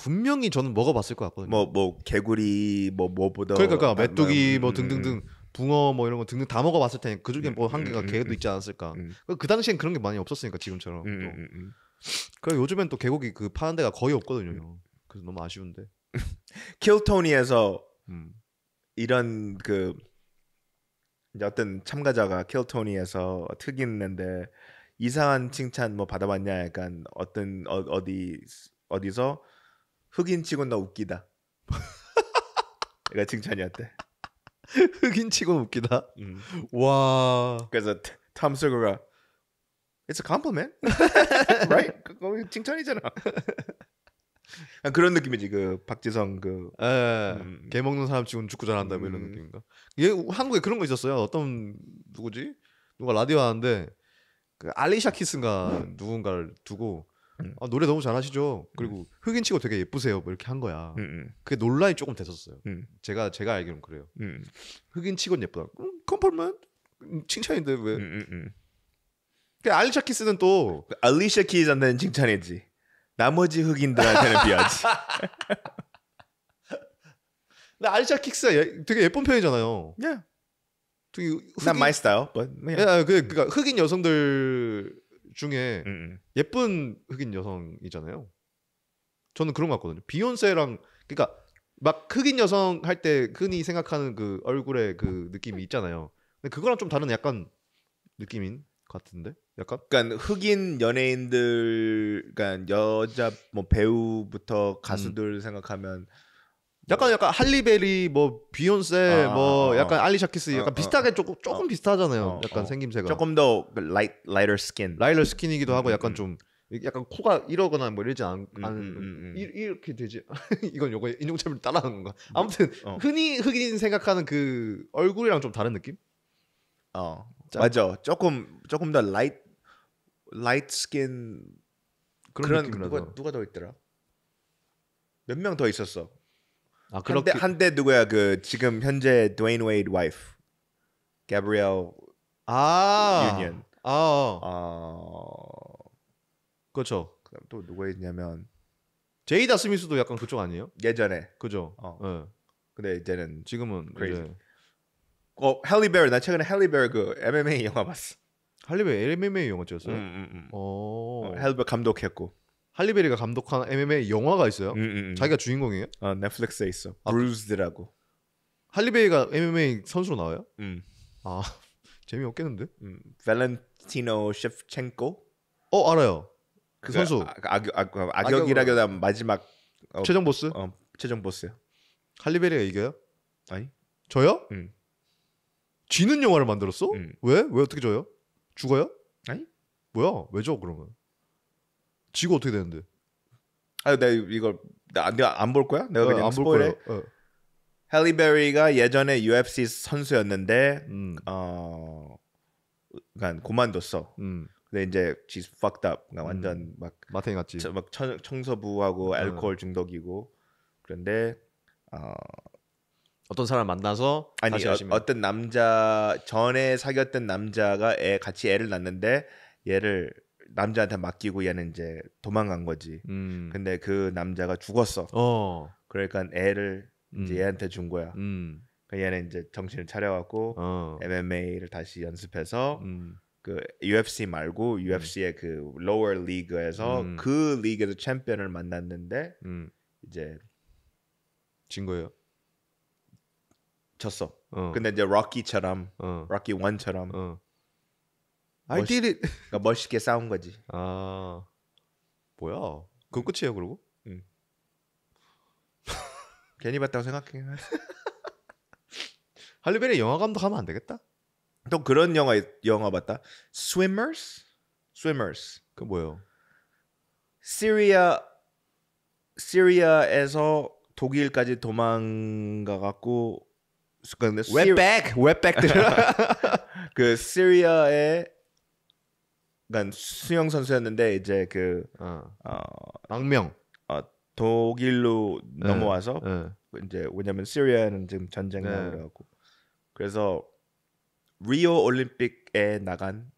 분명히 저는 먹어봤을 것 같거든요. 뭐뭐 뭐, 개구리 뭐 뭐보다 그러니까, 그러니까 메뚜기 뭐 음, 등등등 음. 붕어 뭐 이런 거 등등 다 먹어봤을 테니 그 중에 음, 뭐한 개가 개도 있지 않았을까. 그, 그 당시엔 그런 게 많이 없었으니까 지금처럼. 그 요즘엔 또 개고기 그 파는 데가 거의 없거든요. 그래서 너무 아쉬운데. 킬토니에서 음. 이런 그 이제 어떤 참가자가 킬토니에서 특이했는데 이상한 칭찬 뭐 받아봤냐 약간 어떤 어, 어디, 어디서 흑인 치고나 웃기다. 내가 칭찬이었대. 흑인 치곤 웃기다. 음. 와. 그래서 탐 서거가 It's a compliment, right? 그, 칭찬이잖아. 그런 느낌이지 그 박지성 그 예. 음. 개 먹는 사람 치곤 축구 잘한다 뭐 이런 음. 느낌인가. 얘 한국에 그런 거 있었어요. 어떤 누구지? 누가 라디오 하는데 그 알리샤 키스인가 누군가를 두고 음. 아, 노래 너무 잘하시죠. 음. 그리고 흑인 치고 되게 예쁘세요. 뭐 이렇게 한 거야. 음. 음. 그게 논란이 조금 됐었어요. 음. 제가 제가 알기로는 그래요. 흑인 치곤 예쁘다. 음, 컴플먼 칭찬인데 왜? 그 알리샤 키스는 또 그 알리샤 키스한테는 칭찬이지. 나머지 흑인들한테는 비하지. 근데 알리샤 키스가 예, 되게 예쁜 편이잖아요. 예. Yeah. 흑인... Not my style, but yeah. 예, 아, 그, 그러니까 흑인 여성들 중에 음. 예쁜 흑인 여성이잖아요. 저는 그런 것 같거든요. 비욘세랑 그러니까 막 흑인 여성 할 때 흔히 생각하는 그 얼굴의 그 느낌이 있잖아요. 근데 그거랑 좀 다른 약간 느낌인 것 같은데 약간 그러니까 흑인 연예인들 그러니까 여자 뭐 배우부터 가수들 음. 생각하면 약간 약간 할리베리 뭐 비욘세 아, 뭐 아, 아. 약간 어. 알리샤 키스 약간 어, 비슷하게 조금 조금 어. 비슷하잖아요. 어, 약간 어. 생김새가 조금 더 라이 라이터 스킨 라이터 스킨이기도 하고 약간 음. 음 좀 음. 약간 코가 이러거나 뭐 이러지 않, 음, 않 음, 음 이렇게 되지 이건 요거 인종차별 따라하는 건가? 뭐, 아무튼 흔히 흑인 생각하는 그 얼굴이랑 좀 다른 느낌? 어 자, 맞아 조금 조금 더 라이 라이트 스킨 그런, 그런 누가 누가 더 있더라? 몇 명 더 있었어. 아 그렇게 한때, 한때 누구야 그 지금 현재 드웨인 웨이드 와이프 가브리엘 아 i 니언 아, 어. 어... 그렇죠. 그다음 또 누가 있냐면 제이다 스미스도 약간 그쪽 아니에요? 예전에 그죠. 어. 네. 근데 이제는 지금은 crazy. 이제 어 헬리베리 나 최근에 헬리베리 그 MMA 영화 봤어. 헬리베리 MMA 영화 찍었어요. 음, 음, 음. 어, 헬리베리 어, 감독했고. 할리베리가 감독한 MMA 영화가 있어요. 음, 음, 음. 자기가 주인공이에요? 어, 넷플릭스에 있어. 아, 브루즈드라고. 할리베이가 MMA 선수로 나와요? 음. 아 재미없겠는데? 음. 밸렌티노 셰프첸코? 어 알아요. 그, 그 선수. 아, 악, 악, 악, 역이라기보다 마지막 어, 최종 보스? 어, 최종 보스요. 할리베리가 이겨요? 아니. 저요? 음. 지는 영화를 만들었어? 음. 왜? 왜 어떻게 져요? 죽어요? 아니. 뭐야? 왜져 그러면? 지고 어떻게 되는데? 아, 내가 이걸 안볼 거야? 내가 어, 그냥 안볼 거야. 헬리베리가 예전에 UFC 선수였는데 음. 어 그러니까 고만뒀어. 음. 근데 이제 she's fucked up. 그러 그러니까 음. 완전 음. 막 마탱이 같지. 저, 막 청, 청소부하고 음. 알코올 중독이고 그런데 어 어떤 사람 만나서 아니 어, 어떤 남자 전에 사귀었던 남자가 애 같이 애를 낳는데 얘를 남자한테 맡기고 얘는 이제 도망간 거지. 음. 근데 그 남자가 죽었어. 어. 그러니까 애를 이제 음. 얘한테 준 거야. 음. 그니까 얘는 이제 정신을 차려갖고 어. MMA를 다시 연습해서 음. 그 UFC 말고 음. UFC의 그 lower league에서 음. 그 리그에서 챔피언을 만났는데 이제 진 거예요. 졌어. 어. 근데 이제 락키처럼 어. 락키 원처럼 I 아, did 그러니까 멋있게 싸운 거지. 아 뭐야? 그 끝이에요 그러고? 응. 괜히 봤다고 생각해. 할리베리 영화 감독하면 안 되겠다. 또 그런 영화 영화 봤다. Swimmers, Swimmers. 그뭐요 시리아 시리아에서 독일까지 도망가 갖고 웹백 웹백들 그 시리아의 그러니까 수영 선수였는데 이제 그 어. 어, 망명 어, 독일로 네. 넘어와서 네. 이제 왜냐면 시리아는 지금 전쟁이 네. 나고 그래서 리오 올림픽에 나간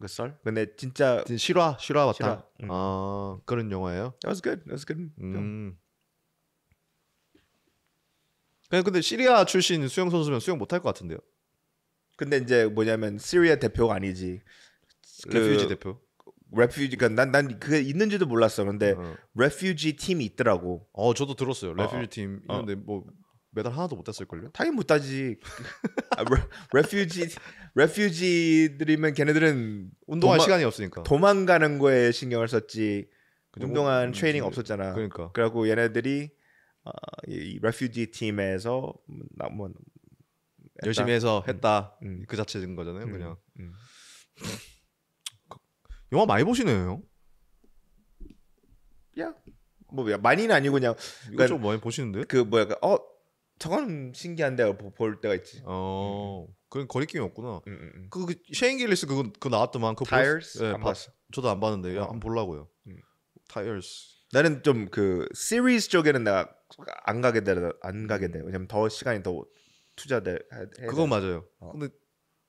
그 썰. 근데 진짜 실화 실화 맞다. 실 응. 음. 아 그런 영화예요. That was good. That was good. 음. 그냥 근데 시리아 출신 수영 선수면 수영 못할 것 같은데요. 근데 이제 뭐냐면 시리아 대표가 아니지. 그, 레퓨지 대표. 레퓨지 그러니까 난 난 그게 있는지도 몰랐어. 근데 어. 레퓨지 팀이 있더라고. 어, 저도 들었어요. 레퓨지 어. 팀 어. 있는데 뭐 메달 하나도 못 땄을 걸요? 당연히 못 따지. 아, 레퓨지 레퓨지들이면 걔네들은 운동할 도마, 시간이 없으니까 도망가는 거에 신경을 썼지. 그 운동한 뭐, 트레이닝 뭐, 없었잖아. 그러니까. 그리고 얘네들이 어, 이 레퓨지 팀에서 나뭐 열심히 해서 음. 했다. 음. 그 자체인 거잖아요, 음. 그냥. 음. 영화 많이 보시네요. 뭐, 야, 뭐 많이는 아니고 그냥 그러니까 좀 많이 보시는데? 그 뭐야, 그, 어 저건 신기한데 볼 때가 있지. 어, 음. 그런 거리낌이 없구나. 음, 음, 음. 그, 그 셰인 길리스 그거 그 나왔더만. 그 타이어스 예, 안 봤, 봤어. 저도 안 봤는데 어. 한번 보려고요. 타이어스. 음. 나는 좀 그 시리즈 쪽에는 내가 안 가게 돼안 가게 돼. 왜냐면 더 시간이 더 투자돼. 그건 맞아요. 어. 근데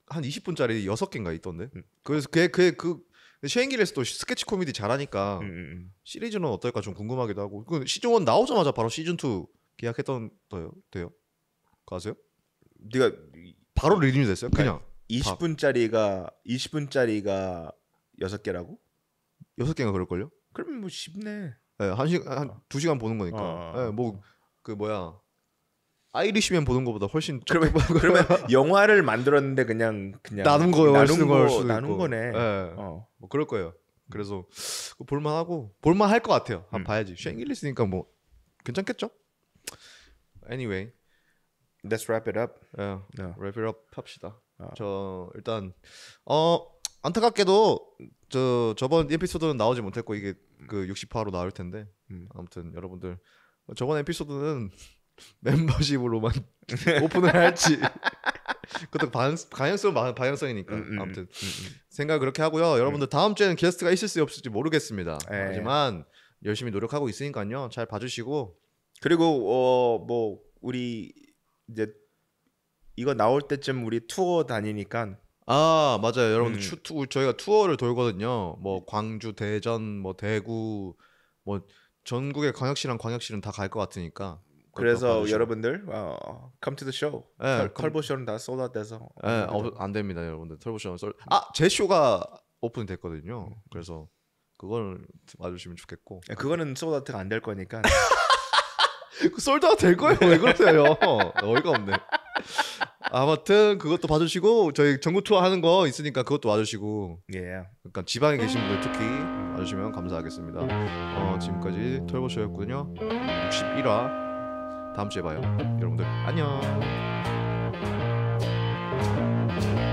한 20분짜리 6개인가 있던데. 음. 그래서 그그 그, 쉐인길에서 또 스케치 코미디 잘하니까 음, 음, 음, 시리즈는 어떨까 좀 궁금하기도 하고 그 시즌 1 나오자마자 바로 시즌 2 계약했던 거요 예 돼요? 그 아세요? 네가 바로 리듬이 됐어요? 그러니까 그냥 아니, 20분짜리가 20분짜리가 6개라고? 6개가 그럴걸요? 그러면 뭐 쉽네. 네, 예, 한 시간 한2 아. 시간 보는 거니까. 어. 네, 뭐그 뭐야 아이리시맨 보는 것보다 훨씬 그러면, 그러면 영화를 만들었는데 그냥 그냥 나눈 거 영화 쓰 나눈 거네. 예. 어. 뭐 그럴 거예요. 그래서 볼만하고 볼만할 것 같아요. 한번 음. 봐야지. 쉔길리스니까 뭐 괜찮겠죠? Anyway, let's wrap it up. 예, y 어. e wrap it up 합시다. 아. 저 일단 어 안타깝게도 저 저번 에피소드는 나오지 못했고 이게 그 60화로 나올 텐데 음. 아무튼 여러분들 저번 에피소드는 멤버십으로만 오픈을 할지 그것도 방향성 방향성이니까 음, 음, 아무튼 음, 음. 생각 그렇게 하고요. 여러분들 음. 다음 주에는 게스트가 있을지 없을지 모르겠습니다. 에. 예. 하지만 열심히 노력하고 있으니까요. 잘 봐주시고 그리고 어뭐 우리 이제 이거 나올 때쯤 우리 투어 다니니까 아 맞아요 여러분들 음. 추, 투, 저희가 투어를 돌거든요. 뭐 광주, 대전, 뭐 대구, 뭐 전국의 광역시랑 광역시는 다 갈 것 같으니까 그래서 여러분들 어, come to the show. 네, 털, 보 쇼는 다 솔드아웃돼서. 네, 어, 안 됩니다, 여러분들. 털보 쇼는 솔. 아, 제 쇼가 오픈 됐거든요. 그래서 그걸 와주시면 좋겠고. 네, 그거는 솔드아웃가 안될 거니까. 솔드아웃 그 될 거예요. 왜 그러세요? 어이가 없네. 아무튼 그것도 봐주시고 저희 전국 투어 하는 거 있으니까 그것도 와주시고 예. 그러니까 지방에 계신 분들 특히 와주시면 감사하겠습니다. 어, 지금까지 털보쇼였군요. 61화 다음 주에 봐요. 여러분들 안녕.